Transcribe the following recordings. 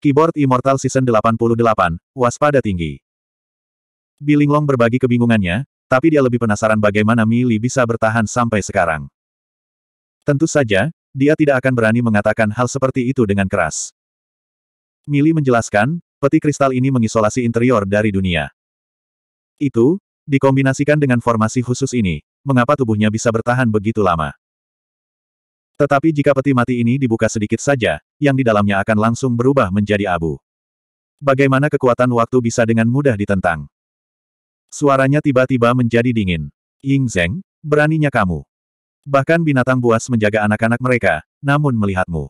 Keyboard Immortal Season 88, waspada tinggi. Bilinglong berbagi kebingungannya, tapi dia lebih penasaran bagaimana Mili bisa bertahan sampai sekarang. Tentu saja, dia tidak akan berani mengatakan hal seperti itu dengan keras. Mili menjelaskan, peti kristal ini mengisolasi interior dari dunia. Itu, dikombinasikan dengan formasi khusus ini, mengapa tubuhnya bisa bertahan begitu lama. Tetapi jika peti mati ini dibuka sedikit saja, yang di dalamnya akan langsung berubah menjadi abu. Bagaimana kekuatan waktu bisa dengan mudah ditentang? Suaranya tiba-tiba menjadi dingin. Ying Zeng, beraninya kamu. Bahkan binatang buas menjaga anak-anak mereka, namun melihatmu.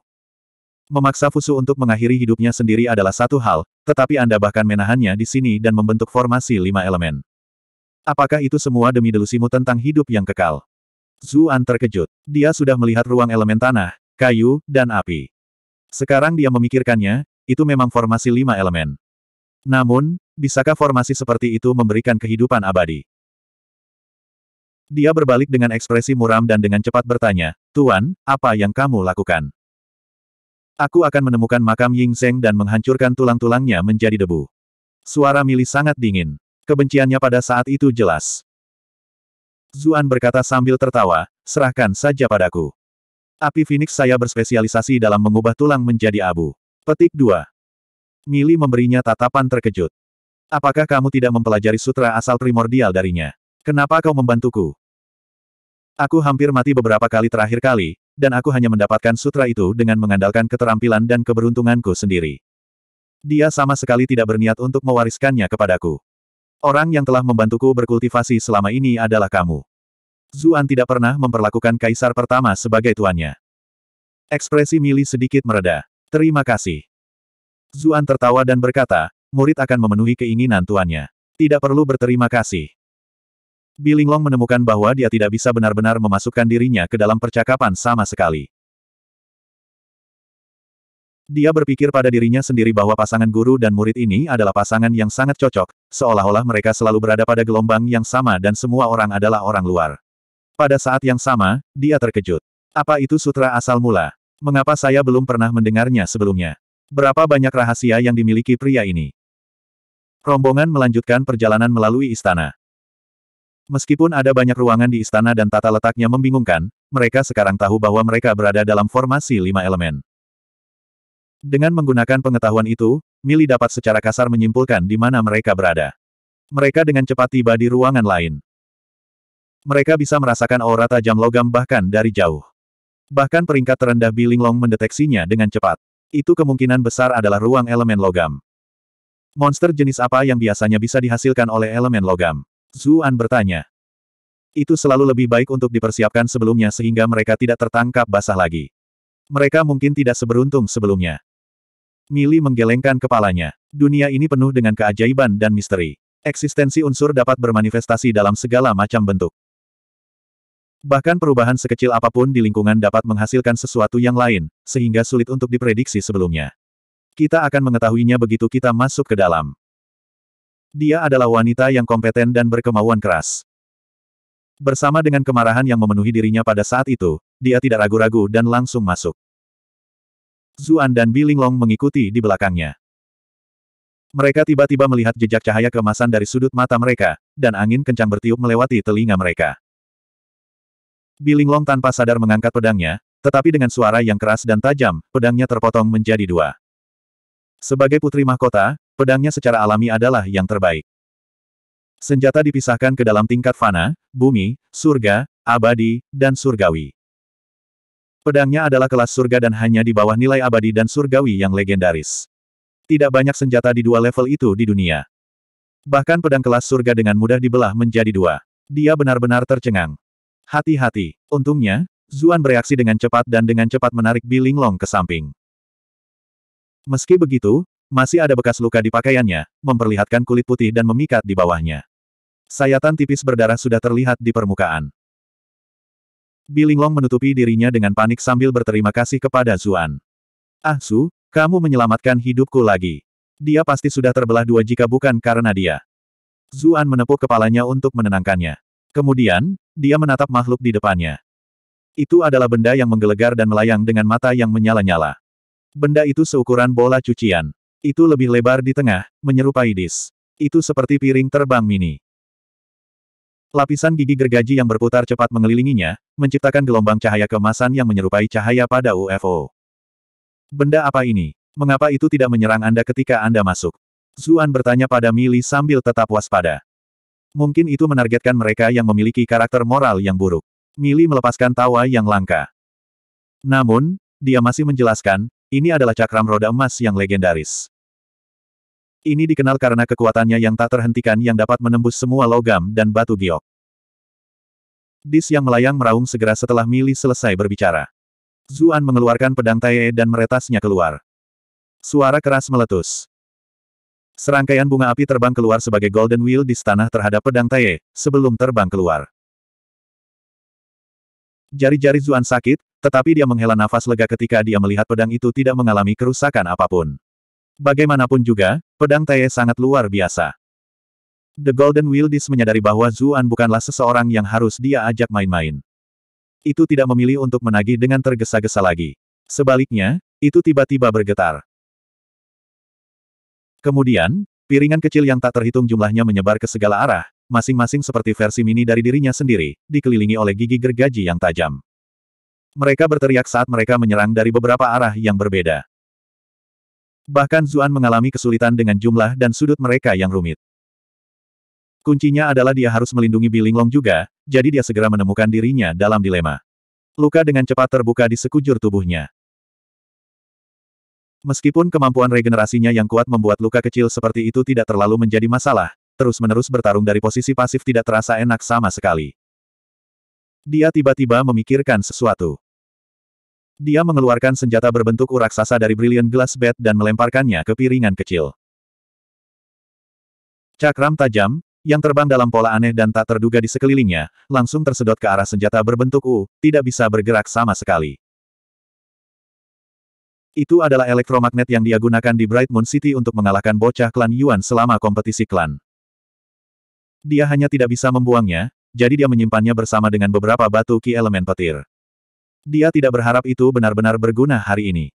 Memaksa Fusu untuk mengakhiri hidupnya sendiri adalah satu hal, tetapi Anda bahkan menahannya di sini dan membentuk formasi lima elemen. Apakah itu semua demi delusimu tentang hidup yang kekal? Zuan terkejut. Dia sudah melihat ruang elemen tanah, kayu, dan api. Sekarang dia memikirkannya, itu memang formasi lima elemen. Namun, bisakah formasi seperti itu memberikan kehidupan abadi? Dia berbalik dengan ekspresi muram dan dengan cepat bertanya, Tuan, apa yang kamu lakukan? Aku akan menemukan makam Ying Zeng dan menghancurkan tulang-tulangnya menjadi debu. Suara Mili sangat dingin. Kebenciannya pada saat itu jelas. Zuan berkata sambil tertawa, serahkan saja padaku. Api Phoenix saya berspesialisasi dalam mengubah tulang menjadi abu. Petik 2. Mili memberinya tatapan terkejut. Apakah kamu tidak mempelajari sutra asal primordial darinya? Kenapa kau membantuku? Aku hampir mati beberapa kali terakhir kali, dan aku hanya mendapatkan sutra itu dengan mengandalkan keterampilan dan keberuntunganku sendiri. Dia sama sekali tidak berniat untuk mewariskannya kepadaku. Orang yang telah membantuku berkultivasi selama ini adalah kamu. Zuan tidak pernah memperlakukan kaisar pertama sebagai tuannya. Ekspresi Mili sedikit mereda. Terima kasih. Zuan tertawa dan berkata, murid akan memenuhi keinginan tuannya. Tidak perlu berterima kasih. Bilinglong menemukan bahwa dia tidak bisa benar-benar memasukkan dirinya ke dalam percakapan sama sekali. Dia berpikir pada dirinya sendiri bahwa pasangan guru dan murid ini adalah pasangan yang sangat cocok, seolah-olah mereka selalu berada pada gelombang yang sama dan semua orang adalah orang luar. Pada saat yang sama, dia terkejut. Apa itu sutra asal mula? Mengapa saya belum pernah mendengarnya sebelumnya? Berapa banyak rahasia yang dimiliki pria ini? Rombongan melanjutkan perjalanan melalui istana. Meskipun ada banyak ruangan di istana dan tata letaknya membingungkan, mereka sekarang tahu bahwa mereka berada dalam formasi lima elemen. Dengan menggunakan pengetahuan itu, Mili dapat secara kasar menyimpulkan di mana mereka berada. Mereka dengan cepat tiba di ruangan lain. Mereka bisa merasakan aura tajam logam bahkan dari jauh. Bahkan peringkat terendah Bilinglong mendeteksinya dengan cepat. Itu kemungkinan besar adalah ruang elemen logam. Monster jenis apa yang biasanya bisa dihasilkan oleh elemen logam? Zuan bertanya. Itu selalu lebih baik untuk dipersiapkan sebelumnya sehingga mereka tidak tertangkap basah lagi. Mereka mungkin tidak seberuntung sebelumnya. Mili menggelengkan kepalanya. Dunia ini penuh dengan keajaiban dan misteri. Eksistensi unsur dapat bermanifestasi dalam segala macam bentuk. Bahkan perubahan sekecil apapun di lingkungan dapat menghasilkan sesuatu yang lain, sehingga sulit untuk diprediksi sebelumnya. Kita akan mengetahuinya begitu kita masuk ke dalam. Dia adalah wanita yang kompeten dan berkemauan keras. Bersama dengan kemarahan yang memenuhi dirinya pada saat itu, dia tidak ragu-ragu dan langsung masuk. Zuan dan Bilinglong mengikuti di belakangnya. Mereka tiba-tiba melihat jejak cahaya kemasan dari sudut mata mereka, dan angin kencang bertiup melewati telinga mereka. Bilinglong tanpa sadar mengangkat pedangnya, tetapi dengan suara yang keras dan tajam, pedangnya terpotong menjadi dua. Sebagai putri mahkota, pedangnya secara alami adalah yang terbaik. Senjata dipisahkan ke dalam tingkat fana, bumi, surga, abadi, dan surgawi. Pedangnya adalah kelas surga dan hanya di bawah nilai abadi dan surgawi yang legendaris. Tidak banyak senjata di dua level itu di dunia. Bahkan pedang kelas surga dengan mudah dibelah menjadi dua. Dia benar-benar tercengang. Hati-hati. Untungnya, Zuan bereaksi dengan cepat dan dengan cepat menarik Long ke samping. Meski begitu, masih ada bekas luka di pakaiannya, memperlihatkan kulit putih dan memikat di bawahnya. Sayatan tipis berdarah sudah terlihat di permukaan. Bilinglong menutupi dirinya dengan panik sambil berterima kasih kepada Zuan. Ah Su, kamu menyelamatkan hidupku lagi. Dia pasti sudah terbelah dua jika bukan karena dia. Zuan menepuk kepalanya untuk menenangkannya. Kemudian, dia menatap makhluk di depannya. Itu adalah benda yang menggelegar dan melayang dengan mata yang menyala-nyala. Benda itu seukuran bola cucian. Itu lebih lebar di tengah, menyerupai dis. Itu seperti piring terbang mini. Lapisan gigi gergaji yang berputar cepat mengelilinginya, menciptakan gelombang cahaya kemasan yang menyerupai cahaya pada UFO. Benda apa ini? Mengapa itu tidak menyerang Anda ketika Anda masuk? Zuan bertanya pada Mili sambil tetap waspada. Mungkin itu menargetkan mereka yang memiliki karakter moral yang buruk. Mili melepaskan tawa yang langka. Namun, dia masih menjelaskan, ini adalah cakram roda emas yang legendaris. Ini dikenal karena kekuatannya yang tak terhentikan yang dapat menembus semua logam dan batu giok. Dis yang melayang meraung segera setelah Mili selesai berbicara. Zuan mengeluarkan pedang Tae dan meretasnya keluar. Suara keras meletus. Serangkaian bunga api terbang keluar sebagai golden wheel di tanah terhadap pedang Tae, sebelum terbang keluar. Jari-jari Zuan sakit, tetapi dia menghela nafas lega ketika dia melihat pedang itu tidak mengalami kerusakan apapun. Bagaimanapun juga, pedang Tae sangat luar biasa. The Golden Wildis menyadari bahwa Zuan bukanlah seseorang yang harus dia ajak main-main. Itu tidak memilih untuk menagih dengan tergesa-gesa lagi. Sebaliknya, itu tiba-tiba bergetar. Kemudian, piringan kecil yang tak terhitung jumlahnya menyebar ke segala arah, masing-masing seperti versi mini dari dirinya sendiri, dikelilingi oleh gigi gergaji yang tajam. Mereka berteriak saat mereka menyerang dari beberapa arah yang berbeda. Bahkan Zuan mengalami kesulitan dengan jumlah dan sudut mereka yang rumit. Kuncinya adalah dia harus melindungi Bilinglong juga, jadi dia segera menemukan dirinya dalam dilema. Luka dengan cepat terbuka di sekujur tubuhnya. Meskipun kemampuan regenerasinya yang kuat membuat luka kecil seperti itu tidak terlalu menjadi masalah, terus-menerus bertarung dari posisi pasif tidak terasa enak sama sekali. Dia tiba-tiba memikirkan sesuatu. Dia mengeluarkan senjata berbentuk uraksasa dari Brilliant Glass bed dan melemparkannya ke piringan kecil. Cakram tajam, yang terbang dalam pola aneh dan tak terduga di sekelilingnya, langsung tersedot ke arah senjata berbentuk U, tidak bisa bergerak sama sekali. Itu adalah elektromagnet yang dia gunakan di Bright Moon City untuk mengalahkan bocah klan Yuan selama kompetisi klan. Dia hanya tidak bisa membuangnya, jadi dia menyimpannya bersama dengan beberapa batu ki elemen petir. Dia tidak berharap itu benar-benar berguna hari ini.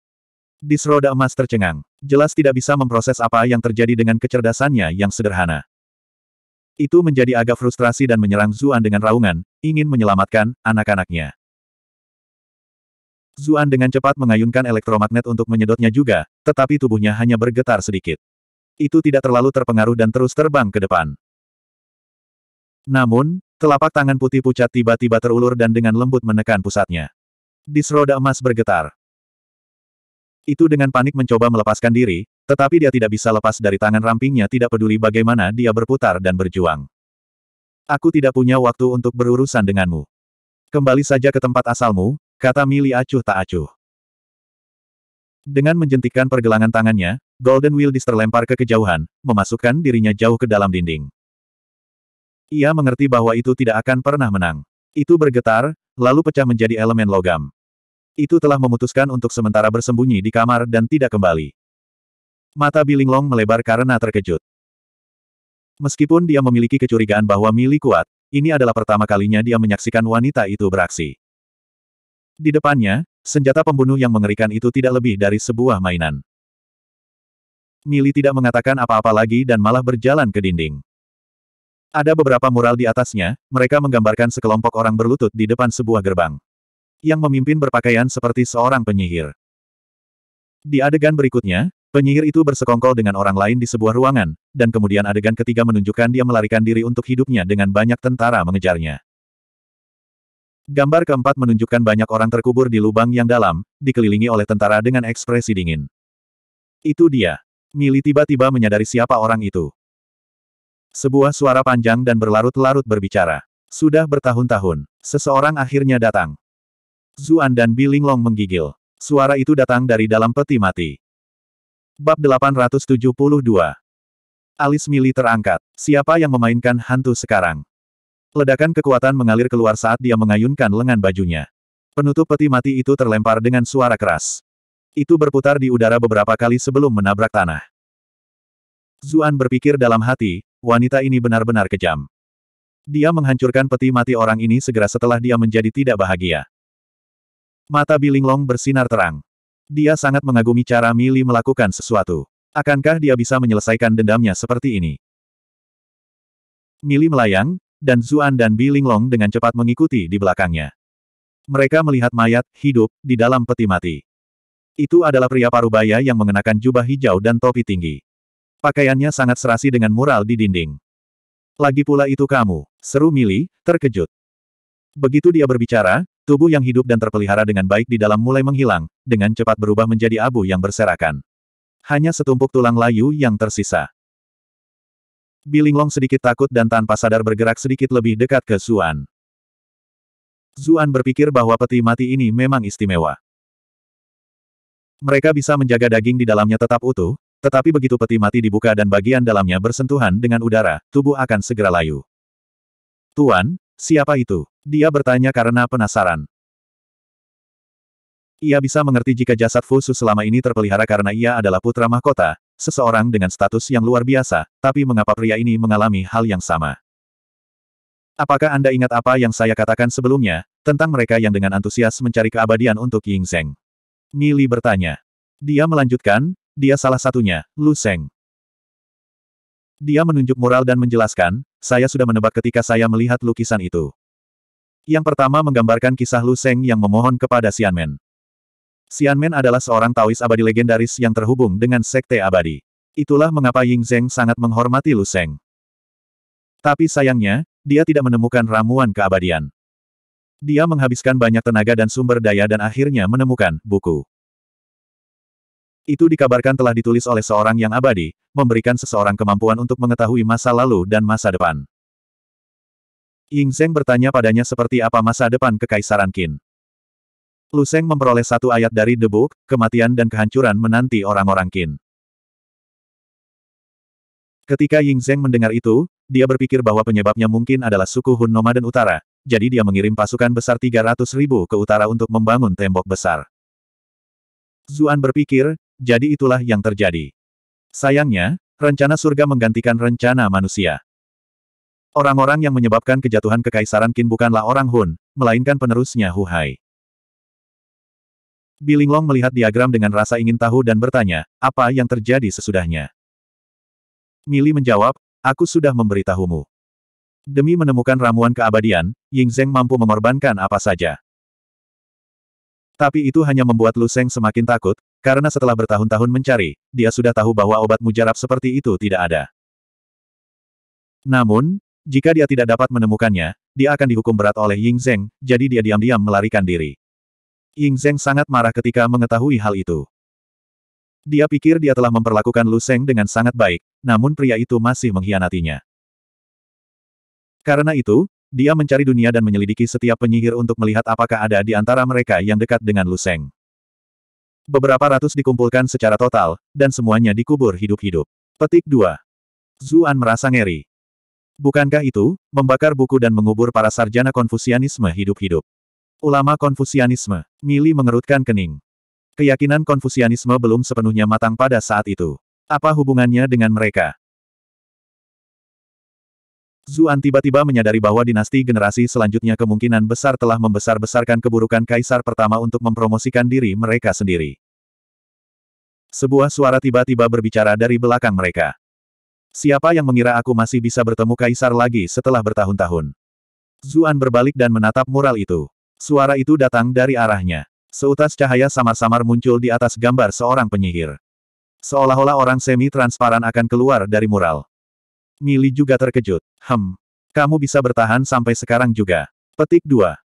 Disroda emas tercengang. Jelas tidak bisa memproses apa yang terjadi dengan kecerdasannya yang sederhana. Itu menjadi agak frustrasi dan menyerang Zuan dengan raungan, ingin menyelamatkan anak-anaknya. Zuan dengan cepat mengayunkan elektromagnet untuk menyedotnya juga, tetapi tubuhnya hanya bergetar sedikit. Itu tidak terlalu terpengaruh dan terus terbang ke depan. Namun, telapak tangan putih pucat tiba-tiba terulur dan dengan lembut menekan pusatnya. Dis roda emas bergetar. Itu dengan panik mencoba melepaskan diri, tetapi dia tidak bisa lepas dari tangan rampingnya tidak peduli bagaimana dia berputar dan berjuang. Aku tidak punya waktu untuk berurusan denganmu. Kembali saja ke tempat asalmu, kata Mili acuh tak acuh. Dengan menjentikan pergelangan tangannya, Golden Wheel terlempar ke kejauhan, memasukkan dirinya jauh ke dalam dinding. Ia mengerti bahwa itu tidak akan pernah menang. Itu bergetar, lalu pecah menjadi elemen logam itu telah memutuskan untuk sementara bersembunyi di kamar dan tidak kembali. Mata Long melebar karena terkejut. Meskipun dia memiliki kecurigaan bahwa Mili kuat, ini adalah pertama kalinya dia menyaksikan wanita itu beraksi. Di depannya, senjata pembunuh yang mengerikan itu tidak lebih dari sebuah mainan. Mili tidak mengatakan apa-apa lagi dan malah berjalan ke dinding. Ada beberapa mural di atasnya, mereka menggambarkan sekelompok orang berlutut di depan sebuah gerbang yang memimpin berpakaian seperti seorang penyihir. Di adegan berikutnya, penyihir itu bersekongkol dengan orang lain di sebuah ruangan, dan kemudian adegan ketiga menunjukkan dia melarikan diri untuk hidupnya dengan banyak tentara mengejarnya. Gambar keempat menunjukkan banyak orang terkubur di lubang yang dalam, dikelilingi oleh tentara dengan ekspresi dingin. Itu dia. Mili tiba-tiba menyadari siapa orang itu. Sebuah suara panjang dan berlarut-larut berbicara. Sudah bertahun-tahun, seseorang akhirnya datang. Zuan dan Bilinglong menggigil. Suara itu datang dari dalam peti mati. Bab 872 Alis Mili terangkat. Siapa yang memainkan hantu sekarang? Ledakan kekuatan mengalir keluar saat dia mengayunkan lengan bajunya. Penutup peti mati itu terlempar dengan suara keras. Itu berputar di udara beberapa kali sebelum menabrak tanah. Zuan berpikir dalam hati, wanita ini benar-benar kejam. Dia menghancurkan peti mati orang ini segera setelah dia menjadi tidak bahagia. Mata Bilinglong bersinar terang. Dia sangat mengagumi cara Mili melakukan sesuatu. Akankah dia bisa menyelesaikan dendamnya seperti ini? Mili melayang, dan Zuan dan Bilinglong dengan cepat mengikuti di belakangnya. Mereka melihat mayat, hidup, di dalam peti mati. Itu adalah pria parubaya yang mengenakan jubah hijau dan topi tinggi. Pakaiannya sangat serasi dengan mural di dinding. Lagi pula itu kamu, seru Mili, terkejut. Begitu dia berbicara, Tubuh yang hidup dan terpelihara dengan baik di dalam mulai menghilang, dengan cepat berubah menjadi abu yang berserakan. Hanya setumpuk tulang layu yang tersisa. Bilinglong sedikit takut dan tanpa sadar bergerak sedikit lebih dekat ke Zuan. Zuan berpikir bahwa peti mati ini memang istimewa. Mereka bisa menjaga daging di dalamnya tetap utuh, tetapi begitu peti mati dibuka dan bagian dalamnya bersentuhan dengan udara, tubuh akan segera layu. Tuan, siapa itu? Dia bertanya karena penasaran. Ia bisa mengerti jika jasad Fusu selama ini terpelihara karena ia adalah putra mahkota, seseorang dengan status yang luar biasa, tapi mengapa pria ini mengalami hal yang sama? Apakah Anda ingat apa yang saya katakan sebelumnya, tentang mereka yang dengan antusias mencari keabadian untuk Ying Zeng? Mili bertanya. Dia melanjutkan, dia salah satunya, Lu Seng. Dia menunjuk mural dan menjelaskan, saya sudah menebak ketika saya melihat lukisan itu. Yang pertama menggambarkan kisah Lu Seng yang memohon kepada Xianmen. Xianmen adalah seorang Taois abadi legendaris yang terhubung dengan Sekte Abadi. Itulah mengapa Ying Zheng sangat menghormati Lu Seng. Tapi sayangnya, dia tidak menemukan ramuan keabadian. Dia menghabiskan banyak tenaga dan sumber daya dan akhirnya menemukan buku. Itu dikabarkan telah ditulis oleh seorang yang abadi, memberikan seseorang kemampuan untuk mengetahui masa lalu dan masa depan. Ying Zheng bertanya padanya seperti apa masa depan kekaisaran Qin. Lu Seng memperoleh satu ayat dari The kematian dan kehancuran menanti orang-orang Qin. Ketika Ying Zheng mendengar itu, dia berpikir bahwa penyebabnya mungkin adalah suku Hun nomaden utara, jadi dia mengirim pasukan besar 300 ribu ke utara untuk membangun tembok besar. Zuan berpikir, jadi itulah yang terjadi. Sayangnya, rencana surga menggantikan rencana manusia. Orang-orang yang menyebabkan kejatuhan kekaisaran Qin bukanlah orang Hun, melainkan penerusnya Hu Hai. Bilinglong melihat diagram dengan rasa ingin tahu dan bertanya, apa yang terjadi sesudahnya? Mili menjawab, aku sudah memberitahumu. Demi menemukan ramuan keabadian, Ying Zheng mampu mengorbankan apa saja. Tapi itu hanya membuat Lu Seng semakin takut, karena setelah bertahun-tahun mencari, dia sudah tahu bahwa obat mujarab seperti itu tidak ada. Namun, jika dia tidak dapat menemukannya, dia akan dihukum berat oleh Ying Zheng, jadi dia diam-diam melarikan diri. Ying Zheng sangat marah ketika mengetahui hal itu. Dia pikir dia telah memperlakukan Lu Seng dengan sangat baik, namun pria itu masih mengkhianatinya. Karena itu, dia mencari dunia dan menyelidiki setiap penyihir untuk melihat apakah ada di antara mereka yang dekat dengan Lu Seng. Beberapa ratus dikumpulkan secara total, dan semuanya dikubur hidup-hidup. Petik 2. Zuan merasa ngeri. Bukankah itu, membakar buku dan mengubur para sarjana konfusianisme hidup-hidup? Ulama konfusianisme, Mili mengerutkan kening. Keyakinan konfusianisme belum sepenuhnya matang pada saat itu. Apa hubungannya dengan mereka? Zuan tiba-tiba menyadari bahwa dinasti generasi selanjutnya kemungkinan besar telah membesar-besarkan keburukan kaisar pertama untuk mempromosikan diri mereka sendiri. Sebuah suara tiba-tiba berbicara dari belakang mereka. Siapa yang mengira aku masih bisa bertemu Kaisar lagi setelah bertahun-tahun? Zuan berbalik dan menatap mural itu. Suara itu datang dari arahnya. Seutas cahaya samar-samar muncul di atas gambar seorang penyihir. Seolah-olah orang semi-transparan akan keluar dari mural. Mili juga terkejut. Hem. Kamu bisa bertahan sampai sekarang juga. Petik 2.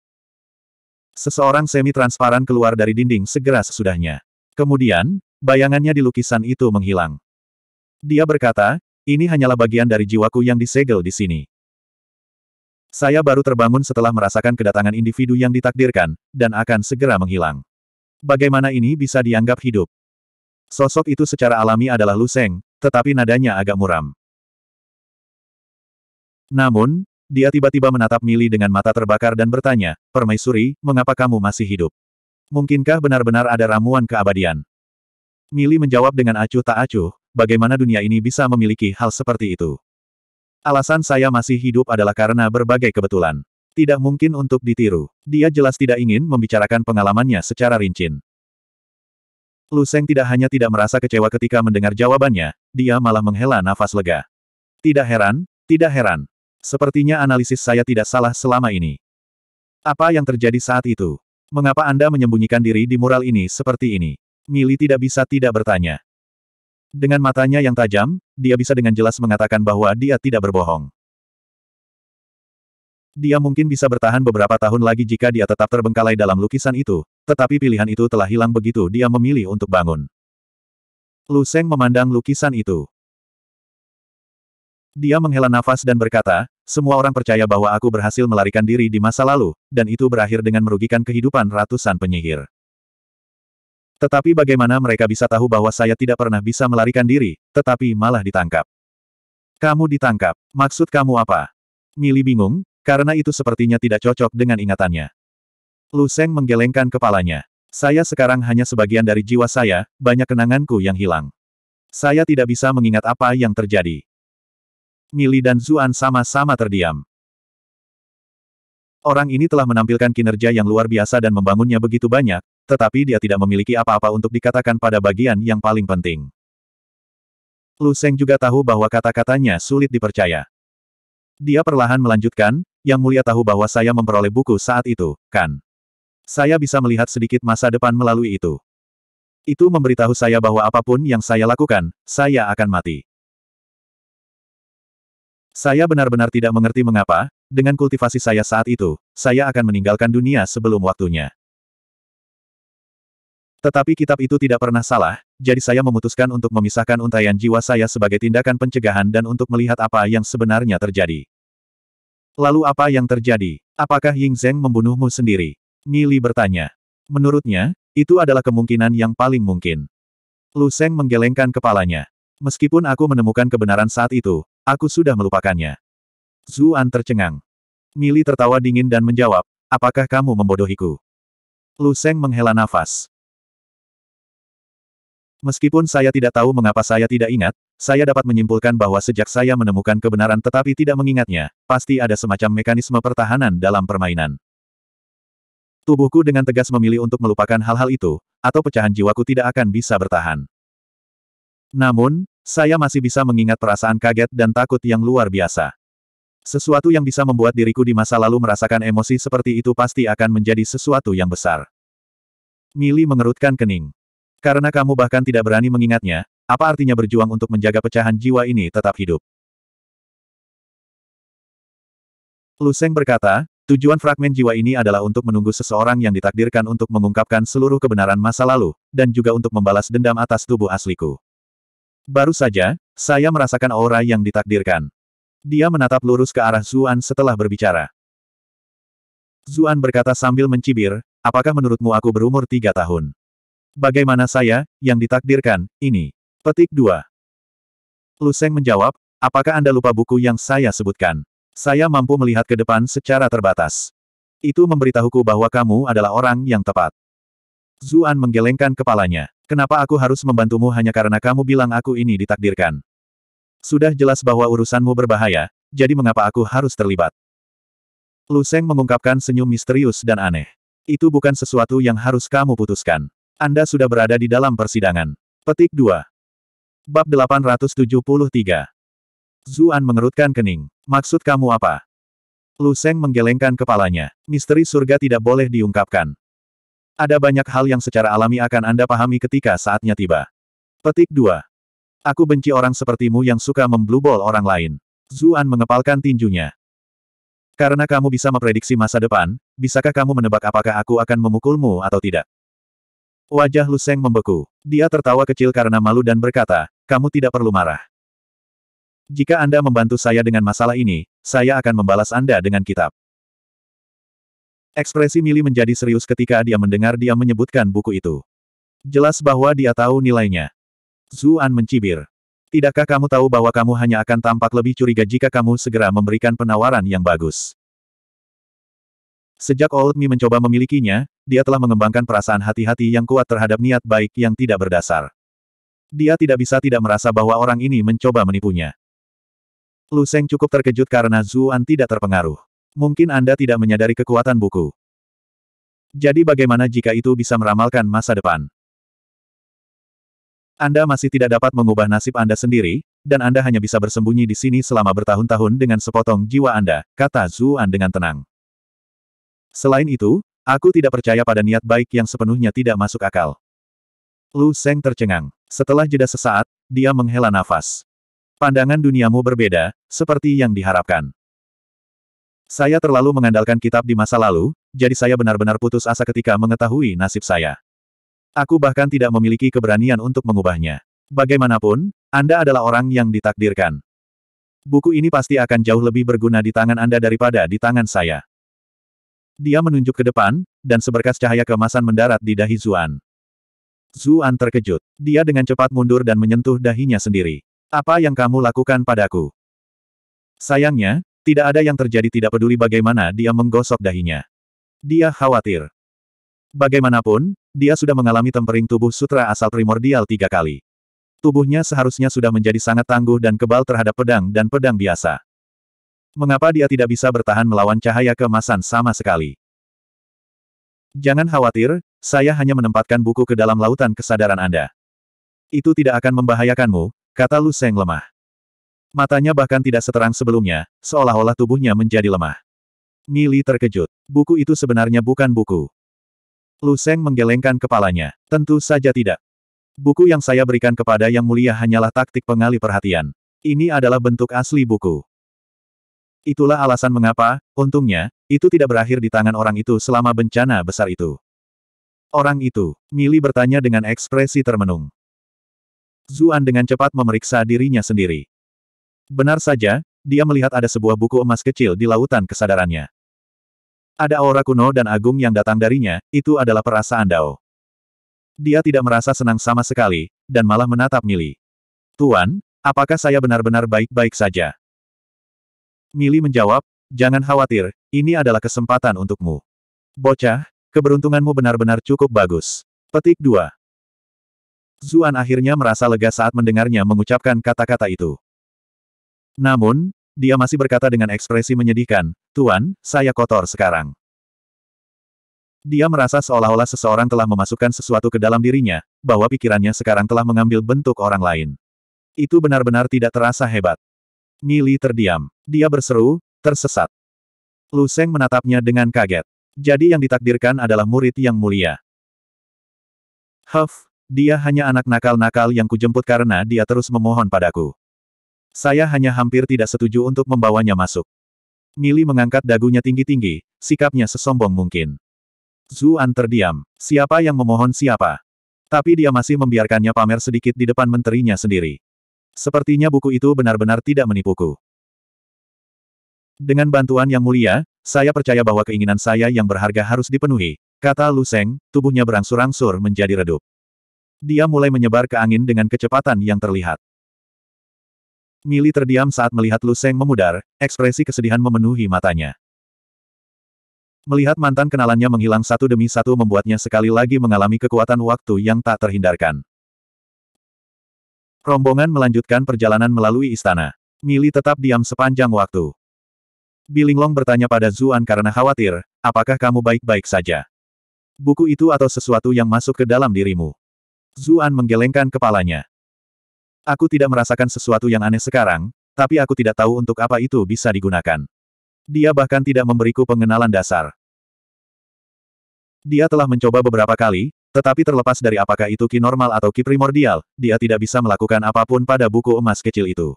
Seseorang semi-transparan keluar dari dinding segera sesudahnya. Kemudian, bayangannya di lukisan itu menghilang. Dia berkata, ini hanyalah bagian dari jiwaku yang disegel di sini. Saya baru terbangun setelah merasakan kedatangan individu yang ditakdirkan, dan akan segera menghilang. Bagaimana ini bisa dianggap hidup? Sosok itu secara alami adalah Luseng, tetapi nadanya agak muram. Namun, dia tiba-tiba menatap Mili dengan mata terbakar dan bertanya, Permaisuri, mengapa kamu masih hidup? Mungkinkah benar-benar ada ramuan keabadian? Mili menjawab dengan acuh tak acuh, bagaimana dunia ini bisa memiliki hal seperti itu. Alasan saya masih hidup adalah karena berbagai kebetulan. Tidak mungkin untuk ditiru. Dia jelas tidak ingin membicarakan pengalamannya secara rinci. Lu tidak hanya tidak merasa kecewa ketika mendengar jawabannya, dia malah menghela nafas lega. Tidak heran, tidak heran. Sepertinya analisis saya tidak salah selama ini. Apa yang terjadi saat itu? Mengapa Anda menyembunyikan diri di mural ini seperti ini? Mili tidak bisa tidak bertanya. Dengan matanya yang tajam, dia bisa dengan jelas mengatakan bahwa dia tidak berbohong. Dia mungkin bisa bertahan beberapa tahun lagi jika dia tetap terbengkalai dalam lukisan itu, tetapi pilihan itu telah hilang begitu dia memilih untuk bangun. Lu Seng memandang lukisan itu. Dia menghela nafas dan berkata, semua orang percaya bahwa aku berhasil melarikan diri di masa lalu, dan itu berakhir dengan merugikan kehidupan ratusan penyihir. Tetapi bagaimana mereka bisa tahu bahwa saya tidak pernah bisa melarikan diri, tetapi malah ditangkap? Kamu ditangkap. Maksud kamu apa? Mili bingung, karena itu sepertinya tidak cocok dengan ingatannya. Lu Seng menggelengkan kepalanya. Saya sekarang hanya sebagian dari jiwa saya, banyak kenanganku yang hilang. Saya tidak bisa mengingat apa yang terjadi. Mili dan Zuan sama-sama terdiam. Orang ini telah menampilkan kinerja yang luar biasa dan membangunnya begitu banyak, tetapi dia tidak memiliki apa-apa untuk dikatakan pada bagian yang paling penting. Lu Seng juga tahu bahwa kata-katanya sulit dipercaya. Dia perlahan melanjutkan, Yang Mulia tahu bahwa saya memperoleh buku saat itu, kan? Saya bisa melihat sedikit masa depan melalui itu. Itu memberitahu saya bahwa apapun yang saya lakukan, saya akan mati. Saya benar-benar tidak mengerti mengapa, dengan kultivasi saya saat itu, saya akan meninggalkan dunia sebelum waktunya. Tetapi kitab itu tidak pernah salah, jadi saya memutuskan untuk memisahkan untayan jiwa saya sebagai tindakan pencegahan dan untuk melihat apa yang sebenarnya terjadi. Lalu apa yang terjadi? Apakah Ying Zheng membunuhmu sendiri? Mili bertanya. Menurutnya, itu adalah kemungkinan yang paling mungkin. Lu Seng menggelengkan kepalanya. Meskipun aku menemukan kebenaran saat itu, Aku sudah melupakannya. Zuan tercengang. Mili tertawa dingin dan menjawab, apakah kamu membodohiku? Lu Seng menghela nafas. Meskipun saya tidak tahu mengapa saya tidak ingat, saya dapat menyimpulkan bahwa sejak saya menemukan kebenaran tetapi tidak mengingatnya, pasti ada semacam mekanisme pertahanan dalam permainan. Tubuhku dengan tegas memilih untuk melupakan hal-hal itu, atau pecahan jiwaku tidak akan bisa bertahan. Namun, saya masih bisa mengingat perasaan kaget dan takut yang luar biasa. Sesuatu yang bisa membuat diriku di masa lalu merasakan emosi seperti itu pasti akan menjadi sesuatu yang besar. Mili mengerutkan kening. Karena kamu bahkan tidak berani mengingatnya, apa artinya berjuang untuk menjaga pecahan jiwa ini tetap hidup? Luseng berkata, tujuan fragmen jiwa ini adalah untuk menunggu seseorang yang ditakdirkan untuk mengungkapkan seluruh kebenaran masa lalu, dan juga untuk membalas dendam atas tubuh asliku. Baru saja, saya merasakan aura yang ditakdirkan. Dia menatap lurus ke arah Zuan setelah berbicara. Zuan berkata sambil mencibir, apakah menurutmu aku berumur tiga tahun? Bagaimana saya, yang ditakdirkan, ini? Petik 2. Luseng menjawab, apakah Anda lupa buku yang saya sebutkan? Saya mampu melihat ke depan secara terbatas. Itu memberitahuku bahwa kamu adalah orang yang tepat. Zuan menggelengkan kepalanya. Kenapa aku harus membantumu hanya karena kamu bilang aku ini ditakdirkan? Sudah jelas bahwa urusanmu berbahaya, jadi mengapa aku harus terlibat? Lu Seng mengungkapkan senyum misterius dan aneh. Itu bukan sesuatu yang harus kamu putuskan. Anda sudah berada di dalam persidangan. Petik 2. Bab 873. Zuan mengerutkan kening. Maksud kamu apa? Lu Seng menggelengkan kepalanya. Misteri surga tidak boleh diungkapkan. Ada banyak hal yang secara alami akan Anda pahami ketika saatnya tiba. Petik 2. Aku benci orang sepertimu yang suka memblubol orang lain. Zuan mengepalkan tinjunya. Karena kamu bisa memprediksi masa depan, bisakah kamu menebak apakah aku akan memukulmu atau tidak? Wajah Luseng membeku. Dia tertawa kecil karena malu dan berkata, kamu tidak perlu marah. Jika Anda membantu saya dengan masalah ini, saya akan membalas Anda dengan kitab. Ekspresi Mili menjadi serius ketika dia mendengar dia menyebutkan buku itu. Jelas bahwa dia tahu nilainya. Zuan mencibir. Tidakkah kamu tahu bahwa kamu hanya akan tampak lebih curiga jika kamu segera memberikan penawaran yang bagus? Sejak Old Mi mencoba memilikinya, dia telah mengembangkan perasaan hati-hati yang kuat terhadap niat baik yang tidak berdasar. Dia tidak bisa tidak merasa bahwa orang ini mencoba menipunya. Lu cukup terkejut karena Zuan tidak terpengaruh. Mungkin Anda tidak menyadari kekuatan buku. Jadi bagaimana jika itu bisa meramalkan masa depan? Anda masih tidak dapat mengubah nasib Anda sendiri, dan Anda hanya bisa bersembunyi di sini selama bertahun-tahun dengan sepotong jiwa Anda, kata Zuan dengan tenang. Selain itu, aku tidak percaya pada niat baik yang sepenuhnya tidak masuk akal. Lu Seng tercengang. Setelah jeda sesaat, dia menghela nafas. Pandangan duniamu berbeda, seperti yang diharapkan. Saya terlalu mengandalkan kitab di masa lalu, jadi saya benar-benar putus asa ketika mengetahui nasib saya. Aku bahkan tidak memiliki keberanian untuk mengubahnya. Bagaimanapun, Anda adalah orang yang ditakdirkan. Buku ini pasti akan jauh lebih berguna di tangan Anda daripada di tangan saya. Dia menunjuk ke depan, dan seberkas cahaya kemasan mendarat di dahi Zuan. Zuan terkejut. Dia dengan cepat mundur dan menyentuh dahinya sendiri. Apa yang kamu lakukan padaku? Sayangnya, tidak ada yang terjadi tidak peduli bagaimana dia menggosok dahinya. Dia khawatir. Bagaimanapun, dia sudah mengalami tempering tubuh sutra asal primordial tiga kali. Tubuhnya seharusnya sudah menjadi sangat tangguh dan kebal terhadap pedang dan pedang biasa. Mengapa dia tidak bisa bertahan melawan cahaya kemasan sama sekali? Jangan khawatir, saya hanya menempatkan buku ke dalam lautan kesadaran Anda. Itu tidak akan membahayakanmu, kata Lu Seng lemah. Matanya bahkan tidak seterang sebelumnya, seolah-olah tubuhnya menjadi lemah. Mili terkejut. Buku itu sebenarnya bukan buku. Lu Seng menggelengkan kepalanya. Tentu saja tidak. Buku yang saya berikan kepada Yang Mulia hanyalah taktik pengalih perhatian. Ini adalah bentuk asli buku. Itulah alasan mengapa, untungnya, itu tidak berakhir di tangan orang itu selama bencana besar itu. Orang itu, Mili bertanya dengan ekspresi termenung. Zuan dengan cepat memeriksa dirinya sendiri. Benar saja, dia melihat ada sebuah buku emas kecil di lautan kesadarannya. Ada aura kuno dan agung yang datang darinya, itu adalah perasaan Dao. Dia tidak merasa senang sama sekali, dan malah menatap Mili. Tuan, apakah saya benar-benar baik-baik saja? Mili menjawab, jangan khawatir, ini adalah kesempatan untukmu. Bocah, keberuntunganmu benar-benar cukup bagus. Petik 2. Zuan akhirnya merasa lega saat mendengarnya mengucapkan kata-kata itu. Namun, dia masih berkata dengan ekspresi menyedihkan, Tuan, saya kotor sekarang. Dia merasa seolah-olah seseorang telah memasukkan sesuatu ke dalam dirinya, bahwa pikirannya sekarang telah mengambil bentuk orang lain. Itu benar-benar tidak terasa hebat. Mili terdiam. Dia berseru, tersesat. Lu Seng menatapnya dengan kaget. Jadi yang ditakdirkan adalah murid yang mulia. Huff, dia hanya anak nakal-nakal yang kujemput karena dia terus memohon padaku. Saya hanya hampir tidak setuju untuk membawanya masuk. Mili mengangkat dagunya tinggi-tinggi, sikapnya sesombong mungkin. Zuan terdiam. Siapa yang memohon siapa? Tapi dia masih membiarkannya pamer sedikit di depan menterinya sendiri. Sepertinya buku itu benar-benar tidak menipuku. Dengan bantuan yang mulia, saya percaya bahwa keinginan saya yang berharga harus dipenuhi, kata Lu Seng, tubuhnya berangsur-angsur menjadi redup. Dia mulai menyebar ke angin dengan kecepatan yang terlihat. Mili terdiam saat melihat Lu memudar, ekspresi kesedihan memenuhi matanya. Melihat mantan kenalannya menghilang satu demi satu membuatnya sekali lagi mengalami kekuatan waktu yang tak terhindarkan. Rombongan melanjutkan perjalanan melalui istana. Mili tetap diam sepanjang waktu. Bilinglong bertanya pada Zuan karena khawatir, apakah kamu baik-baik saja? Buku itu atau sesuatu yang masuk ke dalam dirimu? Zuan menggelengkan kepalanya. Aku tidak merasakan sesuatu yang aneh sekarang, tapi aku tidak tahu untuk apa itu bisa digunakan. Dia bahkan tidak memberiku pengenalan dasar. Dia telah mencoba beberapa kali, tetapi terlepas dari apakah itu ki normal atau ki primordial, dia tidak bisa melakukan apapun pada buku emas kecil itu.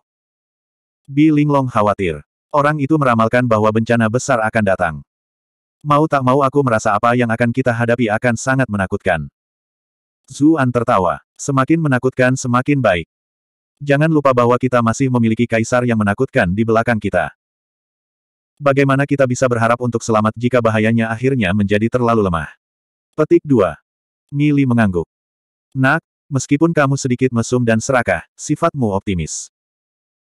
Bi Linglong khawatir. Orang itu meramalkan bahwa bencana besar akan datang. Mau tak mau aku merasa apa yang akan kita hadapi akan sangat menakutkan. Zuan tertawa. Semakin menakutkan semakin baik. Jangan lupa bahwa kita masih memiliki kaisar yang menakutkan di belakang kita. Bagaimana kita bisa berharap untuk selamat jika bahayanya akhirnya menjadi terlalu lemah? Petik 2. Mili mengangguk. Nak, meskipun kamu sedikit mesum dan serakah, sifatmu optimis.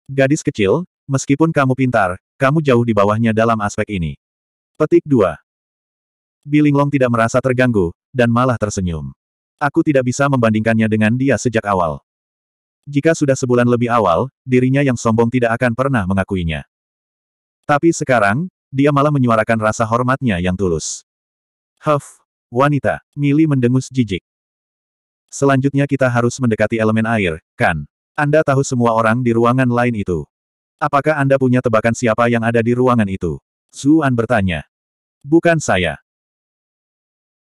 Gadis kecil, meskipun kamu pintar, kamu jauh di bawahnya dalam aspek ini. Petik 2. Bilinglong tidak merasa terganggu, dan malah tersenyum. Aku tidak bisa membandingkannya dengan dia sejak awal. Jika sudah sebulan lebih awal, dirinya yang sombong tidak akan pernah mengakuinya. Tapi sekarang, dia malah menyuarakan rasa hormatnya yang tulus. Huff, wanita, Mili mendengus jijik. Selanjutnya kita harus mendekati elemen air, kan? Anda tahu semua orang di ruangan lain itu. Apakah Anda punya tebakan siapa yang ada di ruangan itu? Zuan bertanya. Bukan saya.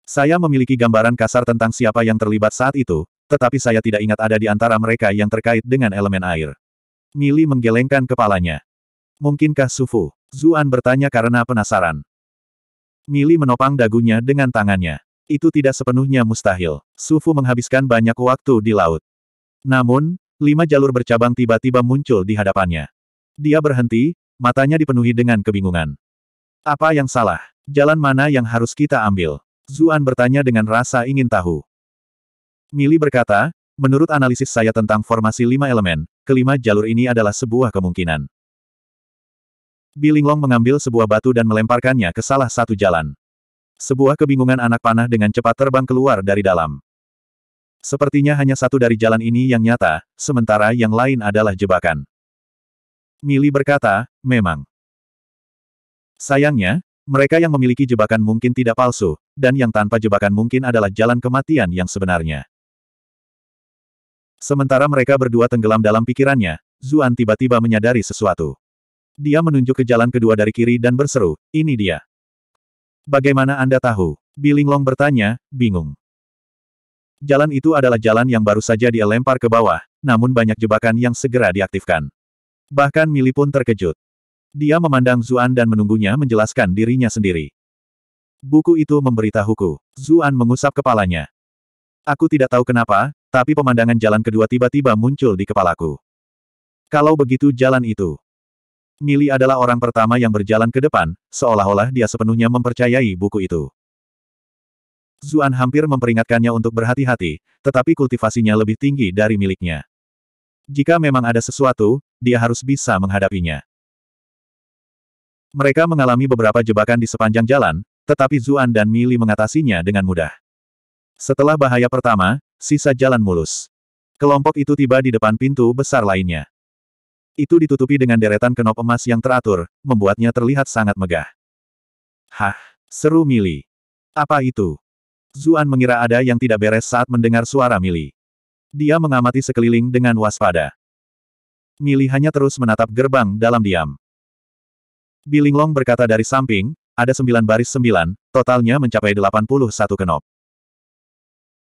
Saya memiliki gambaran kasar tentang siapa yang terlibat saat itu, tetapi saya tidak ingat ada di antara mereka yang terkait dengan elemen air. Mili menggelengkan kepalanya. Mungkinkah Sufu? Zuan bertanya karena penasaran. Mili menopang dagunya dengan tangannya. Itu tidak sepenuhnya mustahil. Sufu menghabiskan banyak waktu di laut. Namun, lima jalur bercabang tiba-tiba muncul di hadapannya. Dia berhenti, matanya dipenuhi dengan kebingungan. Apa yang salah? Jalan mana yang harus kita ambil? Zuan bertanya dengan rasa ingin tahu. Mili berkata, menurut analisis saya tentang formasi lima elemen, kelima jalur ini adalah sebuah kemungkinan. Bilinglong mengambil sebuah batu dan melemparkannya ke salah satu jalan. Sebuah kebingungan anak panah dengan cepat terbang keluar dari dalam. Sepertinya hanya satu dari jalan ini yang nyata, sementara yang lain adalah jebakan. Mili berkata, memang. Sayangnya, mereka yang memiliki jebakan mungkin tidak palsu, dan yang tanpa jebakan mungkin adalah jalan kematian yang sebenarnya. Sementara mereka berdua tenggelam dalam pikirannya, Zuan tiba-tiba menyadari sesuatu. Dia menunjuk ke jalan kedua dari kiri dan berseru, ini dia. Bagaimana Anda tahu? Bilinglong bertanya, bingung. Jalan itu adalah jalan yang baru saja dia lempar ke bawah, namun banyak jebakan yang segera diaktifkan. Bahkan Mili pun terkejut. Dia memandang Zuan dan menunggunya menjelaskan dirinya sendiri. Buku itu memberitahuku. Zuan mengusap kepalanya. Aku tidak tahu kenapa, tapi pemandangan jalan kedua tiba-tiba muncul di kepalaku. Kalau begitu jalan itu. Mili adalah orang pertama yang berjalan ke depan, seolah-olah dia sepenuhnya mempercayai buku itu. Zuan hampir memperingatkannya untuk berhati-hati, tetapi kultivasinya lebih tinggi dari miliknya. Jika memang ada sesuatu, dia harus bisa menghadapinya. Mereka mengalami beberapa jebakan di sepanjang jalan, tetapi Zuan dan Mili mengatasinya dengan mudah. Setelah bahaya pertama, sisa jalan mulus. Kelompok itu tiba di depan pintu besar lainnya. Itu ditutupi dengan deretan kenop emas yang teratur, membuatnya terlihat sangat megah. Hah, seru Mili. Apa itu? Zuan mengira ada yang tidak beres saat mendengar suara Mili. Dia mengamati sekeliling dengan waspada. Mili hanya terus menatap gerbang dalam diam. Bilinglong berkata dari samping, ada sembilan baris sembilan, totalnya mencapai delapan puluh satu kenop.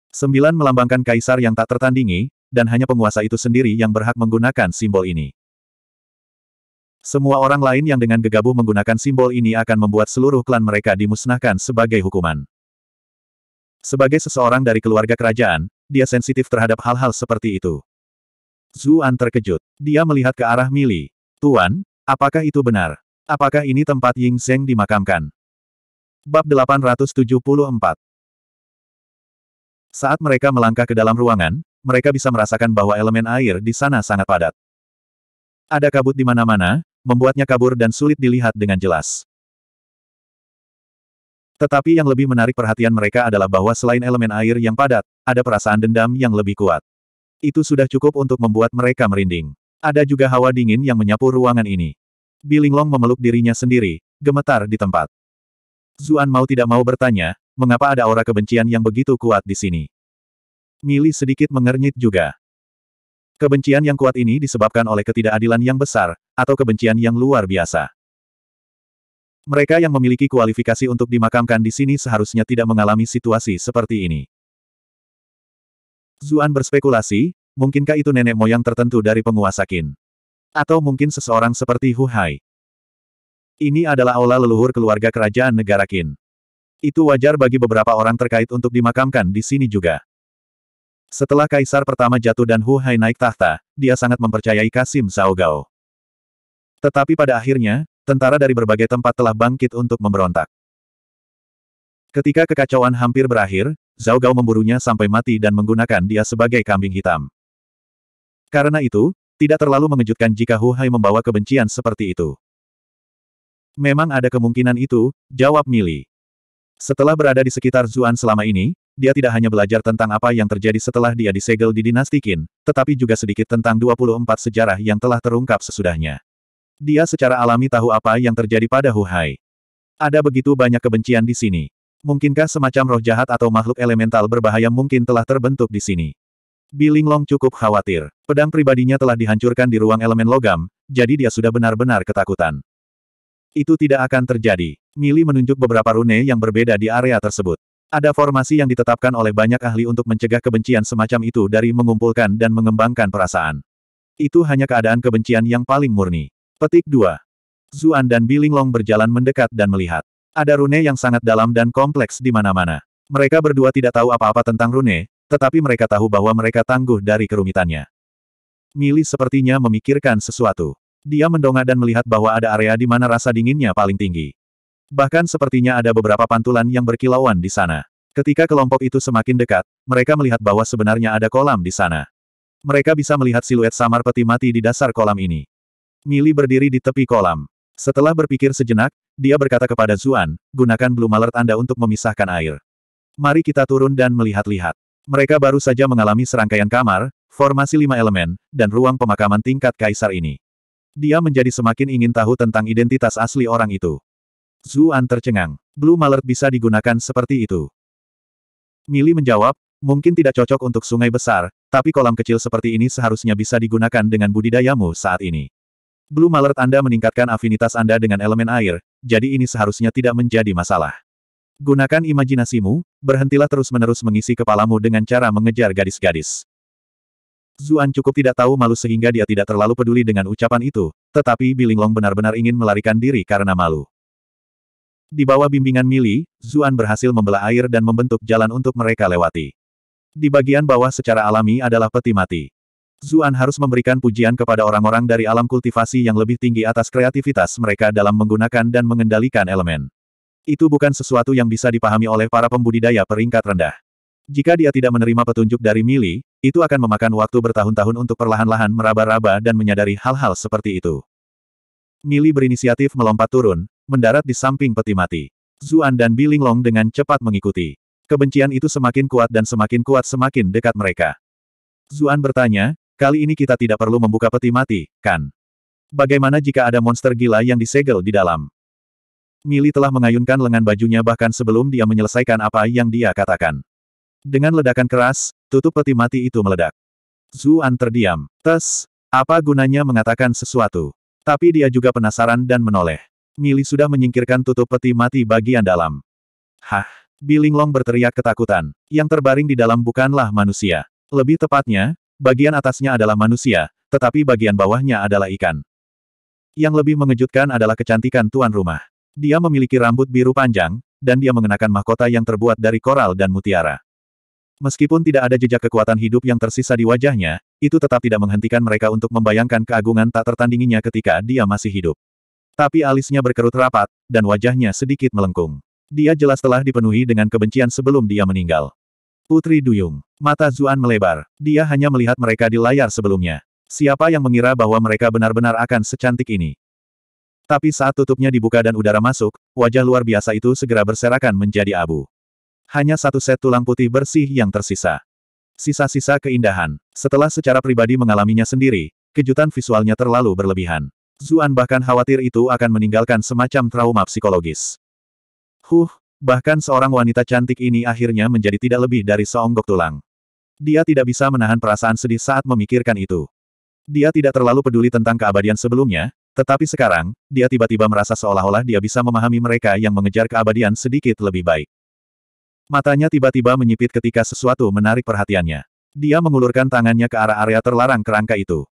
Sembilan melambangkan kaisar yang tak tertandingi, dan hanya penguasa itu sendiri yang berhak menggunakan simbol ini. Semua orang lain yang dengan gegabah menggunakan simbol ini akan membuat seluruh klan mereka dimusnahkan sebagai hukuman. Sebagai seseorang dari keluarga kerajaan, dia sensitif terhadap hal-hal seperti itu. Zuan terkejut. Dia melihat ke arah Mili. Tuan, apakah itu benar? Apakah ini tempat Ying Zheng dimakamkan? Bab 874 saat mereka melangkah ke dalam ruangan, mereka bisa merasakan bahwa elemen air di sana sangat padat. Ada kabut di mana-mana, membuatnya kabur dan sulit dilihat dengan jelas. Tetapi yang lebih menarik perhatian mereka adalah bahwa selain elemen air yang padat, ada perasaan dendam yang lebih kuat. Itu sudah cukup untuk membuat mereka merinding. Ada juga hawa dingin yang menyapu ruangan ini. Bilinglong memeluk dirinya sendiri, gemetar di tempat. Zuan mau tidak mau bertanya, mengapa ada aura kebencian yang begitu kuat di sini? Mili sedikit mengernyit juga. Kebencian yang kuat ini disebabkan oleh ketidakadilan yang besar, atau kebencian yang luar biasa. Mereka yang memiliki kualifikasi untuk dimakamkan di sini seharusnya tidak mengalami situasi seperti ini. Zuan berspekulasi, mungkinkah itu nenek moyang tertentu dari penguasa Qin? Atau mungkin seseorang seperti Hu Hai? Ini adalah aula leluhur keluarga kerajaan negara Qin. Itu wajar bagi beberapa orang terkait untuk dimakamkan di sini juga. Setelah kaisar pertama jatuh dan Hu Hai naik tahta, dia sangat mempercayai Kasim Saogao. Tetapi pada akhirnya, tentara dari berbagai tempat telah bangkit untuk memberontak. Ketika kekacauan hampir berakhir, Zhao Gao memburunya sampai mati dan menggunakan dia sebagai kambing hitam. Karena itu, tidak terlalu mengejutkan jika Hu Hai membawa kebencian seperti itu. Memang ada kemungkinan itu, jawab Mili. Setelah berada di sekitar Zuan selama ini, dia tidak hanya belajar tentang apa yang terjadi setelah dia disegel di dinasti Qin, tetapi juga sedikit tentang 24 sejarah yang telah terungkap sesudahnya. Dia secara alami tahu apa yang terjadi pada Hu Hai. Ada begitu banyak kebencian di sini. Mungkinkah semacam roh jahat atau makhluk elemental berbahaya mungkin telah terbentuk di sini? Long cukup khawatir. Pedang pribadinya telah dihancurkan di ruang elemen logam, jadi dia sudah benar-benar ketakutan. Itu tidak akan terjadi. Mili menunjuk beberapa rune yang berbeda di area tersebut. Ada formasi yang ditetapkan oleh banyak ahli untuk mencegah kebencian semacam itu dari mengumpulkan dan mengembangkan perasaan. Itu hanya keadaan kebencian yang paling murni. Petik 2. Zuan dan Bilinglong berjalan mendekat dan melihat. Ada rune yang sangat dalam dan kompleks di mana-mana. Mereka berdua tidak tahu apa-apa tentang rune, tetapi mereka tahu bahwa mereka tangguh dari kerumitannya. Mili sepertinya memikirkan sesuatu. Dia mendongak dan melihat bahwa ada area di mana rasa dinginnya paling tinggi. Bahkan sepertinya ada beberapa pantulan yang berkilauan di sana. Ketika kelompok itu semakin dekat, mereka melihat bahwa sebenarnya ada kolam di sana. Mereka bisa melihat siluet samar peti mati di dasar kolam ini. Mili berdiri di tepi kolam. Setelah berpikir sejenak, dia berkata kepada Zuan, gunakan Blue Malert Anda untuk memisahkan air. Mari kita turun dan melihat-lihat. Mereka baru saja mengalami serangkaian kamar, formasi lima elemen, dan ruang pemakaman tingkat kaisar ini. Dia menjadi semakin ingin tahu tentang identitas asli orang itu. Zuan tercengang. Blue Malert bisa digunakan seperti itu. Mili menjawab, mungkin tidak cocok untuk sungai besar, tapi kolam kecil seperti ini seharusnya bisa digunakan dengan budidayamu saat ini. Blue Malert Anda meningkatkan afinitas Anda dengan elemen air, jadi ini seharusnya tidak menjadi masalah. Gunakan imajinasimu, berhentilah terus-menerus mengisi kepalamu dengan cara mengejar gadis-gadis. Zuan cukup tidak tahu malu sehingga dia tidak terlalu peduli dengan ucapan itu, tetapi Bilinglong benar-benar ingin melarikan diri karena malu. Di bawah bimbingan Mili, Zuan berhasil membelah air dan membentuk jalan untuk mereka lewati. Di bagian bawah secara alami adalah peti mati. Zuan harus memberikan pujian kepada orang-orang dari alam kultivasi yang lebih tinggi atas kreativitas mereka dalam menggunakan dan mengendalikan elemen. Itu bukan sesuatu yang bisa dipahami oleh para pembudidaya peringkat rendah. Jika dia tidak menerima petunjuk dari Mili, itu akan memakan waktu bertahun-tahun untuk perlahan-lahan meraba-raba dan menyadari hal-hal seperti itu. Mili berinisiatif melompat turun, mendarat di samping peti mati. Zuan dan Bilinglong dengan cepat mengikuti. Kebencian itu semakin kuat dan semakin kuat semakin dekat mereka. Zuan bertanya, kali ini kita tidak perlu membuka peti mati, kan? Bagaimana jika ada monster gila yang disegel di dalam? Mili telah mengayunkan lengan bajunya bahkan sebelum dia menyelesaikan apa yang dia katakan. Dengan ledakan keras, tutup peti mati itu meledak. Zuan terdiam. Tes, apa gunanya mengatakan sesuatu? Tapi dia juga penasaran dan menoleh. Mili sudah menyingkirkan tutup peti mati bagian dalam. Hah! Bilinglong berteriak ketakutan. Yang terbaring di dalam bukanlah manusia. Lebih tepatnya, bagian atasnya adalah manusia, tetapi bagian bawahnya adalah ikan. Yang lebih mengejutkan adalah kecantikan tuan rumah. Dia memiliki rambut biru panjang, dan dia mengenakan mahkota yang terbuat dari koral dan mutiara. Meskipun tidak ada jejak kekuatan hidup yang tersisa di wajahnya, itu tetap tidak menghentikan mereka untuk membayangkan keagungan tak tertandinginya ketika dia masih hidup. Tapi alisnya berkerut rapat, dan wajahnya sedikit melengkung. Dia jelas telah dipenuhi dengan kebencian sebelum dia meninggal. Putri Duyung. Mata Zuan melebar. Dia hanya melihat mereka di layar sebelumnya. Siapa yang mengira bahwa mereka benar-benar akan secantik ini? Tapi saat tutupnya dibuka dan udara masuk, wajah luar biasa itu segera berserakan menjadi abu. Hanya satu set tulang putih bersih yang tersisa. Sisa-sisa keindahan. Setelah secara pribadi mengalaminya sendiri, kejutan visualnya terlalu berlebihan. Zuan bahkan khawatir itu akan meninggalkan semacam trauma psikologis. Huh, bahkan seorang wanita cantik ini akhirnya menjadi tidak lebih dari seonggok tulang. Dia tidak bisa menahan perasaan sedih saat memikirkan itu. Dia tidak terlalu peduli tentang keabadian sebelumnya, tetapi sekarang, dia tiba-tiba merasa seolah-olah dia bisa memahami mereka yang mengejar keabadian sedikit lebih baik. Matanya tiba-tiba menyipit ketika sesuatu menarik perhatiannya. Dia mengulurkan tangannya ke arah area terlarang kerangka itu.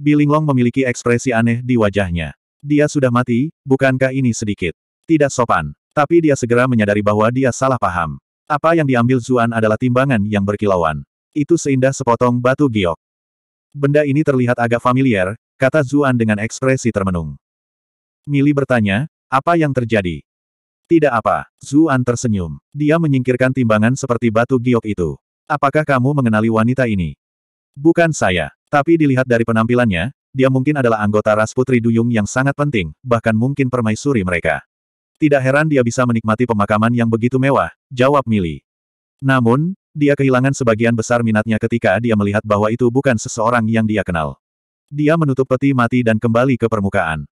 Bilinglong memiliki ekspresi aneh di wajahnya. Dia sudah mati, bukankah ini sedikit? Tidak sopan. Tapi dia segera menyadari bahwa dia salah paham. Apa yang diambil Zuan adalah timbangan yang berkilauan. Itu seindah sepotong batu giok. Benda ini terlihat agak familiar, kata Zuan dengan ekspresi termenung. Mili bertanya, apa yang terjadi? Tidak apa, Zuan tersenyum. Dia menyingkirkan timbangan seperti batu giok itu. Apakah kamu mengenali wanita ini? Bukan saya. Tapi dilihat dari penampilannya, dia mungkin adalah anggota ras Putri Duyung yang sangat penting, bahkan mungkin permaisuri mereka. Tidak heran dia bisa menikmati pemakaman yang begitu mewah, jawab Mili. Namun, dia kehilangan sebagian besar minatnya ketika dia melihat bahwa itu bukan seseorang yang dia kenal. Dia menutup peti mati dan kembali ke permukaan.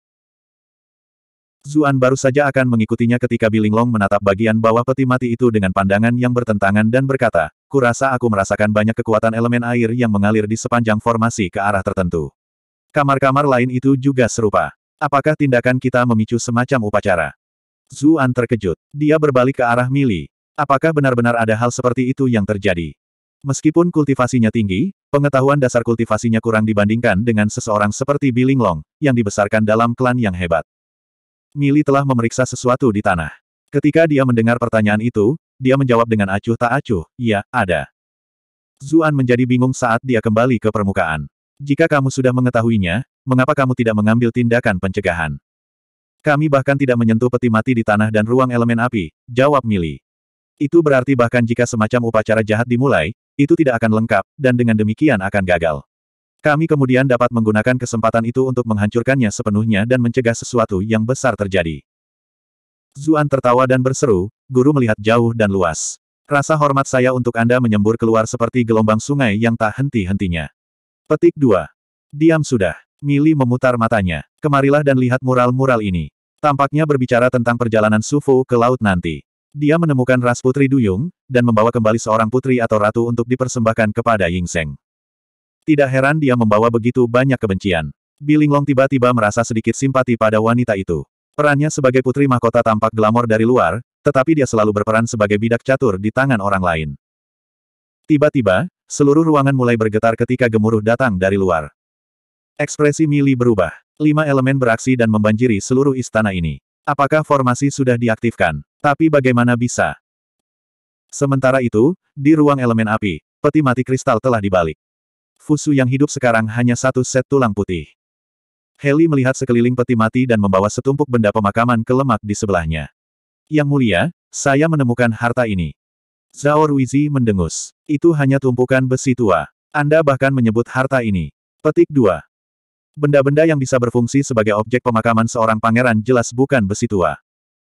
Zuan baru saja akan mengikutinya ketika Long menatap bagian bawah peti mati itu dengan pandangan yang bertentangan dan berkata, kurasa aku merasakan banyak kekuatan elemen air yang mengalir di sepanjang formasi ke arah tertentu. Kamar-kamar lain itu juga serupa. Apakah tindakan kita memicu semacam upacara? Zuan terkejut. Dia berbalik ke arah Mili. Apakah benar-benar ada hal seperti itu yang terjadi? Meskipun kultivasinya tinggi, pengetahuan dasar kultivasinya kurang dibandingkan dengan seseorang seperti Long yang dibesarkan dalam klan yang hebat. Mili telah memeriksa sesuatu di tanah. Ketika dia mendengar pertanyaan itu, dia menjawab dengan acuh tak acuh, "Ya, ada. Zuan menjadi bingung saat dia kembali ke permukaan. Jika kamu sudah mengetahuinya, mengapa kamu tidak mengambil tindakan pencegahan? Kami bahkan tidak menyentuh peti mati di tanah dan ruang elemen api, jawab Mili. Itu berarti bahkan jika semacam upacara jahat dimulai, itu tidak akan lengkap, dan dengan demikian akan gagal. Kami kemudian dapat menggunakan kesempatan itu untuk menghancurkannya sepenuhnya dan mencegah sesuatu yang besar terjadi. Zuan tertawa dan berseru, guru melihat jauh dan luas. Rasa hormat saya untuk Anda menyembur keluar seperti gelombang sungai yang tak henti-hentinya. Petik 2. Diam sudah. Mili memutar matanya. Kemarilah dan lihat mural-mural ini. Tampaknya berbicara tentang perjalanan Sufu ke laut nanti. Dia menemukan ras putri Duyung, dan membawa kembali seorang putri atau ratu untuk dipersembahkan kepada Ying Seng. Tidak heran dia membawa begitu banyak kebencian. Bilinglong tiba-tiba merasa sedikit simpati pada wanita itu. Perannya sebagai putri mahkota tampak glamor dari luar, tetapi dia selalu berperan sebagai bidak catur di tangan orang lain. Tiba-tiba, seluruh ruangan mulai bergetar ketika gemuruh datang dari luar. Ekspresi Mili berubah. Lima elemen beraksi dan membanjiri seluruh istana ini. Apakah formasi sudah diaktifkan? Tapi bagaimana bisa? Sementara itu, di ruang elemen api, peti mati kristal telah dibalik. Fusu yang hidup sekarang hanya satu set tulang putih. Heli melihat sekeliling peti mati dan membawa setumpuk benda pemakaman ke lemak di sebelahnya. Yang mulia, saya menemukan harta ini. Zhao Ruizi mendengus. Itu hanya tumpukan besi tua. Anda bahkan menyebut harta ini. Petik 2. Benda-benda yang bisa berfungsi sebagai objek pemakaman seorang pangeran jelas bukan besi tua.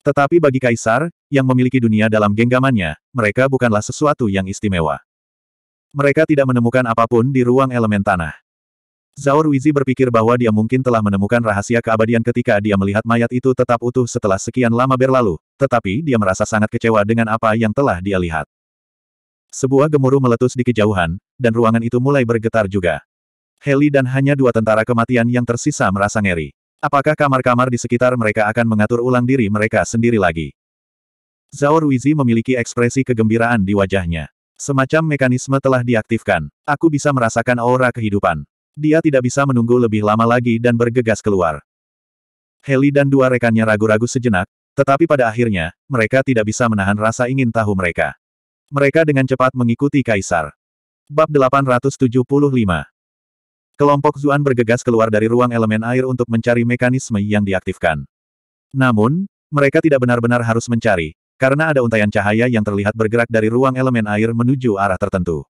Tetapi bagi kaisar, yang memiliki dunia dalam genggamannya, mereka bukanlah sesuatu yang istimewa. Mereka tidak menemukan apapun di ruang elemen tanah. Zaur Wizi berpikir bahwa dia mungkin telah menemukan rahasia keabadian ketika dia melihat mayat itu tetap utuh setelah sekian lama berlalu, tetapi dia merasa sangat kecewa dengan apa yang telah dia lihat. Sebuah gemuruh meletus di kejauhan, dan ruangan itu mulai bergetar juga. Heli dan hanya dua tentara kematian yang tersisa merasa ngeri. Apakah kamar-kamar di sekitar mereka akan mengatur ulang diri mereka sendiri lagi? Zaur Wizi memiliki ekspresi kegembiraan di wajahnya. Semacam mekanisme telah diaktifkan. Aku bisa merasakan aura kehidupan. Dia tidak bisa menunggu lebih lama lagi dan bergegas keluar. Heli dan dua rekannya ragu-ragu sejenak, tetapi pada akhirnya, mereka tidak bisa menahan rasa ingin tahu mereka. Mereka dengan cepat mengikuti Kaisar. Bab 875 Kelompok Zuan bergegas keluar dari ruang elemen air untuk mencari mekanisme yang diaktifkan. Namun, mereka tidak benar-benar harus mencari, karena ada untaian cahaya yang terlihat bergerak dari ruang elemen air menuju arah tertentu.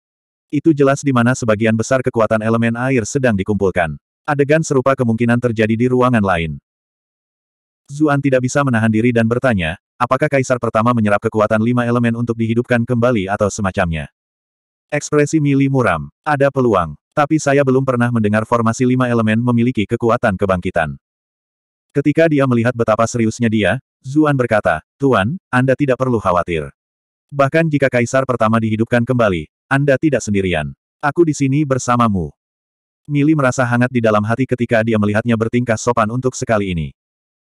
Itu jelas di mana sebagian besar kekuatan elemen air sedang dikumpulkan. Adegan serupa kemungkinan terjadi di ruangan lain. Zuan tidak bisa menahan diri dan bertanya, apakah kaisar pertama menyerap kekuatan lima elemen untuk dihidupkan kembali atau semacamnya. Ekspresi Mili muram, ada peluang, tapi saya belum pernah mendengar formasi lima elemen memiliki kekuatan kebangkitan. Ketika dia melihat betapa seriusnya dia, Zuan berkata, Tuan, Anda tidak perlu khawatir. Bahkan jika Kaisar pertama dihidupkan kembali, Anda tidak sendirian. Aku di sini bersamamu. Mili merasa hangat di dalam hati ketika dia melihatnya bertingkah sopan untuk sekali ini.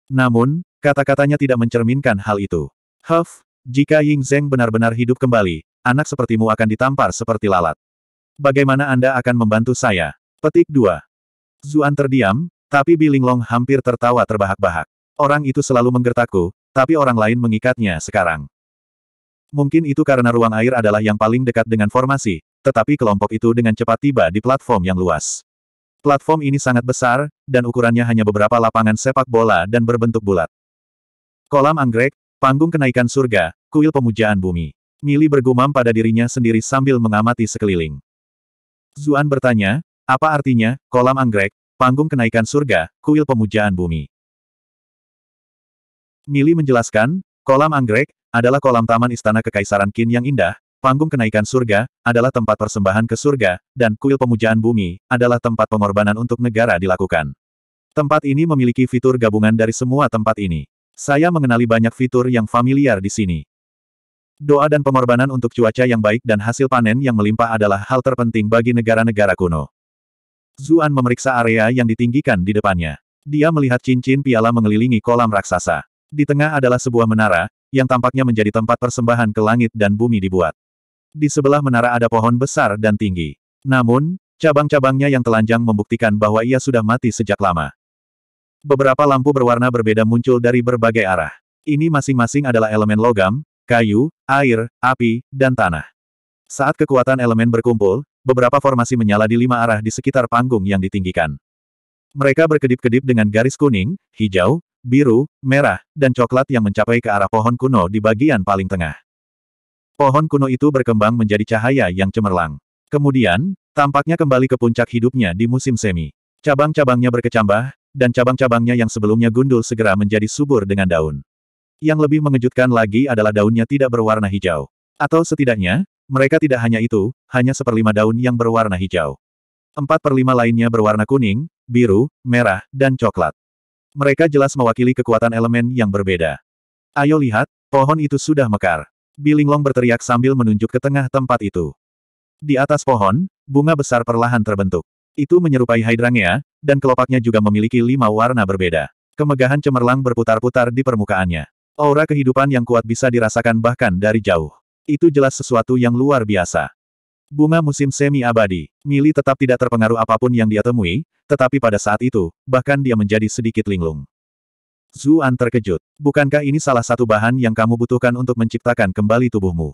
Namun, kata-katanya tidak mencerminkan hal itu. Huff, jika Ying Zheng benar-benar hidup kembali, anak sepertimu akan ditampar seperti lalat. Bagaimana Anda akan membantu saya? Petik 2. Zuan terdiam, tapi Bilinglong hampir tertawa terbahak-bahak. Orang itu selalu menggertakku, tapi orang lain mengikatnya sekarang. Mungkin itu karena ruang air adalah yang paling dekat dengan formasi, tetapi kelompok itu dengan cepat tiba di platform yang luas. Platform ini sangat besar, dan ukurannya hanya beberapa lapangan sepak bola dan berbentuk bulat. Kolam anggrek, panggung kenaikan surga, kuil pemujaan bumi. Mili bergumam pada dirinya sendiri sambil mengamati sekeliling. Zuan bertanya, apa artinya, kolam anggrek, panggung kenaikan surga, kuil pemujaan bumi. Mili menjelaskan, kolam anggrek, adalah kolam taman istana kekaisaran Qin yang indah, panggung kenaikan surga, adalah tempat persembahan ke surga, dan kuil pemujaan bumi, adalah tempat pengorbanan untuk negara dilakukan. Tempat ini memiliki fitur gabungan dari semua tempat ini. Saya mengenali banyak fitur yang familiar di sini. Doa dan pengorbanan untuk cuaca yang baik dan hasil panen yang melimpah adalah hal terpenting bagi negara-negara kuno. Zuan memeriksa area yang ditinggikan di depannya. Dia melihat cincin piala mengelilingi kolam raksasa. Di tengah adalah sebuah menara, yang tampaknya menjadi tempat persembahan ke langit dan bumi dibuat. Di sebelah menara ada pohon besar dan tinggi. Namun, cabang-cabangnya yang telanjang membuktikan bahwa ia sudah mati sejak lama. Beberapa lampu berwarna berbeda muncul dari berbagai arah. Ini masing-masing adalah elemen logam, kayu, air, api, dan tanah. Saat kekuatan elemen berkumpul, beberapa formasi menyala di lima arah di sekitar panggung yang ditinggikan. Mereka berkedip-kedip dengan garis kuning, hijau, biru, merah, dan coklat yang mencapai ke arah pohon kuno di bagian paling tengah. Pohon kuno itu berkembang menjadi cahaya yang cemerlang. Kemudian, tampaknya kembali ke puncak hidupnya di musim semi. Cabang-cabangnya berkecambah, dan cabang-cabangnya yang sebelumnya gundul segera menjadi subur dengan daun. Yang lebih mengejutkan lagi adalah daunnya tidak berwarna hijau. Atau setidaknya, mereka tidak hanya itu, hanya seperlima daun yang berwarna hijau. Empat per lima lainnya berwarna kuning, biru, merah, dan coklat. Mereka jelas mewakili kekuatan elemen yang berbeda. Ayo lihat, pohon itu sudah mekar. Bilinglong berteriak sambil menunjuk ke tengah tempat itu. Di atas pohon, bunga besar perlahan terbentuk. Itu menyerupai hydrangea, dan kelopaknya juga memiliki lima warna berbeda. Kemegahan cemerlang berputar-putar di permukaannya. Aura kehidupan yang kuat bisa dirasakan bahkan dari jauh. Itu jelas sesuatu yang luar biasa. Bunga musim semi abadi, Mili tetap tidak terpengaruh apapun yang dia temui, tetapi pada saat itu, bahkan dia menjadi sedikit linglung. Zuan terkejut. Bukankah ini salah satu bahan yang kamu butuhkan untuk menciptakan kembali tubuhmu?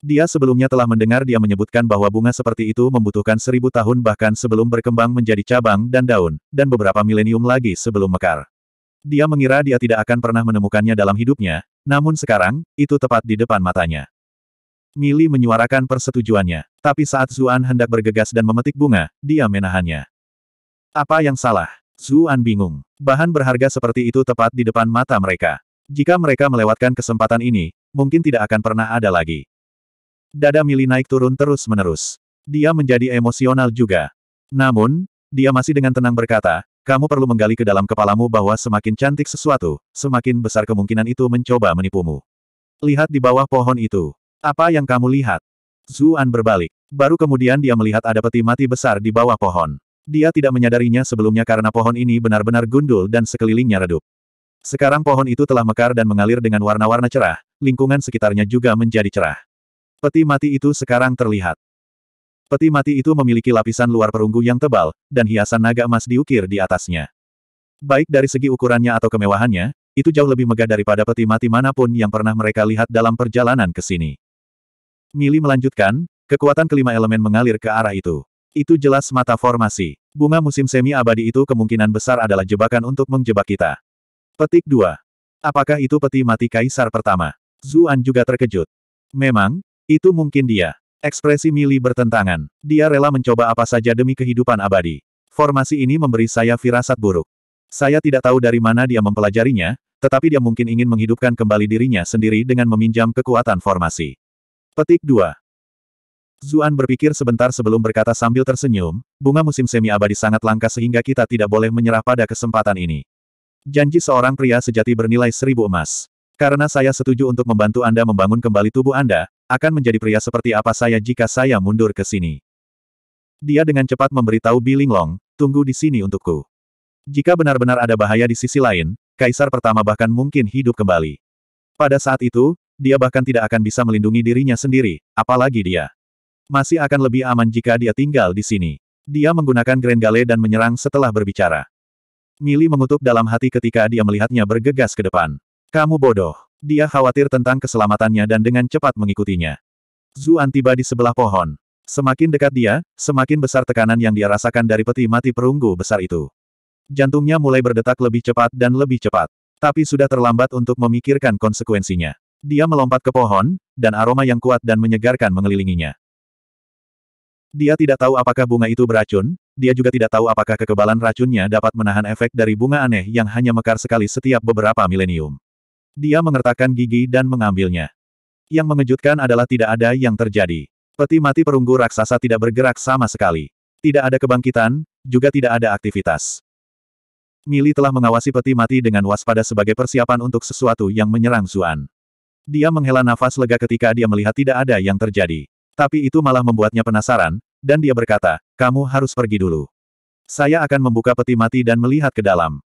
Dia sebelumnya telah mendengar dia menyebutkan bahwa bunga seperti itu membutuhkan seribu tahun bahkan sebelum berkembang menjadi cabang dan daun, dan beberapa milenium lagi sebelum mekar. Dia mengira dia tidak akan pernah menemukannya dalam hidupnya, namun sekarang, itu tepat di depan matanya. Mili menyuarakan persetujuannya, tapi saat Zuan hendak bergegas dan memetik bunga, dia menahannya. Apa yang salah? Zuan bingung. Bahan berharga seperti itu tepat di depan mata mereka. Jika mereka melewatkan kesempatan ini, mungkin tidak akan pernah ada lagi. Dada Mili naik turun terus-menerus. Dia menjadi emosional juga. Namun, dia masih dengan tenang berkata, kamu perlu menggali ke dalam kepalamu bahwa semakin cantik sesuatu, semakin besar kemungkinan itu mencoba menipumu. Lihat di bawah pohon itu. Apa yang kamu lihat? Zuan berbalik. Baru kemudian dia melihat ada peti mati besar di bawah pohon. Dia tidak menyadarinya sebelumnya karena pohon ini benar-benar gundul dan sekelilingnya redup. Sekarang pohon itu telah mekar dan mengalir dengan warna-warna cerah, lingkungan sekitarnya juga menjadi cerah. Peti mati itu sekarang terlihat. Peti mati itu memiliki lapisan luar perunggu yang tebal, dan hiasan naga emas diukir di atasnya. Baik dari segi ukurannya atau kemewahannya, itu jauh lebih megah daripada peti mati manapun yang pernah mereka lihat dalam perjalanan ke sini. Mili melanjutkan, kekuatan kelima elemen mengalir ke arah itu. Itu jelas mata formasi. Bunga musim semi abadi itu kemungkinan besar adalah jebakan untuk menjebak kita. Petik 2. Apakah itu peti mati kaisar pertama? Zuan juga terkejut. Memang, itu mungkin dia. Ekspresi Mili bertentangan. Dia rela mencoba apa saja demi kehidupan abadi. Formasi ini memberi saya firasat buruk. Saya tidak tahu dari mana dia mempelajarinya, tetapi dia mungkin ingin menghidupkan kembali dirinya sendiri dengan meminjam kekuatan formasi. Petik 2. Zuan berpikir sebentar sebelum berkata sambil tersenyum, bunga musim semi abadi sangat langka sehingga kita tidak boleh menyerah pada kesempatan ini. Janji seorang pria sejati bernilai seribu emas. Karena saya setuju untuk membantu Anda membangun kembali tubuh Anda, akan menjadi pria seperti apa saya jika saya mundur ke sini. Dia dengan cepat memberitahu Long, tunggu di sini untukku. Jika benar-benar ada bahaya di sisi lain, Kaisar pertama bahkan mungkin hidup kembali. Pada saat itu, dia bahkan tidak akan bisa melindungi dirinya sendiri, apalagi dia. Masih akan lebih aman jika dia tinggal di sini. Dia menggunakan Grand Gale dan menyerang setelah berbicara. Mili mengutuk dalam hati ketika dia melihatnya bergegas ke depan. Kamu bodoh. Dia khawatir tentang keselamatannya dan dengan cepat mengikutinya. Zuan tiba di sebelah pohon. Semakin dekat dia, semakin besar tekanan yang dia rasakan dari peti mati perunggu besar itu. Jantungnya mulai berdetak lebih cepat dan lebih cepat. Tapi sudah terlambat untuk memikirkan konsekuensinya. Dia melompat ke pohon, dan aroma yang kuat dan menyegarkan mengelilinginya. Dia tidak tahu apakah bunga itu beracun, dia juga tidak tahu apakah kekebalan racunnya dapat menahan efek dari bunga aneh yang hanya mekar sekali setiap beberapa milenium. Dia mengertakkan gigi dan mengambilnya. Yang mengejutkan adalah tidak ada yang terjadi. Peti mati perunggu raksasa tidak bergerak sama sekali. Tidak ada kebangkitan, juga tidak ada aktivitas. Mili telah mengawasi peti mati dengan waspada sebagai persiapan untuk sesuatu yang menyerang Zuan. Dia menghela nafas lega ketika dia melihat tidak ada yang terjadi. Tapi itu malah membuatnya penasaran, dan dia berkata, kamu harus pergi dulu. Saya akan membuka peti mati dan melihat ke dalam.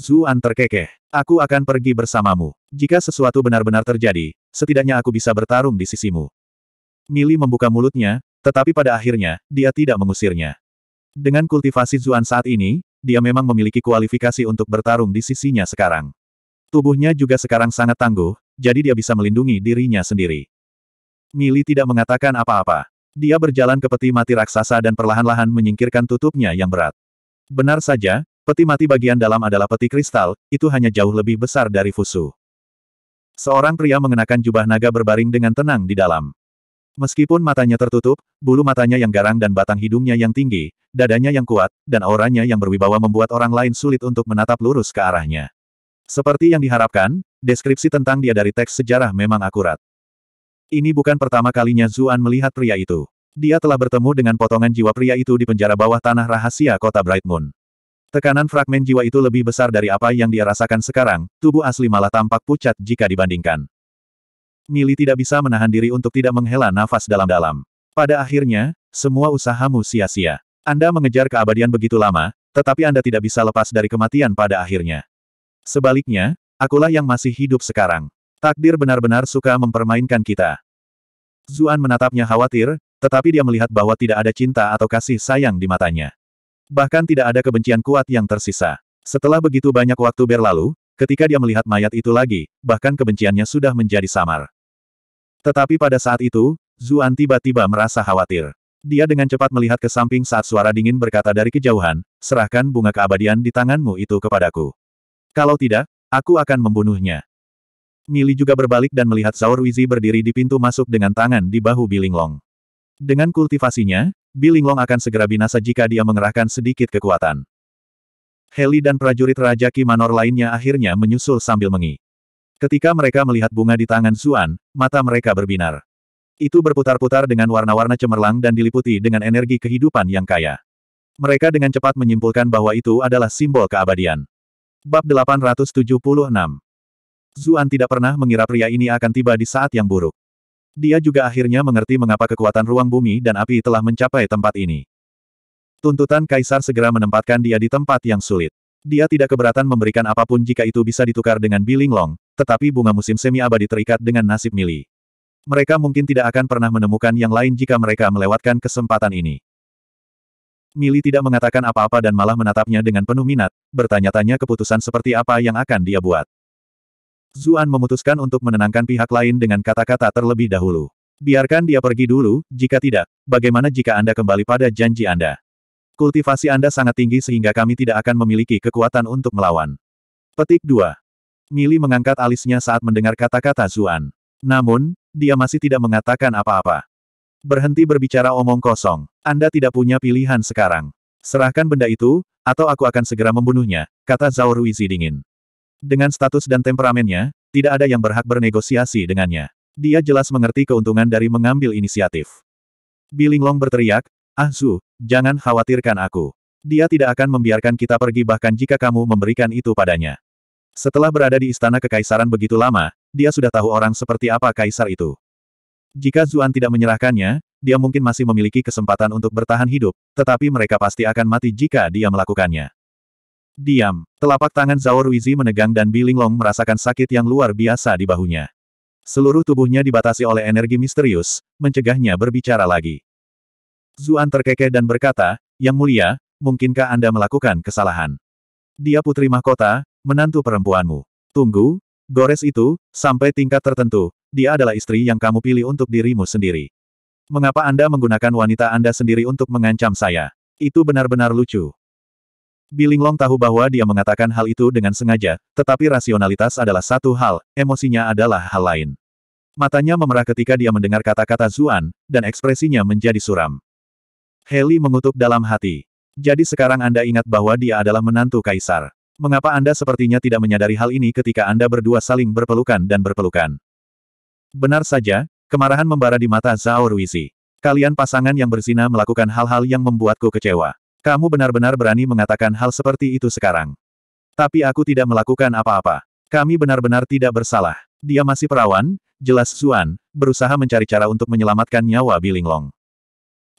Zuan terkekeh. Aku akan pergi bersamamu. Jika sesuatu benar-benar terjadi, setidaknya aku bisa bertarung di sisimu. Mili membuka mulutnya, tetapi pada akhirnya, dia tidak mengusirnya. Dengan kultivasi Zuan saat ini, dia memang memiliki kualifikasi untuk bertarung di sisinya sekarang. Tubuhnya juga sekarang sangat tangguh, jadi dia bisa melindungi dirinya sendiri. Mili tidak mengatakan apa-apa. Dia berjalan ke peti mati raksasa dan perlahan-lahan menyingkirkan tutupnya yang berat. Benar saja, peti mati bagian dalam adalah peti kristal, itu hanya jauh lebih besar dari Fusu. Seorang pria mengenakan jubah naga berbaring dengan tenang di dalam. Meskipun matanya tertutup, bulu matanya yang garang dan batang hidungnya yang tinggi, dadanya yang kuat, dan auranya yang berwibawa membuat orang lain sulit untuk menatap lurus ke arahnya. Seperti yang diharapkan, Deskripsi tentang dia dari teks sejarah memang akurat. Ini bukan pertama kalinya Zuan melihat pria itu. Dia telah bertemu dengan potongan jiwa pria itu di penjara bawah tanah rahasia kota Bright Moon. Tekanan fragmen jiwa itu lebih besar dari apa yang dia rasakan sekarang, tubuh asli malah tampak pucat jika dibandingkan. Mili tidak bisa menahan diri untuk tidak menghela nafas dalam-dalam. Pada akhirnya, semua usahamu sia-sia. Anda mengejar keabadian begitu lama, tetapi Anda tidak bisa lepas dari kematian pada akhirnya. Sebaliknya, Akulah yang masih hidup sekarang. Takdir benar-benar suka mempermainkan kita. Zuan menatapnya khawatir, tetapi dia melihat bahwa tidak ada cinta atau kasih sayang di matanya. Bahkan tidak ada kebencian kuat yang tersisa. Setelah begitu banyak waktu berlalu, ketika dia melihat mayat itu lagi, bahkan kebenciannya sudah menjadi samar. Tetapi pada saat itu, Zuan tiba-tiba merasa khawatir. Dia dengan cepat melihat ke samping saat suara dingin berkata dari kejauhan, serahkan bunga keabadian di tanganmu itu kepadaku. Kalau tidak, Aku akan membunuhnya. Mili juga berbalik dan melihat Saur Wizi berdiri di pintu masuk dengan tangan di bahu Bilinglong. Dengan kultivasinya, Bilinglong akan segera binasa jika dia mengerahkan sedikit kekuatan. Heli dan prajurit Raja Kimanor lainnya akhirnya menyusul sambil mengi. Ketika mereka melihat bunga di tangan Zuan, mata mereka berbinar. Itu berputar-putar dengan warna-warna cemerlang dan diliputi dengan energi kehidupan yang kaya. Mereka dengan cepat menyimpulkan bahwa itu adalah simbol keabadian. Bab 876 Zuan tidak pernah mengira pria ini akan tiba di saat yang buruk. Dia juga akhirnya mengerti mengapa kekuatan ruang bumi dan api telah mencapai tempat ini. Tuntutan Kaisar segera menempatkan dia di tempat yang sulit. Dia tidak keberatan memberikan apapun jika itu bisa ditukar dengan Biling Long, tetapi bunga musim semi abadi terikat dengan nasib Mili. Mereka mungkin tidak akan pernah menemukan yang lain jika mereka melewatkan kesempatan ini. Mili tidak mengatakan apa-apa dan malah menatapnya dengan penuh minat, bertanya-tanya keputusan seperti apa yang akan dia buat. Zuan memutuskan untuk menenangkan pihak lain dengan kata-kata terlebih dahulu. Biarkan dia pergi dulu, jika tidak, bagaimana jika Anda kembali pada janji Anda? Kultivasi Anda sangat tinggi sehingga kami tidak akan memiliki kekuatan untuk melawan. Petik 2. Mili mengangkat alisnya saat mendengar kata-kata Zuan. Namun, dia masih tidak mengatakan apa-apa. Berhenti berbicara omong kosong. Anda tidak punya pilihan sekarang. Serahkan benda itu, atau aku akan segera membunuhnya, kata Zhao Ruizi dingin. Dengan status dan temperamennya, tidak ada yang berhak bernegosiasi dengannya. Dia jelas mengerti keuntungan dari mengambil inisiatif. Bilinglong berteriak, Ah Zhu, jangan khawatirkan aku. Dia tidak akan membiarkan kita pergi bahkan jika kamu memberikan itu padanya. Setelah berada di istana kekaisaran begitu lama, dia sudah tahu orang seperti apa kaisar itu. Jika Zuan tidak menyerahkannya, dia mungkin masih memiliki kesempatan untuk bertahan hidup, tetapi mereka pasti akan mati jika dia melakukannya. Diam, telapak tangan Zhao Ruizi menegang dan Bilinglong merasakan sakit yang luar biasa di bahunya. Seluruh tubuhnya dibatasi oleh energi misterius, mencegahnya berbicara lagi. Zuan terkekeh dan berkata, Yang mulia, mungkinkah Anda melakukan kesalahan? Dia putri mahkota, menantu perempuanmu. Tunggu, gores itu, sampai tingkat tertentu, dia adalah istri yang kamu pilih untuk dirimu sendiri. Mengapa Anda menggunakan wanita Anda sendiri untuk mengancam saya? Itu benar-benar lucu. Bilinglong tahu bahwa dia mengatakan hal itu dengan sengaja, tetapi rasionalitas adalah satu hal, emosinya adalah hal lain. Matanya memerah ketika dia mendengar kata-kata Zuan, dan ekspresinya menjadi suram. Heli mengutuk dalam hati. Jadi sekarang Anda ingat bahwa dia adalah menantu Kaisar. Mengapa Anda sepertinya tidak menyadari hal ini ketika Anda berdua saling berpelukan dan berpelukan? Benar saja, kemarahan membara di mata Zhao Ruizi. Kalian pasangan yang berzina melakukan hal-hal yang membuatku kecewa. Kamu benar-benar berani mengatakan hal seperti itu sekarang. Tapi aku tidak melakukan apa-apa. Kami benar-benar tidak bersalah. Dia masih perawan, jelas Zuan, berusaha mencari cara untuk menyelamatkan nyawa Bilinglong.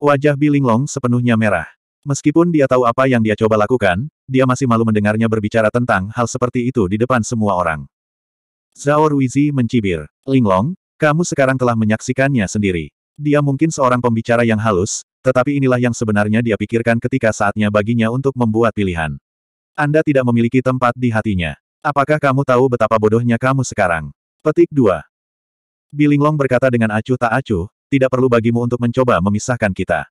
Wajah Bilinglong sepenuhnya merah. Meskipun dia tahu apa yang dia coba lakukan, dia masih malu mendengarnya berbicara tentang hal seperti itu di depan semua orang. Zhao Ruizi mencibir. Linglong, kamu sekarang telah menyaksikannya sendiri. Dia mungkin seorang pembicara yang halus, tetapi inilah yang sebenarnya dia pikirkan ketika saatnya baginya untuk membuat pilihan. Anda tidak memiliki tempat di hatinya. Apakah kamu tahu betapa bodohnya kamu sekarang? Petik 2. Bilinglong berkata dengan acuh tak acuh, tidak perlu bagimu untuk mencoba memisahkan kita.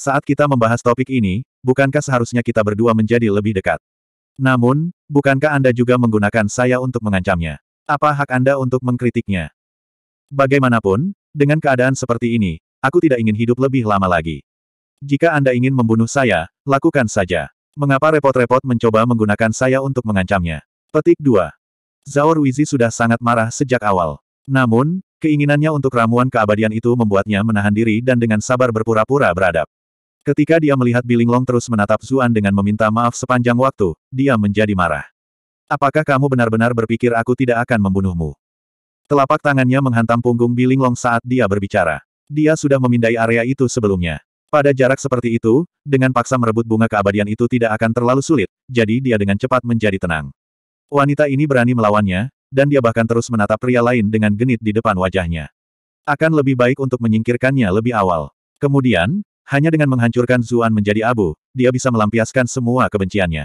Saat kita membahas topik ini, bukankah seharusnya kita berdua menjadi lebih dekat? Namun, bukankah Anda juga menggunakan saya untuk mengancamnya? Apa hak Anda untuk mengkritiknya? Bagaimanapun, dengan keadaan seperti ini, aku tidak ingin hidup lebih lama lagi. Jika Anda ingin membunuh saya, lakukan saja. Mengapa repot-repot mencoba menggunakan saya untuk mengancamnya? Petik 2. Zhao Wizi sudah sangat marah sejak awal. Namun, keinginannya untuk ramuan keabadian itu membuatnya menahan diri dan dengan sabar berpura-pura beradab. Ketika dia melihat Bilinglong terus menatap Zuan dengan meminta maaf sepanjang waktu, dia menjadi marah. Apakah kamu benar-benar berpikir aku tidak akan membunuhmu? Telapak tangannya menghantam punggung Bilinglong saat dia berbicara. Dia sudah memindai area itu sebelumnya. Pada jarak seperti itu, dengan paksa merebut bunga keabadian itu tidak akan terlalu sulit, jadi dia dengan cepat menjadi tenang. Wanita ini berani melawannya, dan dia bahkan terus menatap pria lain dengan genit di depan wajahnya. Akan lebih baik untuk menyingkirkannya lebih awal. Kemudian, hanya dengan menghancurkan Zuan menjadi abu, dia bisa melampiaskan semua kebenciannya.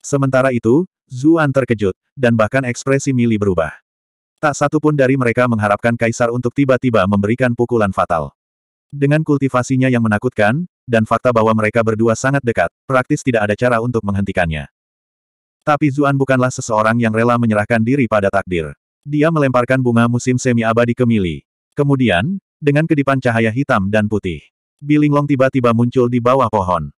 Sementara itu, Zuan terkejut, dan bahkan ekspresi Mili berubah. Tak satu pun dari mereka mengharapkan kaisar untuk tiba-tiba memberikan pukulan fatal. Dengan kultivasinya yang menakutkan, dan fakta bahwa mereka berdua sangat dekat, praktis tidak ada cara untuk menghentikannya. Tapi Zuan bukanlah seseorang yang rela menyerahkan diri pada takdir. Dia melemparkan bunga musim semi-abadi ke Mili. Kemudian, dengan kedipan cahaya hitam dan putih, Bilinglong tiba-tiba muncul di bawah pohon.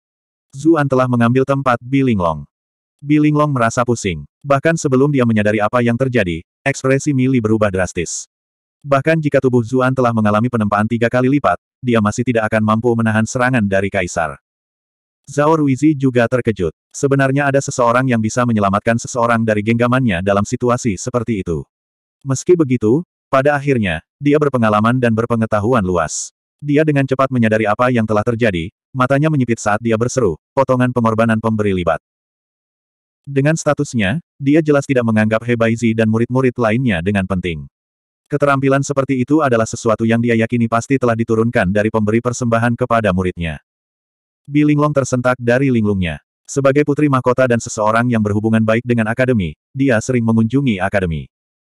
Zuan telah mengambil tempat Bilinglong. Bilinglong merasa pusing. Bahkan sebelum dia menyadari apa yang terjadi, ekspresi Mili berubah drastis. Bahkan jika tubuh Zuan telah mengalami penempaan tiga kali lipat, dia masih tidak akan mampu menahan serangan dari Kaisar. Zhao Ruizi juga terkejut. Sebenarnya ada seseorang yang bisa menyelamatkan seseorang dari genggamannya dalam situasi seperti itu. Meski begitu, pada akhirnya, dia berpengalaman dan berpengetahuan luas. Dia dengan cepat menyadari apa yang telah terjadi, matanya menyipit saat dia berseru, potongan pengorbanan pemberi libat. Dengan statusnya, dia jelas tidak menganggap Hebaizi dan murid-murid lainnya dengan penting. Keterampilan seperti itu adalah sesuatu yang dia yakini pasti telah diturunkan dari pemberi persembahan kepada muridnya. Bilinglong tersentak dari linglungnya. Sebagai putri mahkota dan seseorang yang berhubungan baik dengan akademi, dia sering mengunjungi akademi.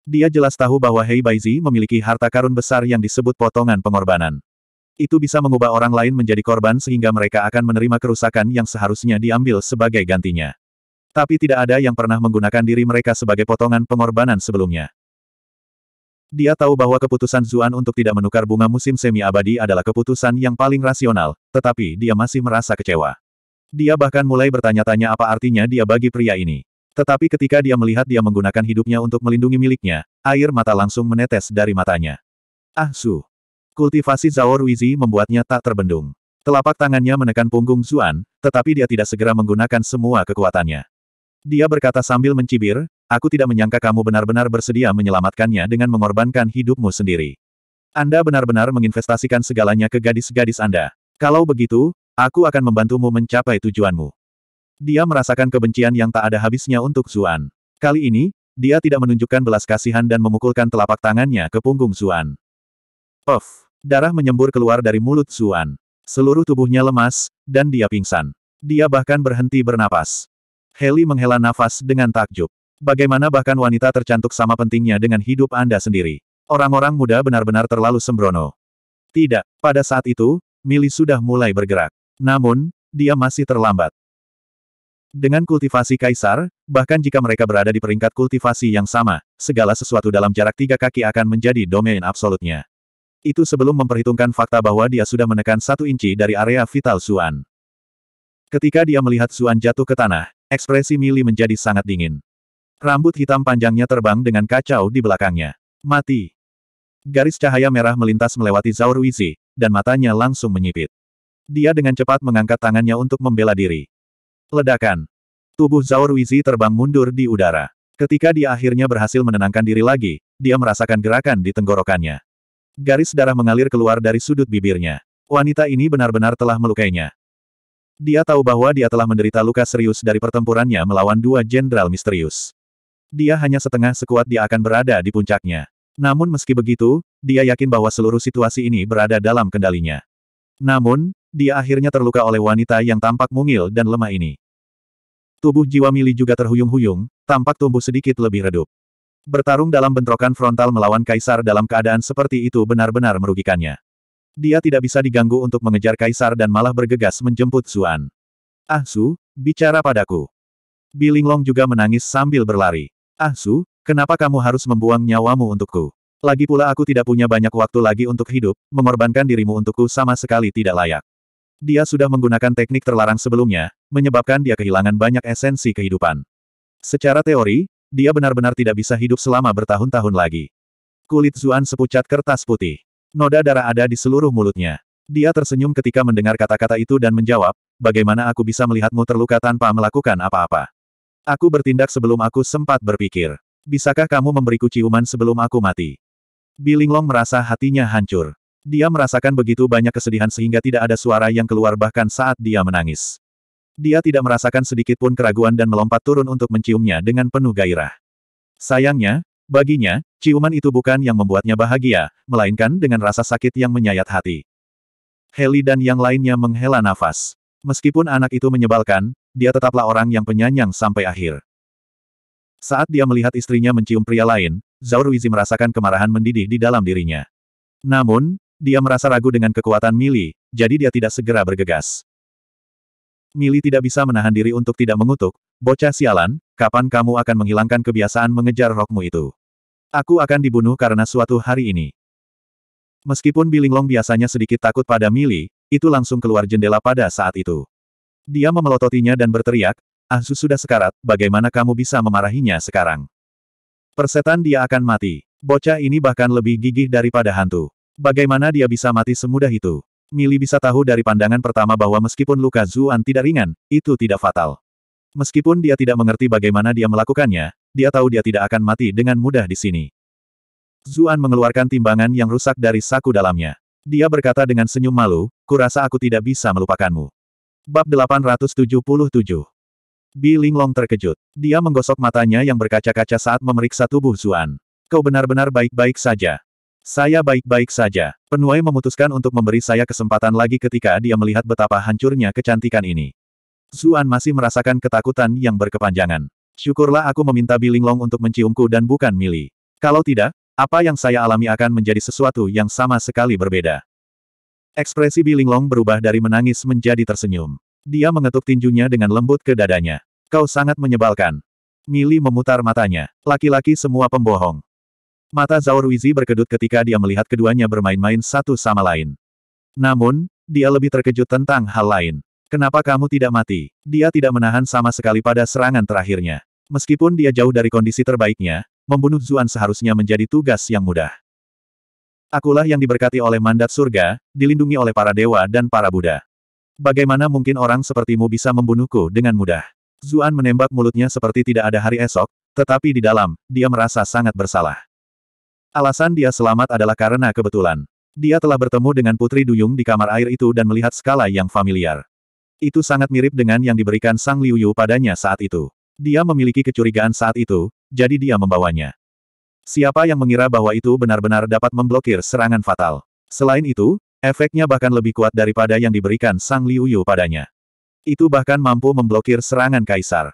Dia jelas tahu bahwa Hei Baizi memiliki harta karun besar yang disebut potongan pengorbanan. Itu bisa mengubah orang lain menjadi korban sehingga mereka akan menerima kerusakan yang seharusnya diambil sebagai gantinya. Tapi tidak ada yang pernah menggunakan diri mereka sebagai potongan pengorbanan sebelumnya. Dia tahu bahwa keputusan Zuan untuk tidak menukar bunga musim semi abadi adalah keputusan yang paling rasional, tetapi dia masih merasa kecewa. Dia bahkan mulai bertanya-tanya apa artinya dia bagi pria ini. Tetapi ketika dia melihat dia menggunakan hidupnya untuk melindungi miliknya, air mata langsung menetes dari matanya. Ah Su. Kultivasi Zhao Ruizi membuatnya tak terbendung. Telapak tangannya menekan punggung Zuan, tetapi dia tidak segera menggunakan semua kekuatannya. Dia berkata sambil mencibir, aku tidak menyangka kamu benar-benar bersedia menyelamatkannya dengan mengorbankan hidupmu sendiri. Anda benar-benar menginvestasikan segalanya ke gadis-gadis Anda. Kalau begitu, aku akan membantumu mencapai tujuanmu. Dia merasakan kebencian yang tak ada habisnya untuk Zuan. Kali ini, dia tidak menunjukkan belas kasihan dan memukulkan telapak tangannya ke punggung Zuan. Puff! Darah menyembur keluar dari mulut Zuan. Seluruh tubuhnya lemas, dan dia pingsan. Dia bahkan berhenti bernapas. Heli menghela nafas dengan takjub. Bagaimana bahkan wanita tercantuk sama pentingnya dengan hidup Anda sendiri. Orang-orang muda benar-benar terlalu sembrono. Tidak, pada saat itu, Mili sudah mulai bergerak. Namun, dia masih terlambat. Dengan kultivasi kaisar, bahkan jika mereka berada di peringkat kultivasi yang sama, segala sesuatu dalam jarak tiga kaki akan menjadi domain absolutnya. Itu sebelum memperhitungkan fakta bahwa dia sudah menekan satu inci dari area vital Suan. Ketika dia melihat Suan jatuh ke tanah, Ekspresi Mili menjadi sangat dingin. Rambut hitam panjangnya terbang dengan kacau di belakangnya. Mati. Garis cahaya merah melintas melewati Zhao Ruizi, dan matanya langsung menyipit. Dia dengan cepat mengangkat tangannya untuk membela diri. Ledakan. Tubuh Zhao Ruizi terbang mundur di udara. Ketika dia akhirnya berhasil menenangkan diri lagi, dia merasakan gerakan di tenggorokannya. Garis darah mengalir keluar dari sudut bibirnya. Wanita ini benar-benar telah melukainya. Dia tahu bahwa dia telah menderita luka serius dari pertempurannya melawan dua jenderal misterius. Dia hanya setengah sekuat dia akan berada di puncaknya. Namun meski begitu, dia yakin bahwa seluruh situasi ini berada dalam kendalinya. Namun, dia akhirnya terluka oleh wanita yang tampak mungil dan lemah ini. Tubuh jiwa Mili juga terhuyung-huyung, tampak tumbuh sedikit lebih redup. Bertarung dalam bentrokan frontal melawan kaisar dalam keadaan seperti itu benar-benar merugikannya. Dia tidak bisa diganggu untuk mengejar kaisar dan malah bergegas menjemput Zuan. Ah Su, bicara padaku. Bilinglong juga menangis sambil berlari. Ah Su, kenapa kamu harus membuang nyawamu untukku? Lagi pula aku tidak punya banyak waktu lagi untuk hidup, mengorbankan dirimu untukku sama sekali tidak layak. Dia sudah menggunakan teknik terlarang sebelumnya, menyebabkan dia kehilangan banyak esensi kehidupan. Secara teori, dia benar-benar tidak bisa hidup selama bertahun-tahun lagi. Kulit Zuan sepucat kertas putih. Noda darah ada di seluruh mulutnya. Dia tersenyum ketika mendengar kata-kata itu dan menjawab, bagaimana aku bisa melihatmu terluka tanpa melakukan apa-apa? Aku bertindak sebelum aku sempat berpikir. Bisakah kamu memberiku ciuman sebelum aku mati? Bilinglong merasa hatinya hancur. Dia merasakan begitu banyak kesedihan sehingga tidak ada suara yang keluar bahkan saat dia menangis. Dia tidak merasakan sedikit pun keraguan dan melompat turun untuk menciumnya dengan penuh gairah. Sayangnya, Baginya, ciuman itu bukan yang membuatnya bahagia, melainkan dengan rasa sakit yang menyayat hati. Heli dan yang lainnya menghela nafas. Meskipun anak itu menyebalkan, dia tetaplah orang yang penyanyang sampai akhir. Saat dia melihat istrinya mencium pria lain, Wizi merasakan kemarahan mendidih di dalam dirinya. Namun, dia merasa ragu dengan kekuatan Mili, jadi dia tidak segera bergegas. Mili tidak bisa menahan diri untuk tidak mengutuk, bocah sialan, kapan kamu akan menghilangkan kebiasaan mengejar rokmu itu? Aku akan dibunuh karena suatu hari ini. Meskipun Bilinglong biasanya sedikit takut pada Mili, itu langsung keluar jendela pada saat itu. Dia memelototinya dan berteriak, Ah Su sudah sekarat, bagaimana kamu bisa memarahinya sekarang? Persetan dia akan mati. Bocah ini bahkan lebih gigih daripada hantu. Bagaimana dia bisa mati semudah itu? Mili bisa tahu dari pandangan pertama bahwa meskipun luka Zuan tidak ringan, itu tidak fatal. Meskipun dia tidak mengerti bagaimana dia melakukannya, dia tahu dia tidak akan mati dengan mudah di sini. Zuan mengeluarkan timbangan yang rusak dari saku dalamnya. Dia berkata dengan senyum malu, kurasa aku tidak bisa melupakanmu. Bab 877 Bi Linglong terkejut. Dia menggosok matanya yang berkaca-kaca saat memeriksa tubuh Zuan. Kau benar-benar baik-baik saja. Saya baik-baik saja. Penuai memutuskan untuk memberi saya kesempatan lagi ketika dia melihat betapa hancurnya kecantikan ini. Zuan masih merasakan ketakutan yang berkepanjangan. Syukurlah aku meminta Bilinglong untuk menciumku dan bukan Mili. Kalau tidak, apa yang saya alami akan menjadi sesuatu yang sama sekali berbeda. Ekspresi Bilinglong berubah dari menangis menjadi tersenyum. Dia mengetuk tinjunya dengan lembut ke dadanya. Kau sangat menyebalkan. Mili memutar matanya. Laki-laki semua pembohong. Mata Zhao Ruizi berkedut ketika dia melihat keduanya bermain-main satu sama lain. Namun, dia lebih terkejut tentang hal lain. Kenapa kamu tidak mati? Dia tidak menahan sama sekali pada serangan terakhirnya. Meskipun dia jauh dari kondisi terbaiknya, membunuh Zuan seharusnya menjadi tugas yang mudah. Akulah yang diberkati oleh mandat surga, dilindungi oleh para dewa dan para Buddha. Bagaimana mungkin orang sepertimu bisa membunuhku dengan mudah? Zuan menembak mulutnya seperti tidak ada hari esok, tetapi di dalam, dia merasa sangat bersalah. Alasan dia selamat adalah karena kebetulan. Dia telah bertemu dengan Putri Duyung di kamar air itu dan melihat skala yang familiar. Itu sangat mirip dengan yang diberikan Sang Liuyu padanya saat itu. Dia memiliki kecurigaan saat itu, jadi dia membawanya. Siapa yang mengira bahwa itu benar-benar dapat memblokir serangan fatal? Selain itu, efeknya bahkan lebih kuat daripada yang diberikan Sang Liu Yu padanya. Itu bahkan mampu memblokir serangan kaisar.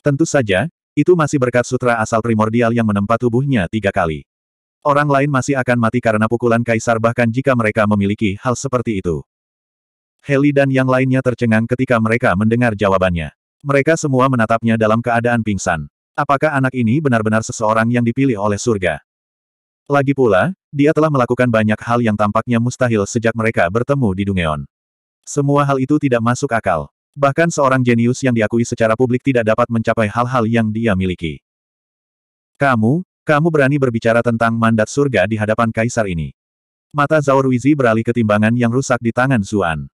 Tentu saja, itu masih berkat sutra asal primordial yang menempa tubuhnya tiga kali. Orang lain masih akan mati karena pukulan kaisar bahkan jika mereka memiliki hal seperti itu. Heli dan yang lainnya tercengang ketika mereka mendengar jawabannya. Mereka semua menatapnya dalam keadaan pingsan. Apakah anak ini benar-benar seseorang yang dipilih oleh surga? Lagi pula, dia telah melakukan banyak hal yang tampaknya mustahil sejak mereka bertemu di Dungeon. Semua hal itu tidak masuk akal. Bahkan seorang jenius yang diakui secara publik tidak dapat mencapai hal-hal yang dia miliki. Kamu, kamu berani berbicara tentang mandat surga di hadapan kaisar ini. Mata Ruizi beralih ke timbangan yang rusak di tangan Zuan.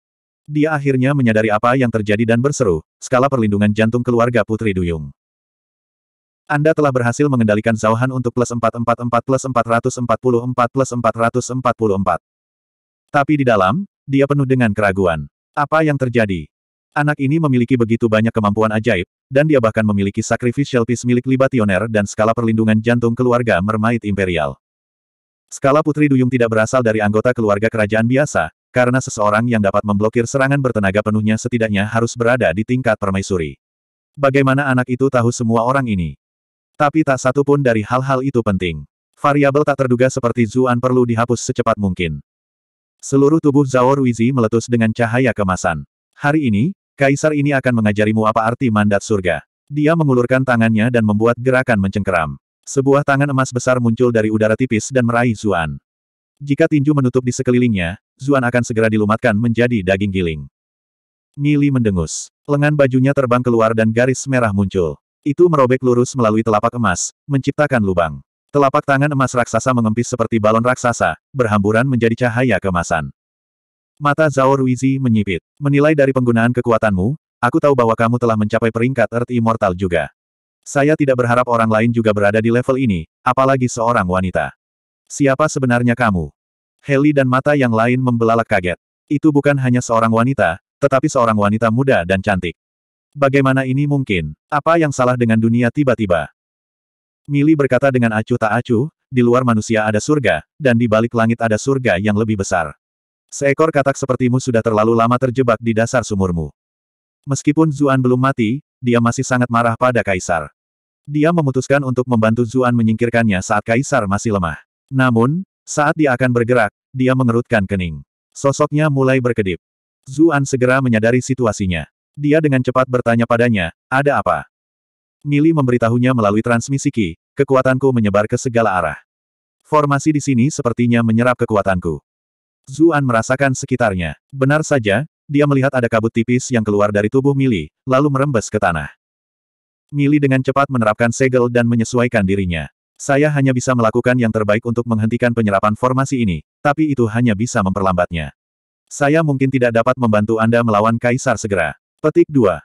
Dia akhirnya menyadari apa yang terjadi dan berseru, skala perlindungan jantung keluarga Putri Duyung. Anda telah berhasil mengendalikan Zauhan untuk plus 444 plus 444 plus 444. Tapi di dalam, dia penuh dengan keraguan. Apa yang terjadi? Anak ini memiliki begitu banyak kemampuan ajaib, dan dia bahkan memiliki sacrificial piece milik libationer dan skala perlindungan jantung keluarga Mermaid Imperial. Skala Putri Duyung tidak berasal dari anggota keluarga kerajaan biasa, karena seseorang yang dapat memblokir serangan bertenaga penuhnya setidaknya harus berada di tingkat permaisuri. Bagaimana anak itu tahu semua orang ini? Tapi tak satu pun dari hal-hal itu penting. Variabel tak terduga seperti Zuan perlu dihapus secepat mungkin. Seluruh tubuh Zhao Ruizi meletus dengan cahaya kemasan. Hari ini, kaisar ini akan mengajarimu apa arti mandat surga. Dia mengulurkan tangannya dan membuat gerakan mencengkeram. Sebuah tangan emas besar muncul dari udara tipis dan meraih Zuan. Jika tinju menutup di sekelilingnya, Zuan akan segera dilumatkan menjadi daging giling. Mili mendengus. Lengan bajunya terbang keluar dan garis merah muncul. Itu merobek lurus melalui telapak emas, menciptakan lubang. Telapak tangan emas raksasa mengempis seperti balon raksasa, berhamburan menjadi cahaya kemasan. Mata Zhao Ruizi menyipit. Menilai dari penggunaan kekuatanmu, aku tahu bahwa kamu telah mencapai peringkat Earth Immortal juga. Saya tidak berharap orang lain juga berada di level ini, apalagi seorang wanita. Siapa sebenarnya kamu? Heli dan mata yang lain membelalak kaget. Itu bukan hanya seorang wanita, tetapi seorang wanita muda dan cantik. Bagaimana ini mungkin? Apa yang salah dengan dunia tiba-tiba? Mili berkata dengan acuh tak acuh, di luar manusia ada surga, dan di balik langit ada surga yang lebih besar. Seekor katak sepertimu sudah terlalu lama terjebak di dasar sumurmu. Meskipun Zuan belum mati, dia masih sangat marah pada Kaisar. Dia memutuskan untuk membantu Zuan menyingkirkannya saat Kaisar masih lemah. Namun, saat dia akan bergerak, dia mengerutkan kening. Sosoknya mulai berkedip. Zuan segera menyadari situasinya. Dia dengan cepat bertanya padanya, ada apa? Mili memberitahunya melalui transmisi Ki, kekuatanku menyebar ke segala arah. Formasi di sini sepertinya menyerap kekuatanku. Zuan merasakan sekitarnya. Benar saja, dia melihat ada kabut tipis yang keluar dari tubuh Mili, lalu merembes ke tanah. Mili dengan cepat menerapkan segel dan menyesuaikan dirinya. Saya hanya bisa melakukan yang terbaik untuk menghentikan penyerapan formasi ini, tapi itu hanya bisa memperlambatnya. Saya mungkin tidak dapat membantu Anda melawan Kaisar segera. Petik 2.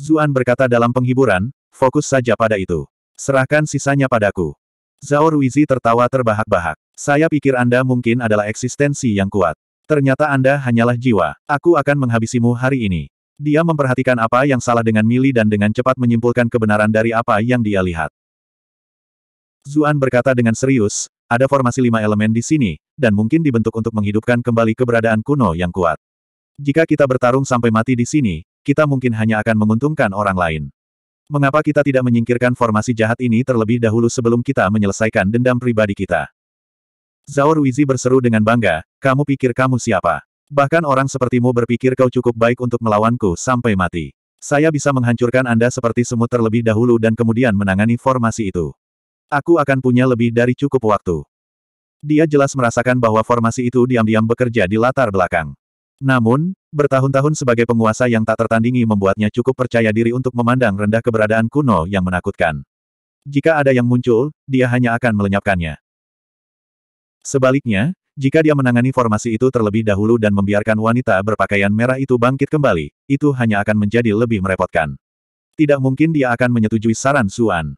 Zuan berkata dalam penghiburan, fokus saja pada itu. Serahkan sisanya padaku. Zhao Ruizi tertawa terbahak-bahak. Saya pikir Anda mungkin adalah eksistensi yang kuat. Ternyata Anda hanyalah jiwa. Aku akan menghabisimu hari ini. Dia memperhatikan apa yang salah dengan Mili dan dengan cepat menyimpulkan kebenaran dari apa yang dia lihat. Zuan berkata dengan serius, ada formasi lima elemen di sini, dan mungkin dibentuk untuk menghidupkan kembali keberadaan kuno yang kuat. Jika kita bertarung sampai mati di sini, kita mungkin hanya akan menguntungkan orang lain. Mengapa kita tidak menyingkirkan formasi jahat ini terlebih dahulu sebelum kita menyelesaikan dendam pribadi kita? Zhao Ruizi berseru dengan bangga, kamu pikir kamu siapa? Bahkan orang sepertimu berpikir kau cukup baik untuk melawanku sampai mati. Saya bisa menghancurkan Anda seperti semut terlebih dahulu dan kemudian menangani formasi itu. Aku akan punya lebih dari cukup waktu. Dia jelas merasakan bahwa formasi itu diam-diam bekerja di latar belakang. Namun, bertahun-tahun sebagai penguasa yang tak tertandingi membuatnya cukup percaya diri untuk memandang rendah keberadaan kuno yang menakutkan. Jika ada yang muncul, dia hanya akan melenyapkannya. Sebaliknya, jika dia menangani formasi itu terlebih dahulu dan membiarkan wanita berpakaian merah itu bangkit kembali, itu hanya akan menjadi lebih merepotkan. Tidak mungkin dia akan menyetujui saran Suan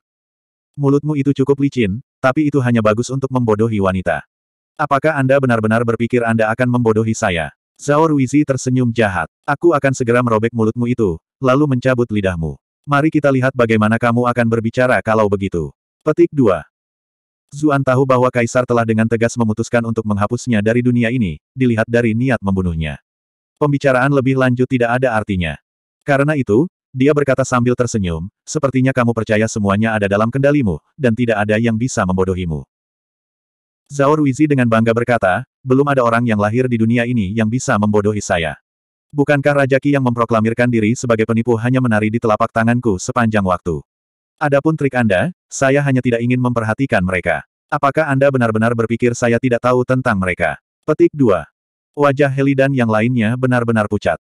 mulutmu itu cukup licin, tapi itu hanya bagus untuk membodohi wanita. Apakah Anda benar-benar berpikir Anda akan membodohi saya? Zhao Ruizi tersenyum jahat. Aku akan segera merobek mulutmu itu, lalu mencabut lidahmu. Mari kita lihat bagaimana kamu akan berbicara kalau begitu. Petik 2. Zuan tahu bahwa Kaisar telah dengan tegas memutuskan untuk menghapusnya dari dunia ini, dilihat dari niat membunuhnya. Pembicaraan lebih lanjut tidak ada artinya. Karena itu, dia berkata sambil tersenyum, sepertinya kamu percaya semuanya ada dalam kendalimu, dan tidak ada yang bisa membodohimu. Zhao Ruizi dengan bangga berkata, belum ada orang yang lahir di dunia ini yang bisa membodohi saya. Bukankah Raja ki yang memproklamirkan diri sebagai penipu hanya menari di telapak tanganku sepanjang waktu? Adapun trik Anda, saya hanya tidak ingin memperhatikan mereka. Apakah Anda benar-benar berpikir saya tidak tahu tentang mereka? Petik 2. Wajah Helidan yang lainnya benar-benar pucat.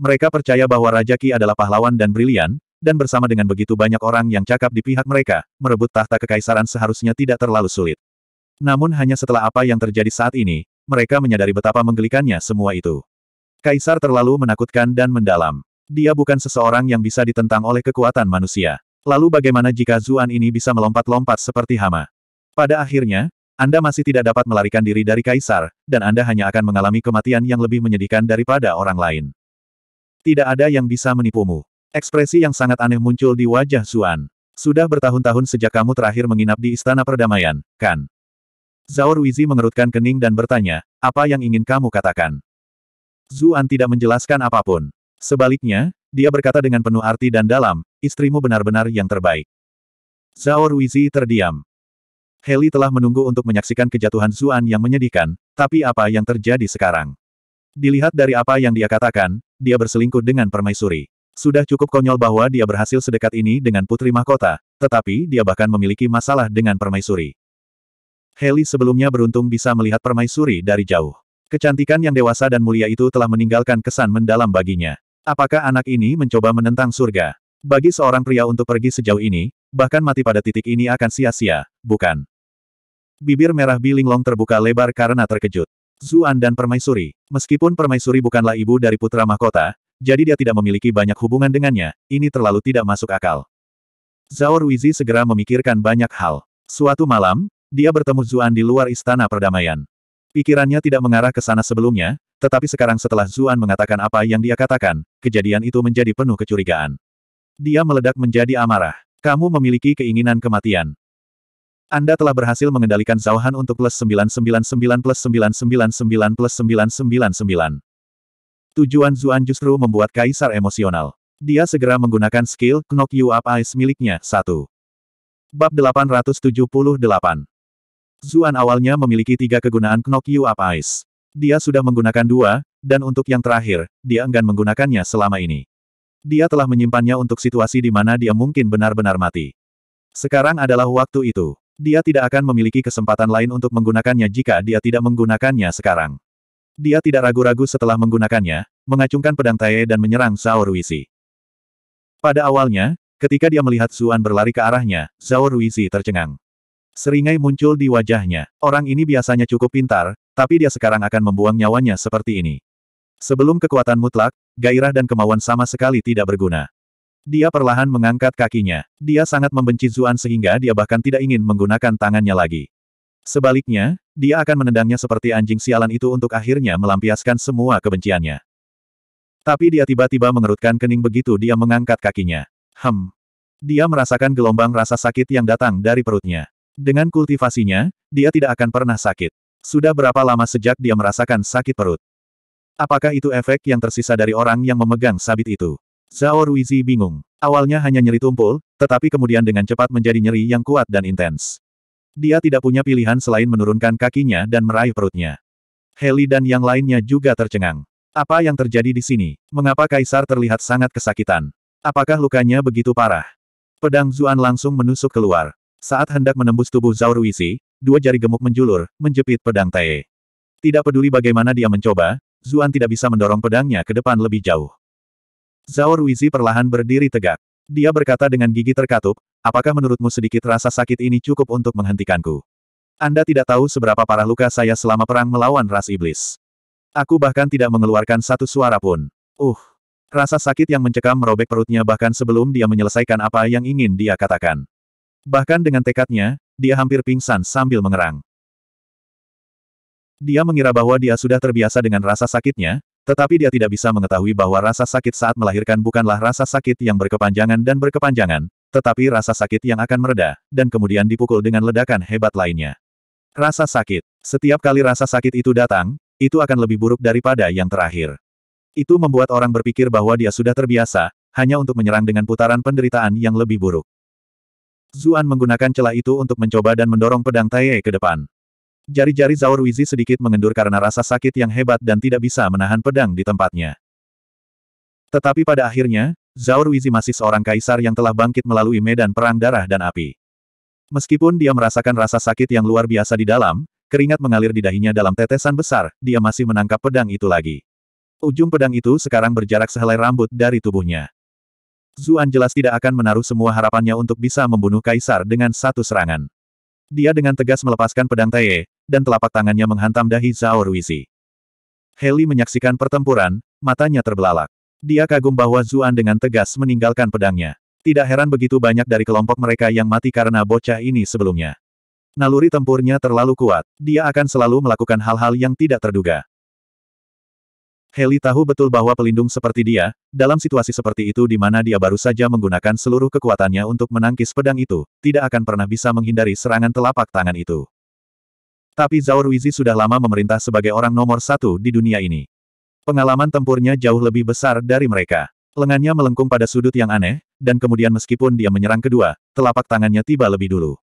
Mereka percaya bahwa Raja Ki adalah pahlawan dan brilian, dan bersama dengan begitu banyak orang yang cakap di pihak mereka, merebut tahta kekaisaran seharusnya tidak terlalu sulit. Namun hanya setelah apa yang terjadi saat ini, mereka menyadari betapa menggelikannya semua itu. Kaisar terlalu menakutkan dan mendalam. Dia bukan seseorang yang bisa ditentang oleh kekuatan manusia. Lalu bagaimana jika Zuan ini bisa melompat-lompat seperti hama? Pada akhirnya, Anda masih tidak dapat melarikan diri dari Kaisar, dan Anda hanya akan mengalami kematian yang lebih menyedihkan daripada orang lain. Tidak ada yang bisa menipumu. Ekspresi yang sangat aneh muncul di wajah Zuan. Sudah bertahun-tahun sejak kamu terakhir menginap di Istana Perdamaian, kan? Zhao Wizi mengerutkan kening dan bertanya, apa yang ingin kamu katakan? Zuan tidak menjelaskan apapun. Sebaliknya, dia berkata dengan penuh arti dan dalam, istrimu benar-benar yang terbaik. Zhao Wizi terdiam. Heli telah menunggu untuk menyaksikan kejatuhan Zuan yang menyedihkan, tapi apa yang terjadi sekarang? Dilihat dari apa yang dia katakan, dia berselingkuh dengan permaisuri. Sudah cukup konyol bahwa dia berhasil sedekat ini dengan putri mahkota, tetapi dia bahkan memiliki masalah dengan permaisuri. Heli sebelumnya beruntung bisa melihat permaisuri dari jauh. Kecantikan yang dewasa dan mulia itu telah meninggalkan kesan mendalam baginya. Apakah anak ini mencoba menentang surga? Bagi seorang pria untuk pergi sejauh ini, bahkan mati pada titik ini akan sia-sia, bukan? Bibir merah Bilinglong terbuka lebar karena terkejut. Zuan dan Permaisuri. Meskipun Permaisuri bukanlah ibu dari putra mahkota, jadi dia tidak memiliki banyak hubungan dengannya, ini terlalu tidak masuk akal. Zhao Ruizi segera memikirkan banyak hal. Suatu malam, dia bertemu Zuan di luar istana perdamaian. Pikirannya tidak mengarah ke sana sebelumnya, tetapi sekarang setelah Zuan mengatakan apa yang dia katakan, kejadian itu menjadi penuh kecurigaan. Dia meledak menjadi amarah. Kamu memiliki keinginan kematian. Anda telah berhasil mengendalikan Zauhan untuk plus 999 plus 999 plus 999. Tujuan Zuan justru membuat Kaisar emosional. Dia segera menggunakan skill Knock You Up Ice miliknya, 1. Bab 878 Zuan awalnya memiliki tiga kegunaan Knock You Up Ice. Dia sudah menggunakan dua, dan untuk yang terakhir, dia enggan menggunakannya selama ini. Dia telah menyimpannya untuk situasi di mana dia mungkin benar-benar mati. Sekarang adalah waktu itu. Dia tidak akan memiliki kesempatan lain untuk menggunakannya jika dia tidak menggunakannya sekarang. Dia tidak ragu-ragu setelah menggunakannya, mengacungkan pedang Tae dan menyerang Zhao Ruizi. Pada awalnya, ketika dia melihat Suan berlari ke arahnya, Zhao Ruizi tercengang. Seringai muncul di wajahnya. Orang ini biasanya cukup pintar, tapi dia sekarang akan membuang nyawanya seperti ini. Sebelum kekuatan mutlak, gairah dan kemauan sama sekali tidak berguna. Dia perlahan mengangkat kakinya. Dia sangat membenci Zuan sehingga dia bahkan tidak ingin menggunakan tangannya lagi. Sebaliknya, dia akan menendangnya seperti anjing sialan itu untuk akhirnya melampiaskan semua kebenciannya. Tapi dia tiba-tiba mengerutkan kening begitu dia mengangkat kakinya. Hem. Dia merasakan gelombang rasa sakit yang datang dari perutnya. Dengan kultivasinya, dia tidak akan pernah sakit. Sudah berapa lama sejak dia merasakan sakit perut? Apakah itu efek yang tersisa dari orang yang memegang sabit itu? Zhao Ruizi bingung. Awalnya hanya nyeri tumpul, tetapi kemudian dengan cepat menjadi nyeri yang kuat dan intens. Dia tidak punya pilihan selain menurunkan kakinya dan meraih perutnya. Heli dan yang lainnya juga tercengang. Apa yang terjadi di sini? Mengapa Kaisar terlihat sangat kesakitan? Apakah lukanya begitu parah? Pedang Zuan langsung menusuk keluar. Saat hendak menembus tubuh Zhao Ruizi, dua jari gemuk menjulur, menjepit pedang Tae. Tidak peduli bagaimana dia mencoba, Zuan tidak bisa mendorong pedangnya ke depan lebih jauh. Zhao Ruizi perlahan berdiri tegak. Dia berkata dengan gigi terkatup, apakah menurutmu sedikit rasa sakit ini cukup untuk menghentikanku? Anda tidak tahu seberapa parah luka saya selama perang melawan ras iblis. Aku bahkan tidak mengeluarkan satu suara pun. Uh, rasa sakit yang mencekam merobek perutnya bahkan sebelum dia menyelesaikan apa yang ingin dia katakan. Bahkan dengan tekadnya, dia hampir pingsan sambil mengerang. Dia mengira bahwa dia sudah terbiasa dengan rasa sakitnya, tetapi dia tidak bisa mengetahui bahwa rasa sakit saat melahirkan bukanlah rasa sakit yang berkepanjangan dan berkepanjangan, tetapi rasa sakit yang akan mereda, dan kemudian dipukul dengan ledakan hebat lainnya. Rasa sakit. Setiap kali rasa sakit itu datang, itu akan lebih buruk daripada yang terakhir. Itu membuat orang berpikir bahwa dia sudah terbiasa, hanya untuk menyerang dengan putaran penderitaan yang lebih buruk. Zuan menggunakan celah itu untuk mencoba dan mendorong pedang Taiye ke depan. Jari-jari Zaur Wizi sedikit mengendur karena rasa sakit yang hebat dan tidak bisa menahan pedang di tempatnya. Tetapi pada akhirnya, Zaur Wizi masih seorang kaisar yang telah bangkit melalui medan perang darah dan api. Meskipun dia merasakan rasa sakit yang luar biasa di dalam, keringat mengalir di dahinya dalam tetesan besar, dia masih menangkap pedang itu lagi. Ujung pedang itu sekarang berjarak sehelai rambut dari tubuhnya. Zuan jelas tidak akan menaruh semua harapannya untuk bisa membunuh Kaisar dengan satu serangan. Dia dengan tegas melepaskan pedang Tae, dan telapak tangannya menghantam dahi Zhao Ruizi. Heli menyaksikan pertempuran, matanya terbelalak. Dia kagum bahwa Zuan dengan tegas meninggalkan pedangnya. Tidak heran begitu banyak dari kelompok mereka yang mati karena bocah ini sebelumnya. Naluri tempurnya terlalu kuat, dia akan selalu melakukan hal-hal yang tidak terduga. Heli tahu betul bahwa pelindung seperti dia, dalam situasi seperti itu di mana dia baru saja menggunakan seluruh kekuatannya untuk menangkis pedang itu, tidak akan pernah bisa menghindari serangan telapak tangan itu. Tapi Zhao Ruizi sudah lama memerintah sebagai orang nomor satu di dunia ini. Pengalaman tempurnya jauh lebih besar dari mereka. Lengannya melengkung pada sudut yang aneh, dan kemudian meskipun dia menyerang kedua, telapak tangannya tiba lebih dulu.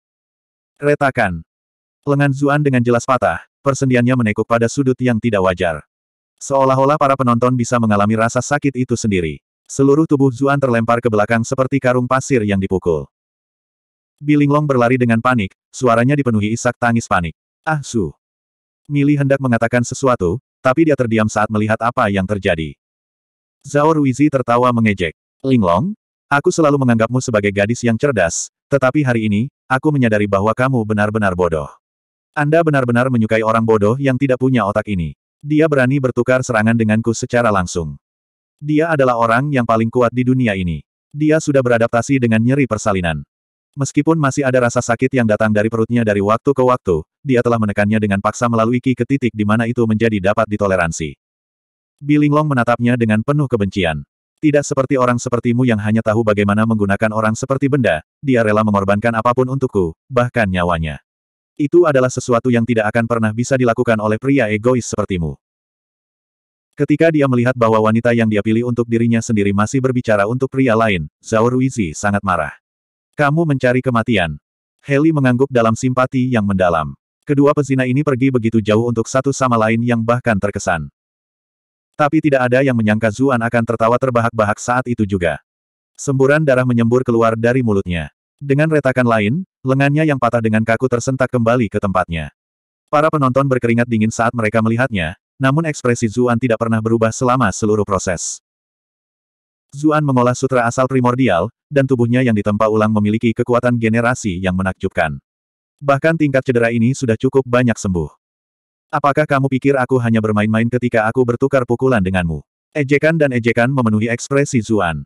Retakan. Lengan Zuan dengan jelas patah, persendiannya menekuk pada sudut yang tidak wajar. Seolah-olah para penonton bisa mengalami rasa sakit itu sendiri. Seluruh tubuh Zuan terlempar ke belakang seperti karung pasir yang dipukul. Bilinglong berlari dengan panik, suaranya dipenuhi isak tangis panik. Ah Su. Mili hendak mengatakan sesuatu, tapi dia terdiam saat melihat apa yang terjadi. Zhao Ruizi tertawa mengejek. Linglong, aku selalu menganggapmu sebagai gadis yang cerdas, tetapi hari ini, aku menyadari bahwa kamu benar-benar bodoh. Anda benar-benar menyukai orang bodoh yang tidak punya otak ini. Dia berani bertukar serangan denganku secara langsung. Dia adalah orang yang paling kuat di dunia ini. Dia sudah beradaptasi dengan nyeri persalinan. Meskipun masih ada rasa sakit yang datang dari perutnya dari waktu ke waktu, dia telah menekannya dengan paksa melalui ki ke titik di mana itu menjadi dapat ditoleransi. Bilinglong menatapnya dengan penuh kebencian. Tidak seperti orang sepertimu yang hanya tahu bagaimana menggunakan orang seperti benda, dia rela mengorbankan apapun untukku, bahkan nyawanya. Itu adalah sesuatu yang tidak akan pernah bisa dilakukan oleh pria egois sepertimu. Ketika dia melihat bahwa wanita yang dia pilih untuk dirinya sendiri masih berbicara untuk pria lain, Zhao Ruizi sangat marah. Kamu mencari kematian. Heli mengangguk dalam simpati yang mendalam. Kedua pezina ini pergi begitu jauh untuk satu sama lain yang bahkan terkesan. Tapi tidak ada yang menyangka Zuan akan tertawa terbahak-bahak saat itu juga. Semburan darah menyembur keluar dari mulutnya. Dengan retakan lain, lengannya yang patah dengan kaku tersentak kembali ke tempatnya. Para penonton berkeringat dingin saat mereka melihatnya, namun ekspresi Zuan tidak pernah berubah selama seluruh proses. Zuan mengolah sutra asal primordial, dan tubuhnya yang ditempa ulang memiliki kekuatan generasi yang menakjubkan. Bahkan tingkat cedera ini sudah cukup banyak sembuh. Apakah kamu pikir aku hanya bermain-main ketika aku bertukar pukulan denganmu? Ejekan dan ejekan memenuhi ekspresi Zuan.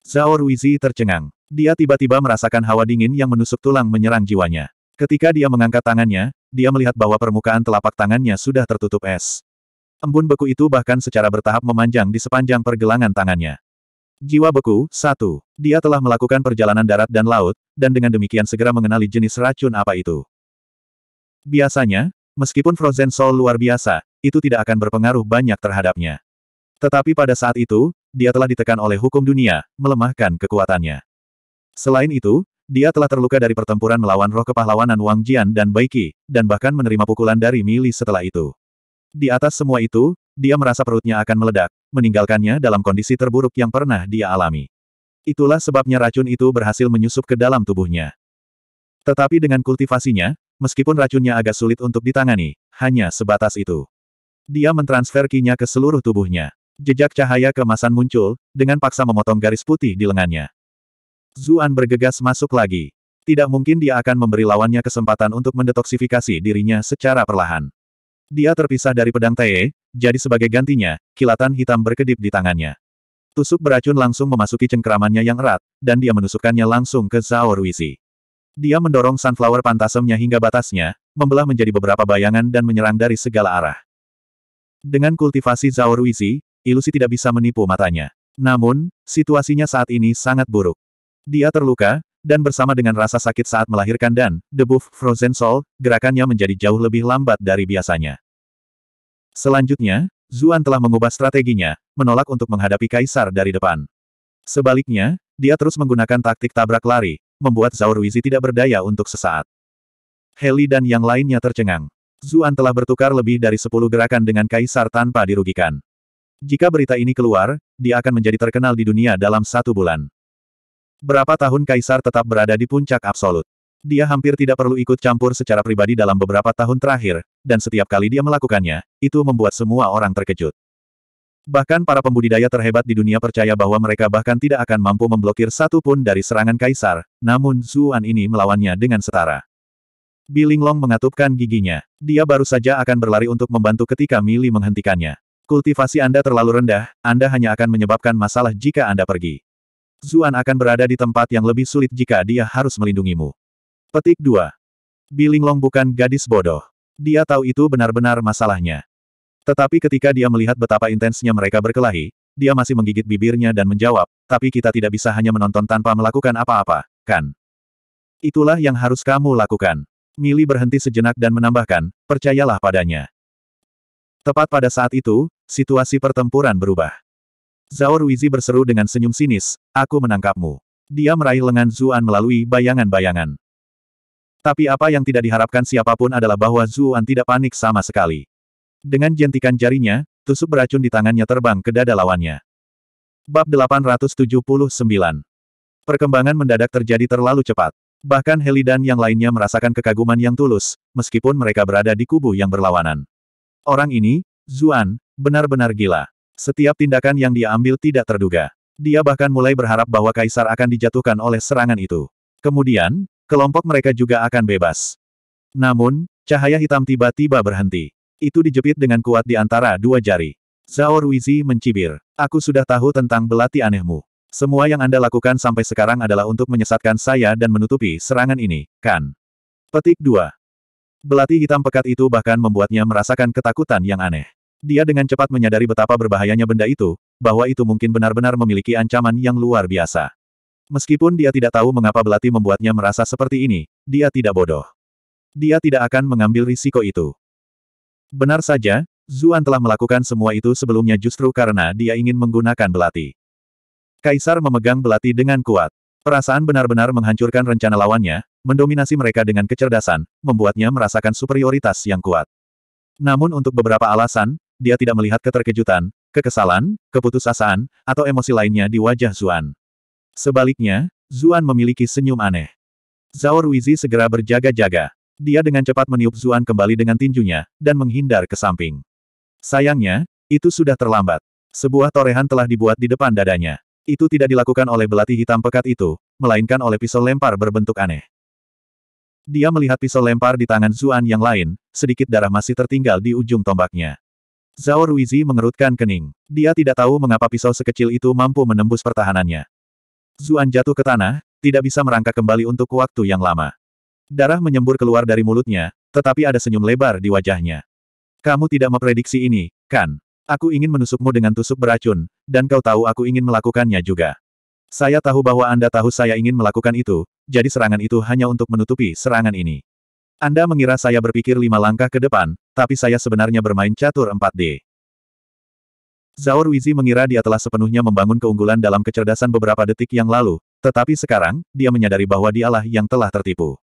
Zhao Ruizi tercengang. Dia tiba-tiba merasakan hawa dingin yang menusuk tulang menyerang jiwanya. Ketika dia mengangkat tangannya, dia melihat bahwa permukaan telapak tangannya sudah tertutup es. Embun beku itu bahkan secara bertahap memanjang di sepanjang pergelangan tangannya. Jiwa beku, satu. Dia telah melakukan perjalanan darat dan laut, dan dengan demikian segera mengenali jenis racun apa itu. Biasanya, meskipun Frozen Soul luar biasa, itu tidak akan berpengaruh banyak terhadapnya. Tetapi pada saat itu, dia telah ditekan oleh hukum dunia, melemahkan kekuatannya. Selain itu, dia telah terluka dari pertempuran melawan roh kepahlawanan Wang Jian dan Baiki, dan bahkan menerima pukulan dari Mili setelah itu. Di atas semua itu, dia merasa perutnya akan meledak, meninggalkannya dalam kondisi terburuk yang pernah dia alami. Itulah sebabnya racun itu berhasil menyusup ke dalam tubuhnya. Tetapi dengan kultivasinya, meskipun racunnya agak sulit untuk ditangani, hanya sebatas itu. Dia mentransfer kinya ke seluruh tubuhnya. Jejak cahaya kemasan muncul, dengan paksa memotong garis putih di lengannya. Zuan bergegas masuk lagi. Tidak mungkin dia akan memberi lawannya kesempatan untuk mendetoksifikasi dirinya secara perlahan. Dia terpisah dari pedang Tae, jadi sebagai gantinya, kilatan hitam berkedip di tangannya. Tusuk beracun langsung memasuki cengkeramannya yang erat, dan dia menusukkannya langsung ke Zhao Ruizi. Dia mendorong sunflower pantasemnya hingga batasnya, membelah menjadi beberapa bayangan dan menyerang dari segala arah. Dengan kultivasi Zhao Ruizi, ilusi tidak bisa menipu matanya. Namun, situasinya saat ini sangat buruk. Dia terluka, dan bersama dengan rasa sakit saat melahirkan dan debuff Frozen Soul, gerakannya menjadi jauh lebih lambat dari biasanya. Selanjutnya, Zuan telah mengubah strateginya, menolak untuk menghadapi Kaisar dari depan. Sebaliknya, dia terus menggunakan taktik tabrak lari, membuat Zhao tidak berdaya untuk sesaat. Heli dan yang lainnya tercengang. Zuan telah bertukar lebih dari 10 gerakan dengan Kaisar tanpa dirugikan. Jika berita ini keluar, dia akan menjadi terkenal di dunia dalam satu bulan. Berapa tahun Kaisar tetap berada di puncak absolut. Dia hampir tidak perlu ikut campur secara pribadi dalam beberapa tahun terakhir, dan setiap kali dia melakukannya, itu membuat semua orang terkejut. Bahkan para pembudidaya terhebat di dunia percaya bahwa mereka bahkan tidak akan mampu memblokir satu pun dari serangan kaisar, namun Zuan ini melawannya dengan setara. Bilinglong mengatupkan giginya. Dia baru saja akan berlari untuk membantu ketika Mili menghentikannya. Kultivasi Anda terlalu rendah, Anda hanya akan menyebabkan masalah jika Anda pergi. Zuan akan berada di tempat yang lebih sulit jika dia harus melindungimu. Petik 2. Bilinglong bukan gadis bodoh. Dia tahu itu benar-benar masalahnya. Tetapi ketika dia melihat betapa intensnya mereka berkelahi, dia masih menggigit bibirnya dan menjawab, tapi kita tidak bisa hanya menonton tanpa melakukan apa-apa, kan? Itulah yang harus kamu lakukan. Mili berhenti sejenak dan menambahkan, percayalah padanya. Tepat pada saat itu, situasi pertempuran berubah. Zhao Ruizi berseru dengan senyum sinis, aku menangkapmu. Dia meraih lengan Zuan melalui bayangan-bayangan. Tapi apa yang tidak diharapkan siapapun adalah bahwa Zuan tidak panik sama sekali. Dengan jentikan jarinya, tusuk beracun di tangannya terbang ke dada lawannya. Bab 879 Perkembangan mendadak terjadi terlalu cepat. Bahkan Heli dan yang lainnya merasakan kekaguman yang tulus, meskipun mereka berada di kubu yang berlawanan. Orang ini, Zuan, benar-benar gila. Setiap tindakan yang dia ambil tidak terduga. Dia bahkan mulai berharap bahwa Kaisar akan dijatuhkan oleh serangan itu. Kemudian, kelompok mereka juga akan bebas. Namun, cahaya hitam tiba-tiba berhenti. Itu dijepit dengan kuat di antara dua jari. Zhao Ruizi mencibir. Aku sudah tahu tentang belati anehmu. Semua yang Anda lakukan sampai sekarang adalah untuk menyesatkan saya dan menutupi serangan ini, kan? Petik 2. Belati hitam pekat itu bahkan membuatnya merasakan ketakutan yang aneh. Dia dengan cepat menyadari betapa berbahayanya benda itu, bahwa itu mungkin benar-benar memiliki ancaman yang luar biasa. Meskipun dia tidak tahu mengapa belati membuatnya merasa seperti ini, dia tidak bodoh. Dia tidak akan mengambil risiko itu. Benar saja, Zuan telah melakukan semua itu sebelumnya justru karena dia ingin menggunakan belati. Kaisar memegang belati dengan kuat. Perasaan benar-benar menghancurkan rencana lawannya, mendominasi mereka dengan kecerdasan, membuatnya merasakan superioritas yang kuat. Namun untuk beberapa alasan, dia tidak melihat keterkejutan, kekesalan, keputusasaan, atau emosi lainnya di wajah Zuan. Sebaliknya, Zuan memiliki senyum aneh. Zhao Ruizi segera berjaga-jaga. Dia dengan cepat meniup Zuan kembali dengan tinjunya, dan menghindar ke samping. Sayangnya, itu sudah terlambat. Sebuah torehan telah dibuat di depan dadanya. Itu tidak dilakukan oleh belati hitam pekat itu, melainkan oleh pisau lempar berbentuk aneh. Dia melihat pisau lempar di tangan Zuan yang lain, sedikit darah masih tertinggal di ujung tombaknya. Zhao Ruizi mengerutkan kening. Dia tidak tahu mengapa pisau sekecil itu mampu menembus pertahanannya. Zuan jatuh ke tanah, tidak bisa merangkak kembali untuk waktu yang lama. Darah menyembur keluar dari mulutnya, tetapi ada senyum lebar di wajahnya. Kamu tidak memprediksi ini, kan? Aku ingin menusukmu dengan tusuk beracun, dan kau tahu aku ingin melakukannya juga. Saya tahu bahwa Anda tahu saya ingin melakukan itu, jadi serangan itu hanya untuk menutupi serangan ini. Anda mengira saya berpikir lima langkah ke depan, tapi saya sebenarnya bermain catur 4D. Zhao Wizi mengira dia telah sepenuhnya membangun keunggulan dalam kecerdasan beberapa detik yang lalu, tetapi sekarang, dia menyadari bahwa dialah yang telah tertipu.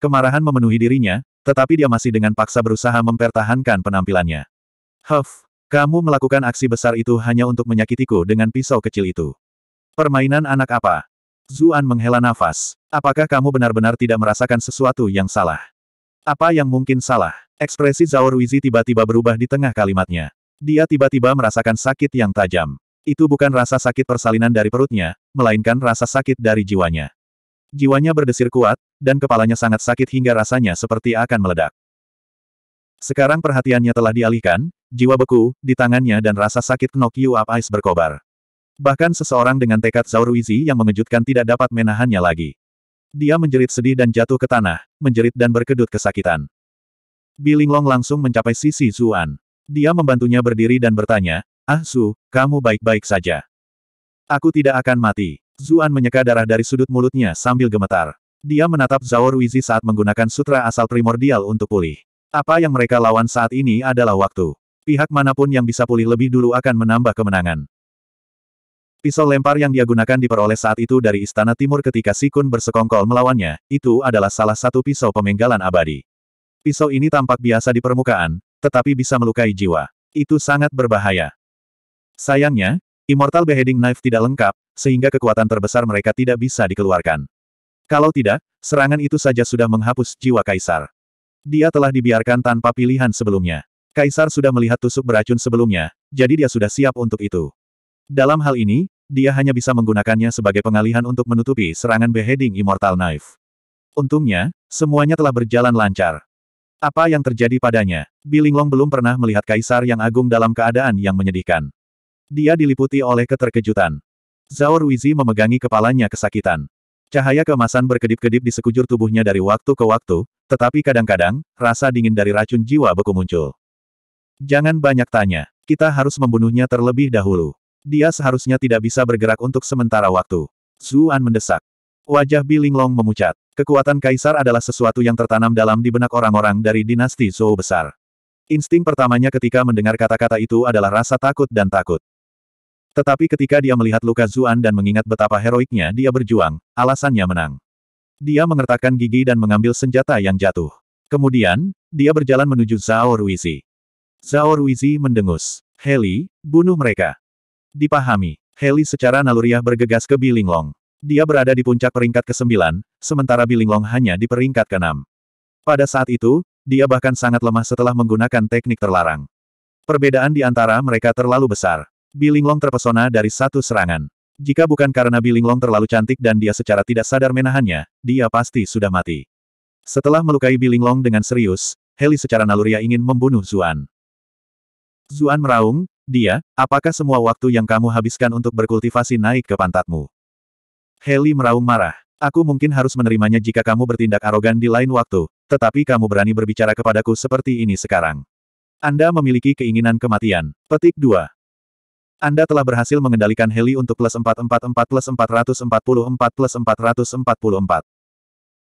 Kemarahan memenuhi dirinya, tetapi dia masih dengan paksa berusaha mempertahankan penampilannya. Huff, kamu melakukan aksi besar itu hanya untuk menyakitiku dengan pisau kecil itu. Permainan anak apa? Zuan menghela nafas. Apakah kamu benar-benar tidak merasakan sesuatu yang salah? Apa yang mungkin salah? Ekspresi Zhao Ruizi tiba-tiba berubah di tengah kalimatnya. Dia tiba-tiba merasakan sakit yang tajam. Itu bukan rasa sakit persalinan dari perutnya, melainkan rasa sakit dari jiwanya. Jiwanya berdesir kuat, dan kepalanya sangat sakit hingga rasanya seperti akan meledak. Sekarang perhatiannya telah dialihkan, jiwa beku, di tangannya dan rasa sakit knock you up ice berkobar. Bahkan seseorang dengan tekad Zhao Ruizi yang mengejutkan tidak dapat menahannya lagi. Dia menjerit sedih dan jatuh ke tanah, menjerit dan berkedut kesakitan. Bilinglong langsung mencapai sisi Zuan. Dia membantunya berdiri dan bertanya, Ah Su, kamu baik-baik saja. Aku tidak akan mati. Zuan menyeka darah dari sudut mulutnya sambil gemetar. Dia menatap Zhao Ruizi saat menggunakan sutra asal primordial untuk pulih. Apa yang mereka lawan saat ini adalah waktu. Pihak manapun yang bisa pulih lebih dulu akan menambah kemenangan. Pisau lempar yang dia gunakan diperoleh saat itu dari Istana Timur ketika Sikun bersekongkol melawannya, itu adalah salah satu pisau pemenggalan abadi. Pisau ini tampak biasa di permukaan, tetapi bisa melukai jiwa. Itu sangat berbahaya. Sayangnya, Immortal Beheading Knife tidak lengkap, sehingga kekuatan terbesar mereka tidak bisa dikeluarkan. Kalau tidak, serangan itu saja sudah menghapus jiwa Kaisar. Dia telah dibiarkan tanpa pilihan sebelumnya. Kaisar sudah melihat tusuk beracun sebelumnya, jadi dia sudah siap untuk itu. Dalam hal ini, dia hanya bisa menggunakannya sebagai pengalihan untuk menutupi serangan beheading Immortal Knife. Untungnya, semuanya telah berjalan lancar. Apa yang terjadi padanya? Bilinglong belum pernah melihat kaisar yang agung dalam keadaan yang menyedihkan. Dia diliputi oleh keterkejutan. Zhao Ruizi memegangi kepalanya kesakitan. Cahaya kemasan berkedip-kedip di sekujur tubuhnya dari waktu ke waktu, tetapi kadang-kadang, rasa dingin dari racun jiwa beku muncul. Jangan banyak tanya, kita harus membunuhnya terlebih dahulu. Dia seharusnya tidak bisa bergerak untuk sementara waktu. Zuan mendesak. Wajah Bilinglong memucat. Kekuatan kaisar adalah sesuatu yang tertanam dalam di benak orang-orang dari dinasti Zhou besar. Insting pertamanya ketika mendengar kata-kata itu adalah rasa takut dan takut. Tetapi ketika dia melihat luka Zuan dan mengingat betapa heroiknya dia berjuang, alasannya menang. Dia mengertakkan gigi dan mengambil senjata yang jatuh. Kemudian, dia berjalan menuju Zhao Ruizi. Zhao Ruizi mendengus. Heli, bunuh mereka. Dipahami. Heli secara naluriah bergegas ke Bilinglong. Dia berada di puncak peringkat ke-9, sementara Bilinglong hanya di peringkat ke-6. Pada saat itu, dia bahkan sangat lemah setelah menggunakan teknik terlarang. Perbedaan di antara mereka terlalu besar. Bilinglong terpesona dari satu serangan. Jika bukan karena Bilinglong terlalu cantik dan dia secara tidak sadar menahannya, dia pasti sudah mati. Setelah melukai Bilinglong dengan serius, Heli secara naluriah ingin membunuh Zuan. Zuan meraung, dia, apakah semua waktu yang kamu habiskan untuk berkultivasi naik ke pantatmu? Heli meraung marah. Aku mungkin harus menerimanya jika kamu bertindak arogan di lain waktu, tetapi kamu berani berbicara kepadaku seperti ini sekarang. Anda memiliki keinginan kematian. Petik 2. Anda telah berhasil mengendalikan Heli untuk plus 444 plus 444 plus 444.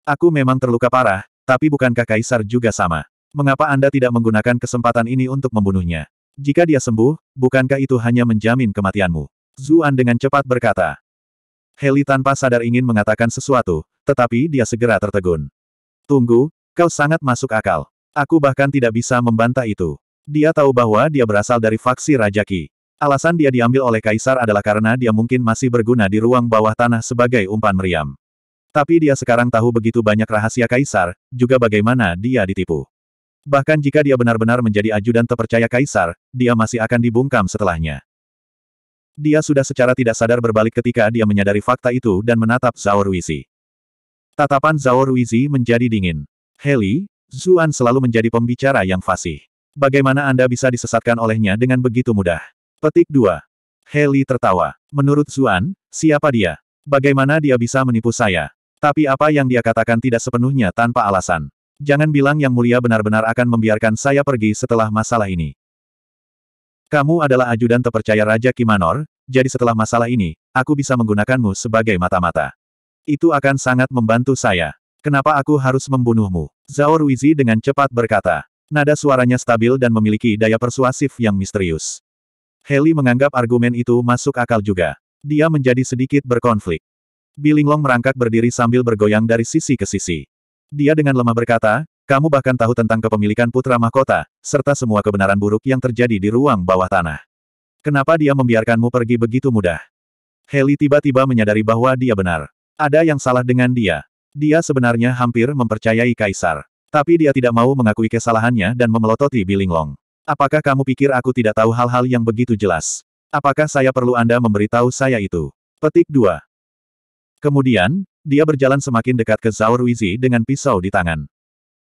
Aku memang terluka parah, tapi bukankah Kaisar juga sama? Mengapa Anda tidak menggunakan kesempatan ini untuk membunuhnya? Jika dia sembuh, bukankah itu hanya menjamin kematianmu? Zuan dengan cepat berkata. Heli tanpa sadar ingin mengatakan sesuatu, tetapi dia segera tertegun. Tunggu, kau sangat masuk akal. Aku bahkan tidak bisa membantah itu. Dia tahu bahwa dia berasal dari faksi Rajaki. Alasan dia diambil oleh Kaisar adalah karena dia mungkin masih berguna di ruang bawah tanah sebagai umpan meriam. Tapi dia sekarang tahu begitu banyak rahasia Kaisar, juga bagaimana dia ditipu. Bahkan jika dia benar-benar menjadi ajudan terpercaya kaisar, dia masih akan dibungkam setelahnya. Dia sudah secara tidak sadar berbalik ketika dia menyadari fakta itu dan menatap Zhao Ruizi. Tatapan Zhao Ruizi menjadi dingin. Heli, Zuan selalu menjadi pembicara yang fasih. Bagaimana Anda bisa disesatkan olehnya dengan begitu mudah? Petik 2. Heli tertawa. Menurut Zuan, siapa dia? Bagaimana dia bisa menipu saya? Tapi apa yang dia katakan tidak sepenuhnya tanpa alasan. Jangan bilang Yang Mulia benar-benar akan membiarkan saya pergi setelah masalah ini. Kamu adalah ajudan terpercaya Raja Kimanor, jadi setelah masalah ini, aku bisa menggunakanmu sebagai mata-mata. Itu akan sangat membantu saya. Kenapa aku harus membunuhmu? Zhao Ruizi dengan cepat berkata. Nada suaranya stabil dan memiliki daya persuasif yang misterius. Heli menganggap argumen itu masuk akal juga. Dia menjadi sedikit berkonflik. Bilinglong merangkak berdiri sambil bergoyang dari sisi ke sisi. Dia dengan lemah berkata, kamu bahkan tahu tentang kepemilikan putra mahkota, serta semua kebenaran buruk yang terjadi di ruang bawah tanah. Kenapa dia membiarkanmu pergi begitu mudah? Heli tiba-tiba menyadari bahwa dia benar. Ada yang salah dengan dia. Dia sebenarnya hampir mempercayai Kaisar. Tapi dia tidak mau mengakui kesalahannya dan memelototi Bilinglong. Apakah kamu pikir aku tidak tahu hal-hal yang begitu jelas? Apakah saya perlu Anda memberitahu saya itu? Petik 2. Kemudian, dia berjalan semakin dekat ke Zhao Ruizi dengan pisau di tangan.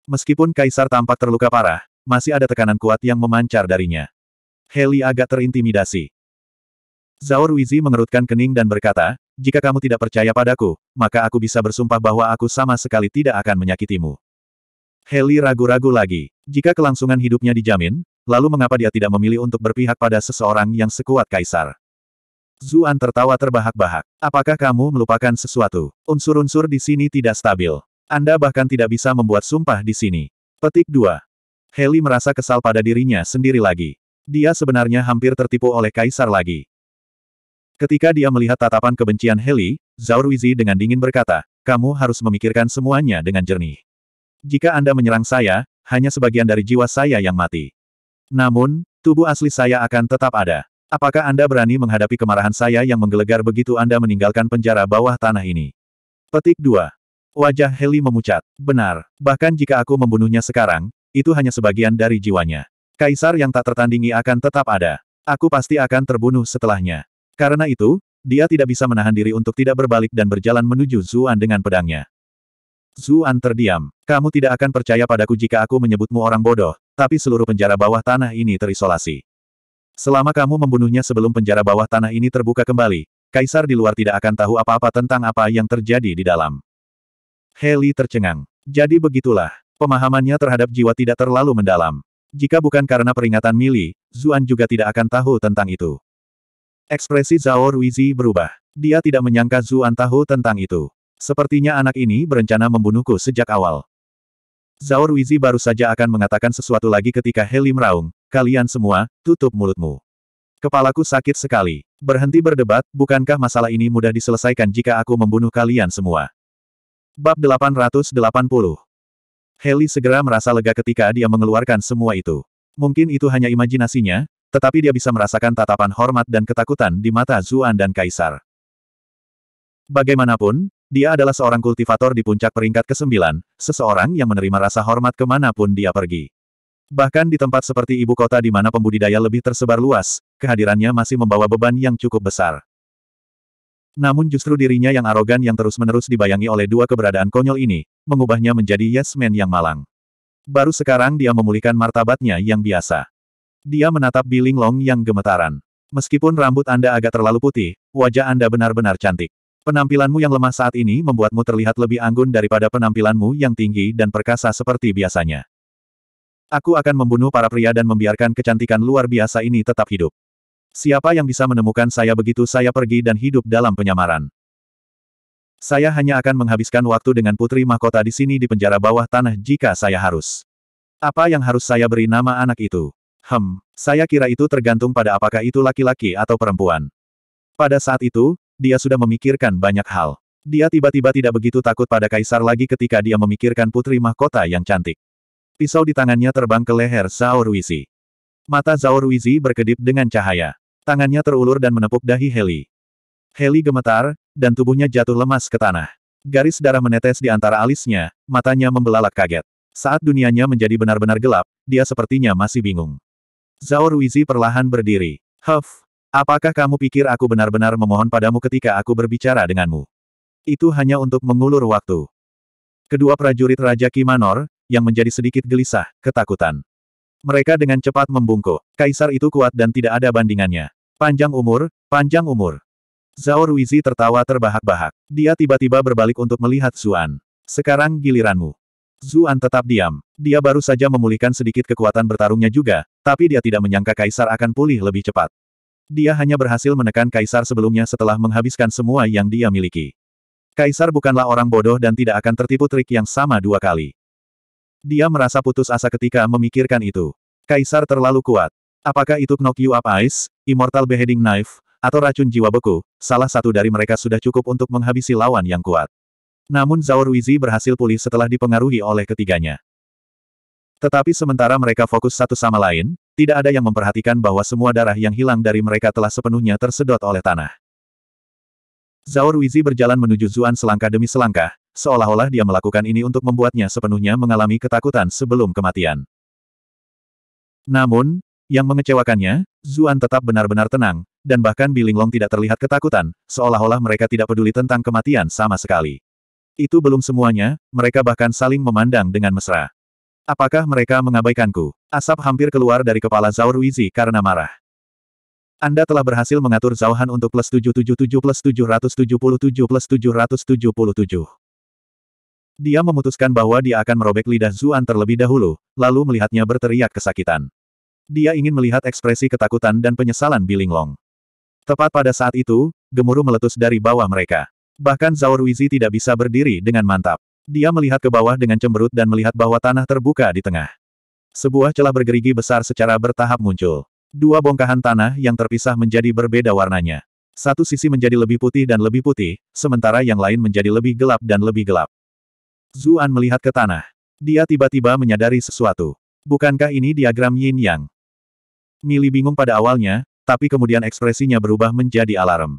Meskipun Kaisar tampak terluka parah, masih ada tekanan kuat yang memancar darinya. Heli agak terintimidasi. Zhao Ruizi mengerutkan kening dan berkata, jika kamu tidak percaya padaku, maka aku bisa bersumpah bahwa aku sama sekali tidak akan menyakitimu. Heli ragu-ragu lagi. Jika kelangsungan hidupnya dijamin, lalu mengapa dia tidak memilih untuk berpihak pada seseorang yang sekuat kaisar? Zuan tertawa terbahak-bahak. Apakah kamu melupakan sesuatu? Unsur-unsur di sini tidak stabil. Anda bahkan tidak bisa membuat sumpah di sini. Petik 2. Heli merasa kesal pada dirinya sendiri lagi. Dia sebenarnya hampir tertipu oleh Kaisar lagi. Ketika dia melihat tatapan kebencian Heli, Zaurwizi dengan dingin berkata, kamu harus memikirkan semuanya dengan jernih. Jika Anda menyerang saya, hanya sebagian dari jiwa saya yang mati. Namun, tubuh asli saya akan tetap ada. Apakah Anda berani menghadapi kemarahan saya yang menggelegar begitu Anda meninggalkan penjara bawah tanah ini? Petik 2. Wajah Heli memucat. Benar, bahkan jika aku membunuhnya sekarang, itu hanya sebagian dari jiwanya. Kaisar yang tak tertandingi akan tetap ada. Aku pasti akan terbunuh setelahnya. Karena itu, dia tidak bisa menahan diri untuk tidak berbalik dan berjalan menuju Zuan dengan pedangnya. Zuan terdiam. Kamu tidak akan percaya padaku jika aku menyebutmu orang bodoh, tapi seluruh penjara bawah tanah ini terisolasi. Selama kamu membunuhnya sebelum penjara bawah tanah ini terbuka kembali, kaisar di luar tidak akan tahu apa-apa tentang apa yang terjadi di dalam. Heli tercengang. Jadi begitulah, pemahamannya terhadap jiwa tidak terlalu mendalam. Jika bukan karena peringatan Mili, Zuan juga tidak akan tahu tentang itu. Ekspresi Zhao Ruizi berubah. Dia tidak menyangka Zuan tahu tentang itu. Sepertinya anak ini berencana membunuhku sejak awal. Zaur Wizi baru saja akan mengatakan sesuatu lagi ketika Heli meraung, kalian semua, tutup mulutmu. Kepalaku sakit sekali. Berhenti berdebat, bukankah masalah ini mudah diselesaikan jika aku membunuh kalian semua? Bab 880 Heli segera merasa lega ketika dia mengeluarkan semua itu. Mungkin itu hanya imajinasinya, tetapi dia bisa merasakan tatapan hormat dan ketakutan di mata Zuan dan Kaisar. Bagaimanapun, dia adalah seorang kultivator di puncak peringkat ke-9, seseorang yang menerima rasa hormat kemanapun dia pergi. Bahkan di tempat seperti ibu kota di mana pembudidaya lebih tersebar luas, kehadirannya masih membawa beban yang cukup besar. Namun justru dirinya yang arogan yang terus-menerus dibayangi oleh dua keberadaan konyol ini, mengubahnya menjadi yes man yang malang. Baru sekarang dia memulihkan martabatnya yang biasa. Dia menatap Biling Long yang gemetaran. Meskipun rambut Anda agak terlalu putih, wajah Anda benar-benar cantik. Penampilanmu yang lemah saat ini membuatmu terlihat lebih anggun daripada penampilanmu yang tinggi dan perkasa seperti biasanya. Aku akan membunuh para pria dan membiarkan kecantikan luar biasa ini tetap hidup. Siapa yang bisa menemukan saya begitu saya pergi dan hidup dalam penyamaran? Saya hanya akan menghabiskan waktu dengan putri mahkota di sini di penjara bawah tanah jika saya harus. Apa yang harus saya beri nama anak itu? Hem, saya kira itu tergantung pada apakah itu laki-laki atau perempuan. Pada saat itu, dia sudah memikirkan banyak hal. Dia tiba-tiba tidak begitu takut pada Kaisar lagi ketika dia memikirkan putri mahkota yang cantik. Pisau di tangannya terbang ke leher Zhao Ruizi. Mata Zhao Ruizi berkedip dengan cahaya. Tangannya terulur dan menepuk dahi Heli. Heli gemetar, dan tubuhnya jatuh lemas ke tanah. Garis darah menetes di antara alisnya, matanya membelalak kaget. Saat dunianya menjadi benar-benar gelap, dia sepertinya masih bingung. Zhao Ruizi perlahan berdiri. Huff, Apakah kamu pikir aku benar-benar memohon padamu ketika aku berbicara denganmu? Itu hanya untuk mengulur waktu. Kedua prajurit Raja Kimanor, yang menjadi sedikit gelisah, ketakutan. Mereka dengan cepat membungkuk. Kaisar itu kuat dan tidak ada bandingannya. Panjang umur, panjang umur. Zhao Ruizi tertawa terbahak-bahak. Dia tiba-tiba berbalik untuk melihat Zuan. Sekarang giliranmu. Zuan tetap diam. Dia baru saja memulihkan sedikit kekuatan bertarungnya juga, tapi dia tidak menyangka Kaisar akan pulih lebih cepat. Dia hanya berhasil menekan Kaisar sebelumnya setelah menghabiskan semua yang dia miliki. Kaisar bukanlah orang bodoh dan tidak akan tertipu trik yang sama dua kali. Dia merasa putus asa ketika memikirkan itu. Kaisar terlalu kuat. Apakah itu Knock You Up Ice, Immortal Beheading Knife, atau racun jiwa beku, salah satu dari mereka sudah cukup untuk menghabisi lawan yang kuat. Namun Zhao Ruizi berhasil pulih setelah dipengaruhi oleh ketiganya. Tetapi sementara mereka fokus satu sama lain, tidak ada yang memperhatikan bahwa semua darah yang hilang dari mereka telah sepenuhnya tersedot oleh tanah. Zhao Ruizi berjalan menuju Zuan selangkah demi selangkah, seolah-olah dia melakukan ini untuk membuatnya sepenuhnya mengalami ketakutan sebelum kematian. Namun, yang mengecewakannya, Zuan tetap benar-benar tenang, dan bahkan Bilinglong tidak terlihat ketakutan, seolah-olah mereka tidak peduli tentang kematian sama sekali. Itu belum semuanya, mereka bahkan saling memandang dengan mesra. Apakah mereka mengabaikanku? Asap hampir keluar dari kepala Zhao Ruizi karena marah. Anda telah berhasil mengatur Zhao untuk plus 777 plus 777 plus 777. Dia memutuskan bahwa dia akan merobek lidah Zuan terlebih dahulu, lalu melihatnya berteriak kesakitan. Dia ingin melihat ekspresi ketakutan dan penyesalan Bilinglong. Tepat pada saat itu, gemuruh meletus dari bawah mereka. Bahkan Zhao Ruizi tidak bisa berdiri dengan mantap. Dia melihat ke bawah dengan cemberut dan melihat bahwa tanah terbuka di tengah. Sebuah celah bergerigi besar secara bertahap muncul. Dua bongkahan tanah yang terpisah menjadi berbeda warnanya. Satu sisi menjadi lebih putih dan lebih putih, sementara yang lain menjadi lebih gelap dan lebih gelap. Zuan melihat ke tanah. Dia tiba-tiba menyadari sesuatu. Bukankah ini diagram yin yang? Mili bingung pada awalnya, tapi kemudian ekspresinya berubah menjadi alarm.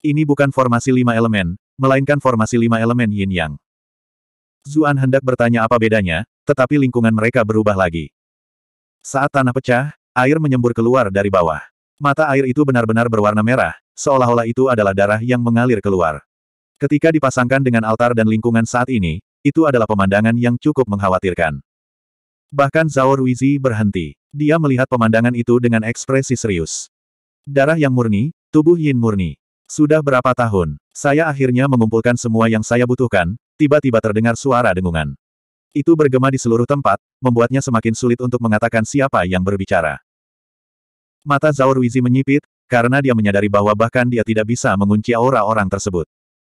Ini bukan formasi lima elemen, melainkan formasi lima elemen yin yang. Zuan hendak bertanya apa bedanya, tetapi lingkungan mereka berubah lagi. Saat tanah pecah, air menyembur keluar dari bawah. Mata air itu benar-benar berwarna merah, seolah-olah itu adalah darah yang mengalir keluar. Ketika dipasangkan dengan altar dan lingkungan saat ini, itu adalah pemandangan yang cukup mengkhawatirkan. Bahkan Zhao Ruizi berhenti. Dia melihat pemandangan itu dengan ekspresi serius. Darah yang murni, tubuh Yin murni. Sudah berapa tahun, saya akhirnya mengumpulkan semua yang saya butuhkan, tiba-tiba terdengar suara dengungan. Itu bergema di seluruh tempat, membuatnya semakin sulit untuk mengatakan siapa yang berbicara. Mata Zaur Wizi menyipit, karena dia menyadari bahwa bahkan dia tidak bisa mengunci aura orang tersebut.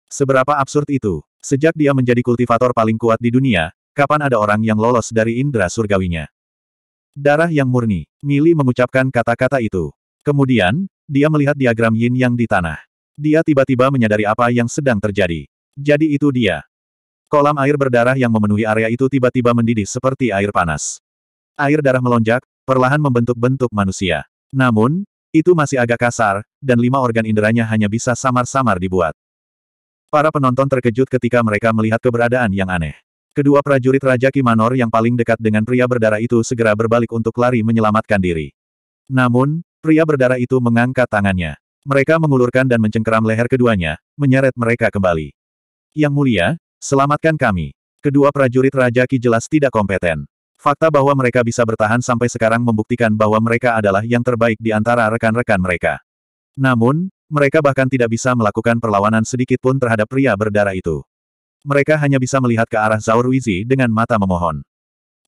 Seberapa absurd itu, sejak dia menjadi kultivator paling kuat di dunia, kapan ada orang yang lolos dari indera surgawinya? Darah yang murni, Mili mengucapkan kata-kata itu. Kemudian, dia melihat diagram yin yang di tanah. Dia tiba-tiba menyadari apa yang sedang terjadi. Jadi itu dia. Kolam air berdarah yang memenuhi area itu tiba-tiba mendidih seperti air panas. Air darah melonjak, perlahan membentuk bentuk manusia. Namun, itu masih agak kasar, dan lima organ inderanya hanya bisa samar-samar dibuat. Para penonton terkejut ketika mereka melihat keberadaan yang aneh. Kedua prajurit Raja Kimanor yang paling dekat dengan pria berdarah itu segera berbalik untuk lari menyelamatkan diri. Namun, pria berdarah itu mengangkat tangannya. Mereka mengulurkan dan mencengkeram leher keduanya, menyeret mereka kembali. Yang mulia, selamatkan kami. Kedua prajurit Raja Ki jelas tidak kompeten. Fakta bahwa mereka bisa bertahan sampai sekarang membuktikan bahwa mereka adalah yang terbaik di antara rekan-rekan mereka. Namun, mereka bahkan tidak bisa melakukan perlawanan sedikit pun terhadap pria berdarah itu. Mereka hanya bisa melihat ke arah Zhao Ruizi dengan mata memohon.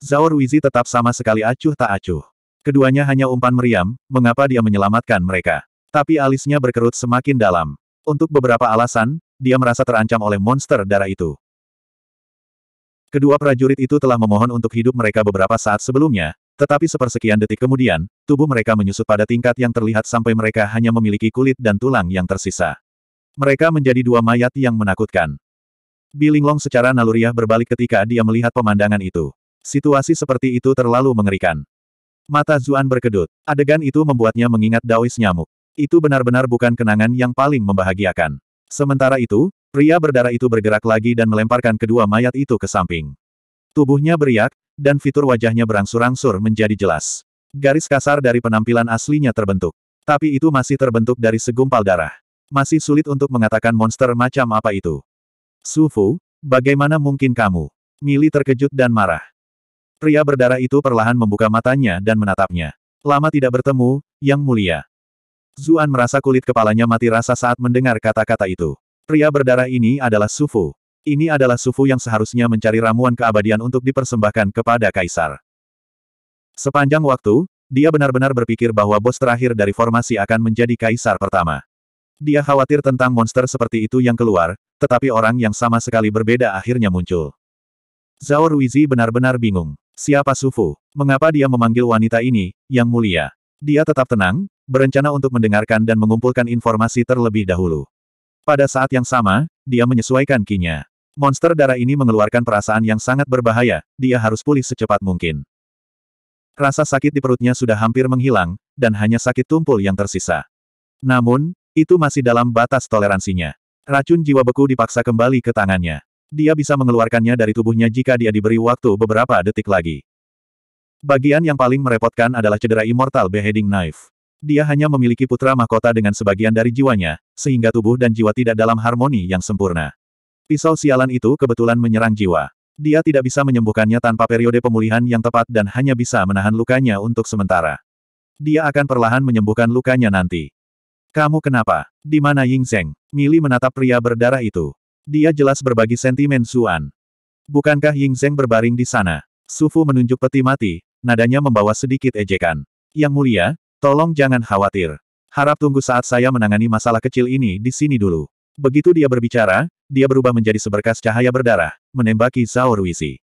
Zhao Ruizi tetap sama sekali acuh tak acuh. Keduanya hanya umpan meriam, mengapa dia menyelamatkan mereka. Tapi alisnya berkerut semakin dalam. Untuk beberapa alasan, dia merasa terancam oleh monster darah itu. Kedua prajurit itu telah memohon untuk hidup mereka beberapa saat sebelumnya, tetapi sepersekian detik kemudian, tubuh mereka menyusut pada tingkat yang terlihat sampai mereka hanya memiliki kulit dan tulang yang tersisa. Mereka menjadi dua mayat yang menakutkan. Bilinglong secara naluriah berbalik ketika dia melihat pemandangan itu. Situasi seperti itu terlalu mengerikan. Mata Zuan berkedut. Adegan itu membuatnya mengingat Daois nyamuk. Itu benar-benar bukan kenangan yang paling membahagiakan. Sementara itu, pria berdarah itu bergerak lagi dan melemparkan kedua mayat itu ke samping. Tubuhnya beriak, dan fitur wajahnya berangsur-angsur menjadi jelas. Garis kasar dari penampilan aslinya terbentuk. Tapi itu masih terbentuk dari segumpal darah. Masih sulit untuk mengatakan monster macam apa itu. Sufu, bagaimana mungkin kamu? Mili terkejut dan marah. Pria berdarah itu perlahan membuka matanya dan menatapnya. Lama tidak bertemu, Yang Mulia. Zuan merasa kulit kepalanya mati rasa saat mendengar kata-kata itu. Pria berdarah ini adalah Sufu. Ini adalah Sufu yang seharusnya mencari ramuan keabadian untuk dipersembahkan kepada Kaisar. Sepanjang waktu, dia benar-benar berpikir bahwa bos terakhir dari formasi akan menjadi Kaisar pertama. Dia khawatir tentang monster seperti itu yang keluar, tetapi orang yang sama sekali berbeda akhirnya muncul. Zhao Ruizi benar-benar bingung. Siapa Sufu? Mengapa dia memanggil wanita ini, yang mulia? Dia tetap tenang, berencana untuk mendengarkan dan mengumpulkan informasi terlebih dahulu. Pada saat yang sama, dia menyesuaikan kinya. Monster darah ini mengeluarkan perasaan yang sangat berbahaya, dia harus pulih secepat mungkin. Rasa sakit di perutnya sudah hampir menghilang, dan hanya sakit tumpul yang tersisa. Namun, itu masih dalam batas toleransinya. Racun jiwa beku dipaksa kembali ke tangannya. Dia bisa mengeluarkannya dari tubuhnya jika dia diberi waktu beberapa detik lagi. Bagian yang paling merepotkan adalah cedera immortal beheading knife. Dia hanya memiliki putra mahkota dengan sebagian dari jiwanya, sehingga tubuh dan jiwa tidak dalam harmoni yang sempurna. Pisau sialan itu kebetulan menyerang jiwa. Dia tidak bisa menyembuhkannya tanpa periode pemulihan yang tepat dan hanya bisa menahan lukanya untuk sementara. Dia akan perlahan menyembuhkan lukanya nanti. Kamu kenapa? Di mana Ying Zeng? Mili menatap pria berdarah itu. Dia jelas berbagi sentimen Suan. Bukankah Ying Zeng berbaring di sana? Sufu menunjuk peti mati, nadanya membawa sedikit ejekan. Yang mulia, Tolong jangan khawatir. Harap tunggu saat saya menangani masalah kecil ini di sini dulu. Begitu dia berbicara, dia berubah menjadi seberkas cahaya berdarah, menembaki Zhao Ruizi.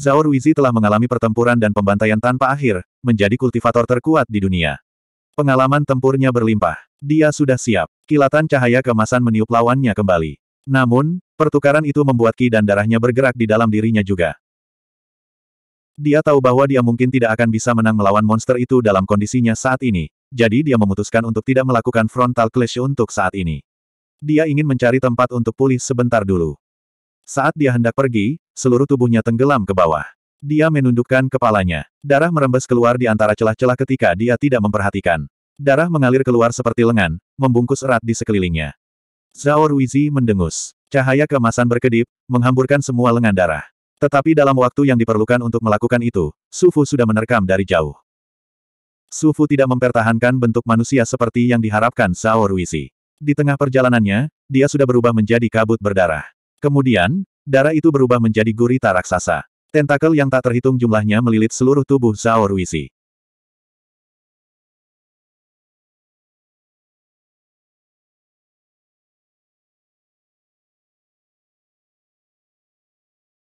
Zhao Ruizi telah mengalami pertempuran dan pembantaian tanpa akhir, menjadi kultivator terkuat di dunia. Pengalaman tempurnya berlimpah. Dia sudah siap. Kilatan cahaya kemasan meniup lawannya kembali. Namun, pertukaran itu membuat ki dan darahnya bergerak di dalam dirinya juga. Dia tahu bahwa dia mungkin tidak akan bisa menang melawan monster itu dalam kondisinya saat ini, jadi dia memutuskan untuk tidak melakukan frontal clash untuk saat ini. Dia ingin mencari tempat untuk pulih sebentar dulu. Saat dia hendak pergi, seluruh tubuhnya tenggelam ke bawah. Dia menundukkan kepalanya. Darah merembes keluar di antara celah-celah ketika dia tidak memperhatikan. Darah mengalir keluar seperti lengan, membungkus erat di sekelilingnya. Zhao Ruizi mendengus. Cahaya kemasan berkedip, menghamburkan semua lengan darah. Tetapi dalam waktu yang diperlukan untuk melakukan itu, Sufu sudah menerkam dari jauh. Sufu tidak mempertahankan bentuk manusia seperti yang diharapkan Zhao Ruizi. Di tengah perjalanannya, dia sudah berubah menjadi kabut berdarah. Kemudian, darah itu berubah menjadi gurita raksasa. Tentakel yang tak terhitung jumlahnya melilit seluruh tubuh Zhao Ruizi.